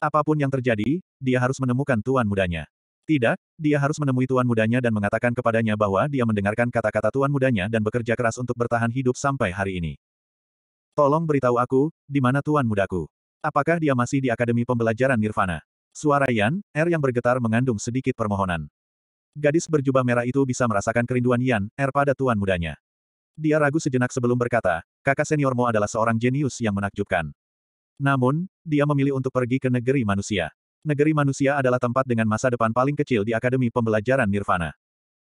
Apapun yang terjadi, dia harus menemukan tuan mudanya. Tidak, dia harus menemui tuan mudanya dan mengatakan kepadanya bahwa dia mendengarkan kata-kata tuan mudanya dan bekerja keras untuk bertahan hidup sampai hari ini. Tolong beritahu aku, di mana tuan mudaku? Apakah dia masih di Akademi Pembelajaran Nirvana? Suara Yan, R yang bergetar mengandung sedikit permohonan. Gadis berjubah merah itu bisa merasakan kerinduan Yan, R pada tuan mudanya. Dia ragu sejenak sebelum berkata, kakak seniormu adalah seorang jenius yang menakjubkan. Namun, dia memilih untuk pergi ke negeri manusia. Negeri manusia adalah tempat dengan masa depan paling kecil di Akademi Pembelajaran Nirvana.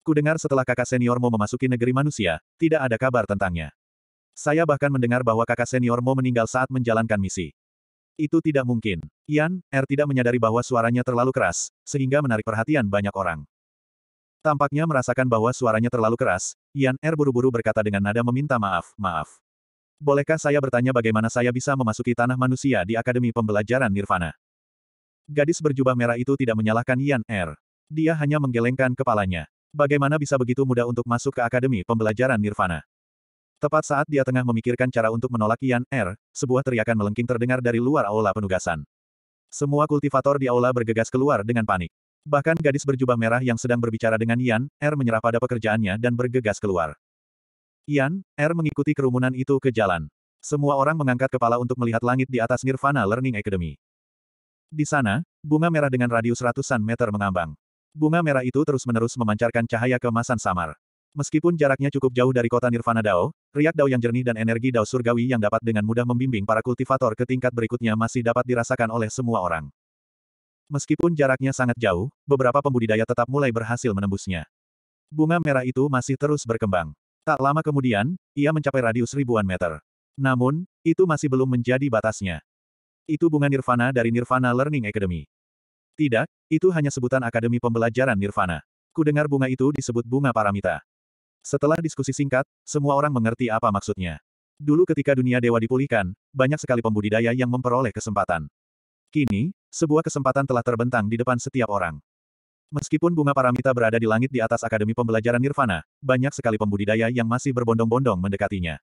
Kudengar setelah kakak seniormu memasuki negeri manusia, tidak ada kabar tentangnya. Saya bahkan mendengar bahwa kakak seniormu meninggal saat menjalankan misi. Itu tidak mungkin. Ian R er tidak menyadari bahwa suaranya terlalu keras, sehingga menarik perhatian banyak orang. Tampaknya merasakan bahwa suaranya terlalu keras, Ian R er buru-buru berkata dengan nada meminta maaf, maaf. Bolehkah saya bertanya bagaimana saya bisa memasuki tanah manusia di Akademi Pembelajaran Nirvana? Gadis berjubah merah itu tidak menyalahkan Yan Er. Dia hanya menggelengkan kepalanya. Bagaimana bisa begitu mudah untuk masuk ke Akademi Pembelajaran Nirvana? Tepat saat dia tengah memikirkan cara untuk menolak Yan Er, sebuah teriakan melengking terdengar dari luar aula penugasan. Semua kultivator di aula bergegas keluar dengan panik. Bahkan gadis berjubah merah yang sedang berbicara dengan Yan Er menyerah pada pekerjaannya dan bergegas keluar. Ian R er mengikuti kerumunan itu ke jalan. Semua orang mengangkat kepala untuk melihat langit di atas Nirvana Learning Academy. Di sana, bunga merah dengan radius ratusan meter mengambang. Bunga merah itu terus-menerus memancarkan cahaya kemasan samar. Meskipun jaraknya cukup jauh dari kota Nirvana Dao, riak Dao yang jernih dan energi Dao surgawi yang dapat dengan mudah membimbing para kultivator ke tingkat berikutnya masih dapat dirasakan oleh semua orang. Meskipun jaraknya sangat jauh, beberapa pembudidaya tetap mulai berhasil menembusnya. Bunga merah itu masih terus berkembang. Tak lama kemudian, ia mencapai radius ribuan meter. Namun, itu masih belum menjadi batasnya. Itu bunga nirvana dari Nirvana Learning Academy. Tidak, itu hanya sebutan Akademi Pembelajaran Nirvana. Kudengar bunga itu disebut bunga paramita. Setelah diskusi singkat, semua orang mengerti apa maksudnya. Dulu ketika dunia dewa dipulihkan, banyak sekali pembudidaya yang memperoleh kesempatan. Kini, sebuah kesempatan telah terbentang di depan setiap orang. Meskipun bunga paramita berada di langit di atas Akademi Pembelajaran Nirvana, banyak sekali pembudidaya yang masih berbondong-bondong mendekatinya.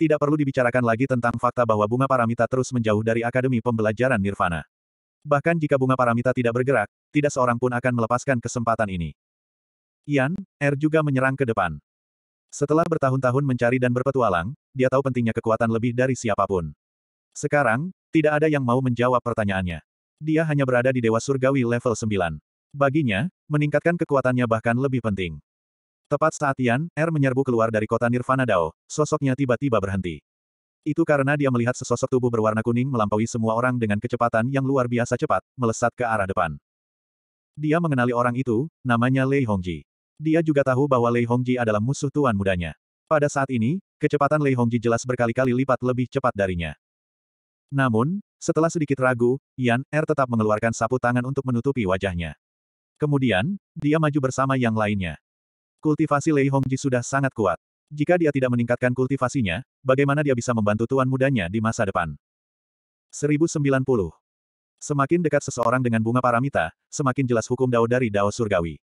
Tidak perlu dibicarakan lagi tentang fakta bahwa bunga paramita terus menjauh dari Akademi Pembelajaran Nirvana. Bahkan jika bunga paramita tidak bergerak, tidak seorang pun akan melepaskan kesempatan ini. Ian, Er juga menyerang ke depan. Setelah bertahun-tahun mencari dan berpetualang, dia tahu pentingnya kekuatan lebih dari siapapun. Sekarang, tidak ada yang mau menjawab pertanyaannya. Dia hanya berada di Dewa Surgawi level 9. Baginya, meningkatkan kekuatannya bahkan lebih penting. Tepat saat Yan Er menyerbu keluar dari kota Nirvana Dao, sosoknya tiba-tiba berhenti. Itu karena dia melihat sesosok tubuh berwarna kuning melampaui semua orang dengan kecepatan yang luar biasa cepat, melesat ke arah depan. Dia mengenali orang itu, namanya Lei Hongji. Dia juga tahu bahwa Lei Hongji adalah musuh tuan mudanya. Pada saat ini, kecepatan Lei Hongji jelas berkali-kali lipat lebih cepat darinya. Namun, setelah sedikit ragu, Yan Er tetap mengeluarkan sapu tangan untuk menutupi wajahnya. Kemudian, dia maju bersama yang lainnya. Kultivasi Lei Hongji sudah sangat kuat. Jika dia tidak meningkatkan kultivasinya, bagaimana dia bisa membantu tuan mudanya di masa depan? 1090. Semakin dekat seseorang dengan bunga paramita, semakin jelas hukum dao dari dao surgawi.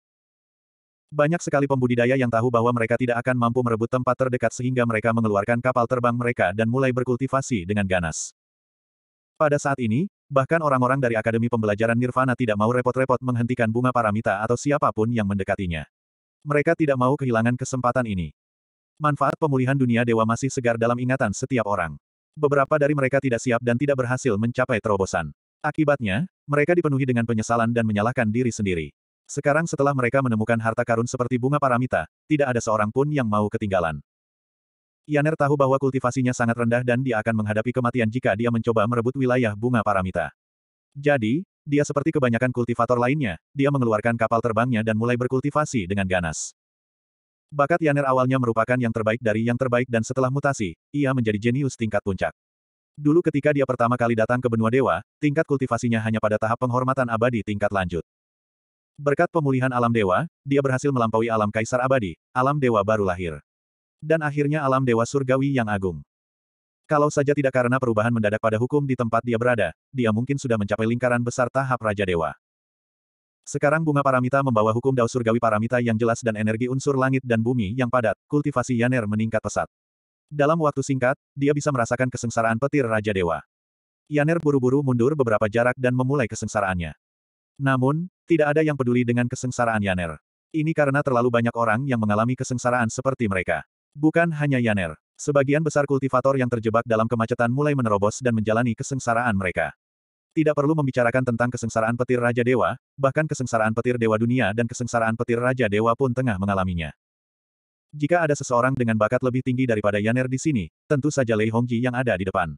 Banyak sekali pembudidaya yang tahu bahwa mereka tidak akan mampu merebut tempat terdekat sehingga mereka mengeluarkan kapal terbang mereka dan mulai berkultivasi dengan ganas. Pada saat ini, Bahkan orang-orang dari Akademi Pembelajaran Nirvana tidak mau repot-repot menghentikan bunga paramita atau siapapun yang mendekatinya. Mereka tidak mau kehilangan kesempatan ini. Manfaat pemulihan dunia dewa masih segar dalam ingatan setiap orang. Beberapa dari mereka tidak siap dan tidak berhasil mencapai terobosan. Akibatnya, mereka dipenuhi dengan penyesalan dan menyalahkan diri sendiri. Sekarang setelah mereka menemukan harta karun seperti bunga paramita, tidak ada seorang pun yang mau ketinggalan. Yaner tahu bahwa kultivasinya sangat rendah dan dia akan menghadapi kematian jika dia mencoba merebut wilayah bunga paramita. Jadi, dia seperti kebanyakan kultivator lainnya, dia mengeluarkan kapal terbangnya dan mulai berkultivasi dengan ganas. Bakat Yaner awalnya merupakan yang terbaik dari yang terbaik dan setelah mutasi, ia menjadi jenius tingkat puncak. Dulu ketika dia pertama kali datang ke benua dewa, tingkat kultivasinya hanya pada tahap penghormatan abadi tingkat lanjut. Berkat pemulihan alam dewa, dia berhasil melampaui alam kaisar abadi, alam dewa baru lahir dan akhirnya alam dewa surgawi yang agung. Kalau saja tidak karena perubahan mendadak pada hukum di tempat dia berada, dia mungkin sudah mencapai lingkaran besar tahap Raja Dewa. Sekarang bunga paramita membawa hukum dao surgawi paramita yang jelas dan energi unsur langit dan bumi yang padat, kultivasi Yaner meningkat pesat. Dalam waktu singkat, dia bisa merasakan kesengsaraan petir Raja Dewa. Yaner buru-buru mundur beberapa jarak dan memulai kesengsaraannya. Namun, tidak ada yang peduli dengan kesengsaraan Yaner. Ini karena terlalu banyak orang yang mengalami kesengsaraan seperti mereka. Bukan hanya Yaner. Sebagian besar kultivator yang terjebak dalam kemacetan mulai menerobos dan menjalani kesengsaraan mereka. Tidak perlu membicarakan tentang kesengsaraan petir Raja Dewa, bahkan kesengsaraan petir Dewa Dunia dan kesengsaraan petir Raja Dewa pun tengah mengalaminya. Jika ada seseorang dengan bakat lebih tinggi daripada Yaner di sini, tentu saja Lei Hongji yang ada di depan.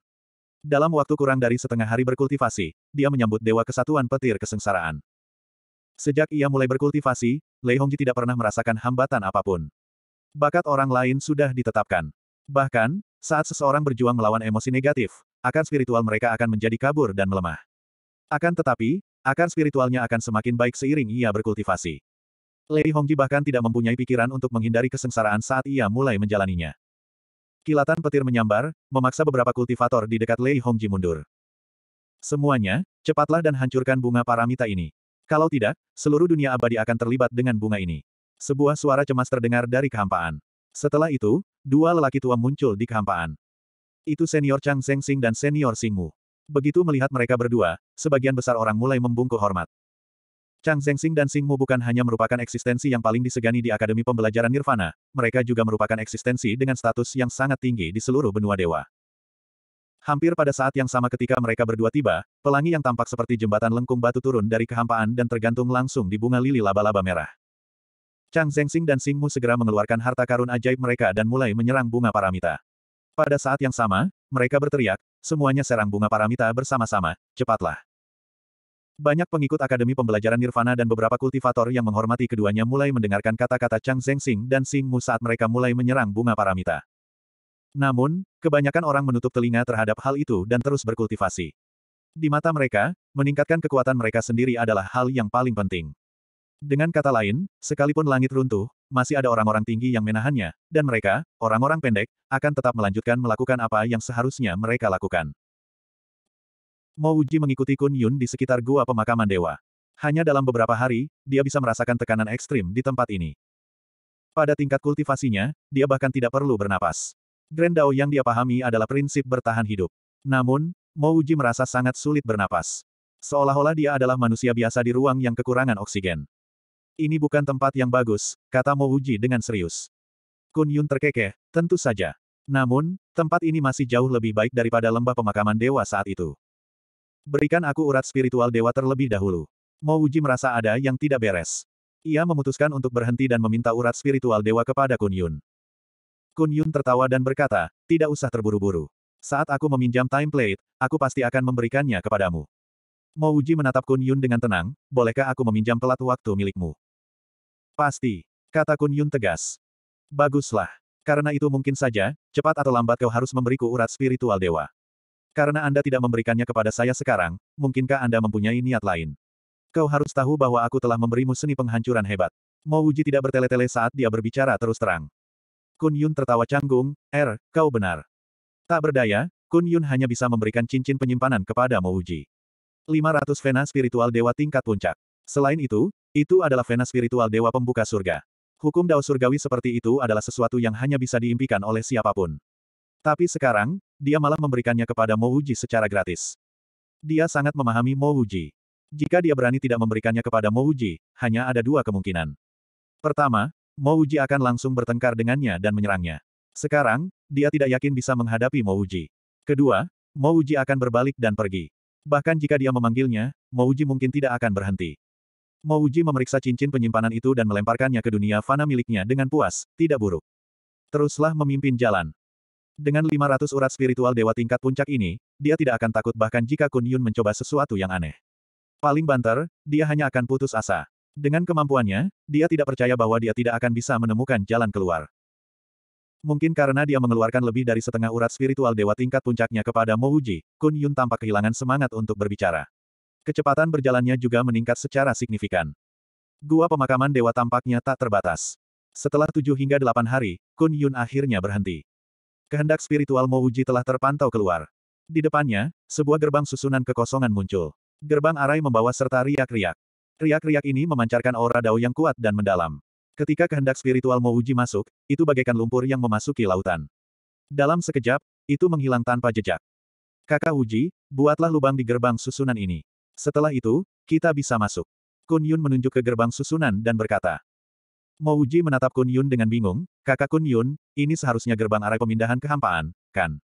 Dalam waktu kurang dari setengah hari berkultivasi, dia menyambut Dewa Kesatuan Petir Kesengsaraan. Sejak ia mulai berkultivasi, Lei Hongji tidak pernah merasakan hambatan apapun. Bakat orang lain sudah ditetapkan. Bahkan, saat seseorang berjuang melawan emosi negatif, akar spiritual mereka akan menjadi kabur dan melemah. Akan tetapi, akar spiritualnya akan semakin baik seiring ia berkultivasi. Lady Hongji bahkan tidak mempunyai pikiran untuk menghindari kesengsaraan saat ia mulai menjalaninya. Kilatan petir menyambar, memaksa beberapa kultivator di dekat Lei Hongji mundur. Semuanya, cepatlah dan hancurkan bunga paramita ini. Kalau tidak, seluruh dunia abadi akan terlibat dengan bunga ini. Sebuah suara cemas terdengar dari kehampaan. Setelah itu, dua lelaki tua muncul di kehampaan. Itu senior Chang Sing dan senior Sing Wu. Begitu melihat mereka berdua, sebagian besar orang mulai membungkuk hormat. Chang Sing dan Sing Wu bukan hanya merupakan eksistensi yang paling disegani di Akademi Pembelajaran Nirvana, mereka juga merupakan eksistensi dengan status yang sangat tinggi di seluruh benua dewa. Hampir pada saat yang sama ketika mereka berdua tiba, pelangi yang tampak seperti jembatan lengkung batu turun dari kehampaan dan tergantung langsung di bunga lili laba-laba merah. Chang Zhengxing dan Mu segera mengeluarkan harta karun ajaib mereka dan mulai menyerang bunga paramita. Pada saat yang sama, mereka berteriak, semuanya serang bunga paramita bersama-sama, cepatlah. Banyak pengikut Akademi Pembelajaran Nirvana dan beberapa kultivator yang menghormati keduanya mulai mendengarkan kata-kata Chang Zhengxing dan Sing Mu saat mereka mulai menyerang bunga paramita. Namun, kebanyakan orang menutup telinga terhadap hal itu dan terus berkultivasi. Di mata mereka, meningkatkan kekuatan mereka sendiri adalah hal yang paling penting. Dengan kata lain, sekalipun langit runtuh, masih ada orang-orang tinggi yang menahannya, dan mereka, orang-orang pendek, akan tetap melanjutkan melakukan apa yang seharusnya mereka lakukan. Mo Wuji mengikuti Kun Yun di sekitar gua pemakaman dewa. Hanya dalam beberapa hari, dia bisa merasakan tekanan ekstrim di tempat ini. Pada tingkat kultivasinya, dia bahkan tidak perlu bernapas. Grand Dao yang dia pahami adalah prinsip bertahan hidup. Namun, Mo Wuji merasa sangat sulit bernapas. Seolah-olah dia adalah manusia biasa di ruang yang kekurangan oksigen. Ini bukan tempat yang bagus, kata Mo Uji dengan serius. Kun Yun terkekeh, tentu saja. Namun, tempat ini masih jauh lebih baik daripada lembah pemakaman dewa saat itu. Berikan aku urat spiritual dewa terlebih dahulu. Mo Uji merasa ada yang tidak beres. Ia memutuskan untuk berhenti dan meminta urat spiritual dewa kepada Kun Yun. Kun Yun tertawa dan berkata, tidak usah terburu-buru. Saat aku meminjam timeplate, aku pasti akan memberikannya kepadamu. Mo Uji menatap Kun Yun dengan tenang, bolehkah aku meminjam pelat waktu milikmu? Pasti. Kata Kun Yun tegas. Baguslah. Karena itu mungkin saja, cepat atau lambat kau harus memberiku urat spiritual dewa. Karena Anda tidak memberikannya kepada saya sekarang, mungkinkah Anda mempunyai niat lain? Kau harus tahu bahwa aku telah memberimu seni penghancuran hebat. Mo Uji tidak bertele-tele saat dia berbicara terus terang. Kun Yun tertawa canggung, Er, kau benar. Tak berdaya, Kun Yun hanya bisa memberikan cincin penyimpanan kepada Mo Wuji. 500 Vena Spiritual Dewa tingkat puncak. Selain itu, itu adalah vena spiritual dewa pembuka surga. Hukum dao surgawi seperti itu adalah sesuatu yang hanya bisa diimpikan oleh siapapun. Tapi sekarang, dia malah memberikannya kepada Uji secara gratis. Dia sangat memahami Uji. Jika dia berani tidak memberikannya kepada Uji, hanya ada dua kemungkinan. Pertama, Uji akan langsung bertengkar dengannya dan menyerangnya. Sekarang, dia tidak yakin bisa menghadapi Uji. Kedua, Uji akan berbalik dan pergi. Bahkan jika dia memanggilnya, Uji mungkin tidak akan berhenti. Mouji memeriksa cincin penyimpanan itu dan melemparkannya ke dunia fana miliknya dengan puas, tidak buruk. Teruslah memimpin jalan. Dengan 500 urat spiritual dewa tingkat puncak ini, dia tidak akan takut bahkan jika Kun Yun mencoba sesuatu yang aneh. Paling banter, dia hanya akan putus asa. Dengan kemampuannya, dia tidak percaya bahwa dia tidak akan bisa menemukan jalan keluar. Mungkin karena dia mengeluarkan lebih dari setengah urat spiritual dewa tingkat puncaknya kepada Mouji, Kun Yun tampak kehilangan semangat untuk berbicara. Kecepatan berjalannya juga meningkat secara signifikan. Gua pemakaman dewa tampaknya tak terbatas. Setelah tujuh hingga delapan hari, Kun Yun akhirnya berhenti. Kehendak spiritual Mo Uji telah terpantau keluar. Di depannya, sebuah gerbang susunan kekosongan muncul. Gerbang arai membawa serta riak-riak. Riak-riak ini memancarkan aura dao yang kuat dan mendalam. Ketika kehendak spiritual Mo Uji masuk, itu bagaikan lumpur yang memasuki lautan. Dalam sekejap, itu menghilang tanpa jejak. Kakak Uji, buatlah lubang di gerbang susunan ini. Setelah itu, kita bisa masuk. Kun Yun menunjuk ke gerbang susunan dan berkata. Mo Uji menatap Kun Yun dengan bingung, kakak Kun Yun, ini seharusnya gerbang arah pemindahan kehampaan, kan?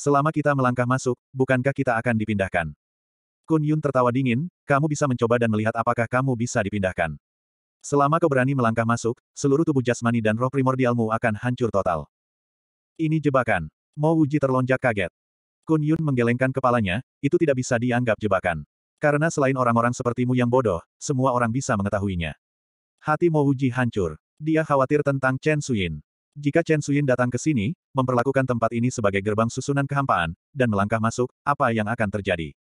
Selama kita melangkah masuk, bukankah kita akan dipindahkan? Kun Yun tertawa dingin, kamu bisa mencoba dan melihat apakah kamu bisa dipindahkan. Selama kau berani melangkah masuk, seluruh tubuh jasmani dan roh primordialmu akan hancur total. Ini jebakan. Mo Uji terlonjak kaget. Kun Yun menggelengkan kepalanya, itu tidak bisa dianggap jebakan. Karena selain orang-orang sepertimu yang bodoh, semua orang bisa mengetahuinya. Hati Mo Uji hancur. Dia khawatir tentang Chen Suyin. Jika Chen Suyin datang ke sini, memperlakukan tempat ini sebagai gerbang susunan kehampaan, dan melangkah masuk, apa yang akan terjadi?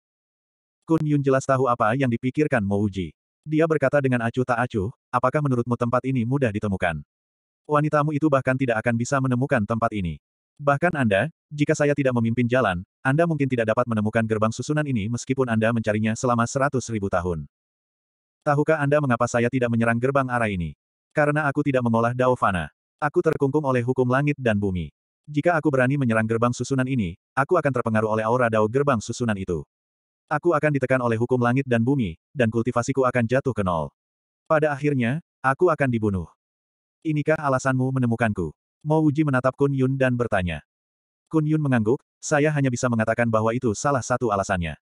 Kun Yun jelas tahu apa yang dipikirkan Mo Uji. Dia berkata dengan acuh tak acuh, apakah menurutmu tempat ini mudah ditemukan? Wanitamu itu bahkan tidak akan bisa menemukan tempat ini. Bahkan Anda, jika saya tidak memimpin jalan, anda mungkin tidak dapat menemukan gerbang susunan ini meskipun Anda mencarinya selama seratus ribu tahun. Tahukah Anda mengapa saya tidak menyerang gerbang arah ini? Karena aku tidak mengolah Dao Fana. Aku terkungkung oleh hukum langit dan bumi. Jika aku berani menyerang gerbang susunan ini, aku akan terpengaruh oleh aura dao gerbang susunan itu. Aku akan ditekan oleh hukum langit dan bumi, dan kultivasiku akan jatuh ke nol. Pada akhirnya, aku akan dibunuh. Inikah alasanmu menemukanku? Mo Uji menatap Kun Yun dan bertanya. Kun Yun mengangguk, saya hanya bisa mengatakan bahwa itu salah satu alasannya.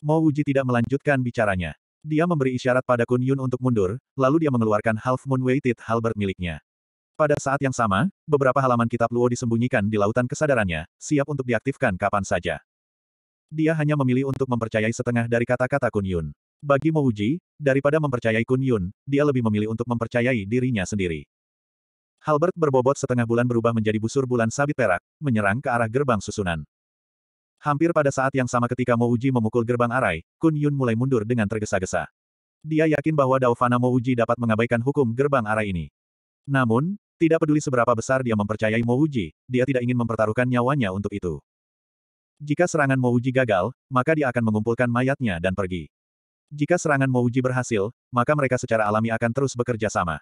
Mo Wuji tidak melanjutkan bicaranya. Dia memberi isyarat pada Kun Yun untuk mundur, lalu dia mengeluarkan Half Moon Weighted Halberd miliknya. Pada saat yang sama, beberapa halaman kitab Luo disembunyikan di lautan kesadarannya, siap untuk diaktifkan kapan saja. Dia hanya memilih untuk mempercayai setengah dari kata-kata Kun Yun. Bagi Mo Wuji, daripada mempercayai Kun Yun, dia lebih memilih untuk mempercayai dirinya sendiri. Halbert berbobot setengah bulan berubah menjadi busur bulan sabit perak, menyerang ke arah gerbang susunan. Hampir pada saat yang sama ketika Mo Uji memukul gerbang arai, Kun Yun mulai mundur dengan tergesa-gesa. Dia yakin bahwa Daofana Mo Uji dapat mengabaikan hukum gerbang arai ini. Namun, tidak peduli seberapa besar dia mempercayai Mo Uji, dia tidak ingin mempertaruhkan nyawanya untuk itu. Jika serangan Mo Uji gagal, maka dia akan mengumpulkan mayatnya dan pergi. Jika serangan Mo Uji berhasil, maka mereka secara alami akan terus bekerja sama.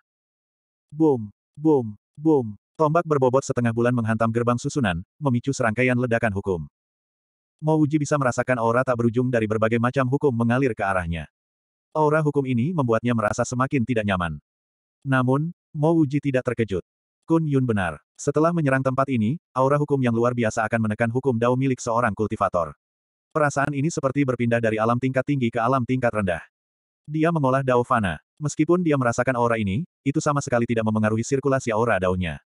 Boom! Boom, boom, tombak berbobot setengah bulan menghantam gerbang susunan, memicu serangkaian ledakan hukum. Mo bisa merasakan aura tak berujung dari berbagai macam hukum mengalir ke arahnya. Aura hukum ini membuatnya merasa semakin tidak nyaman. Namun, Mo tidak terkejut. Kun Yun benar. Setelah menyerang tempat ini, aura hukum yang luar biasa akan menekan hukum dao milik seorang kultivator. Perasaan ini seperti berpindah dari alam tingkat tinggi ke alam tingkat rendah. Dia mengolah Dao Fana. Meskipun dia merasakan aura ini, itu sama sekali tidak memengaruhi sirkulasi aura daunnya.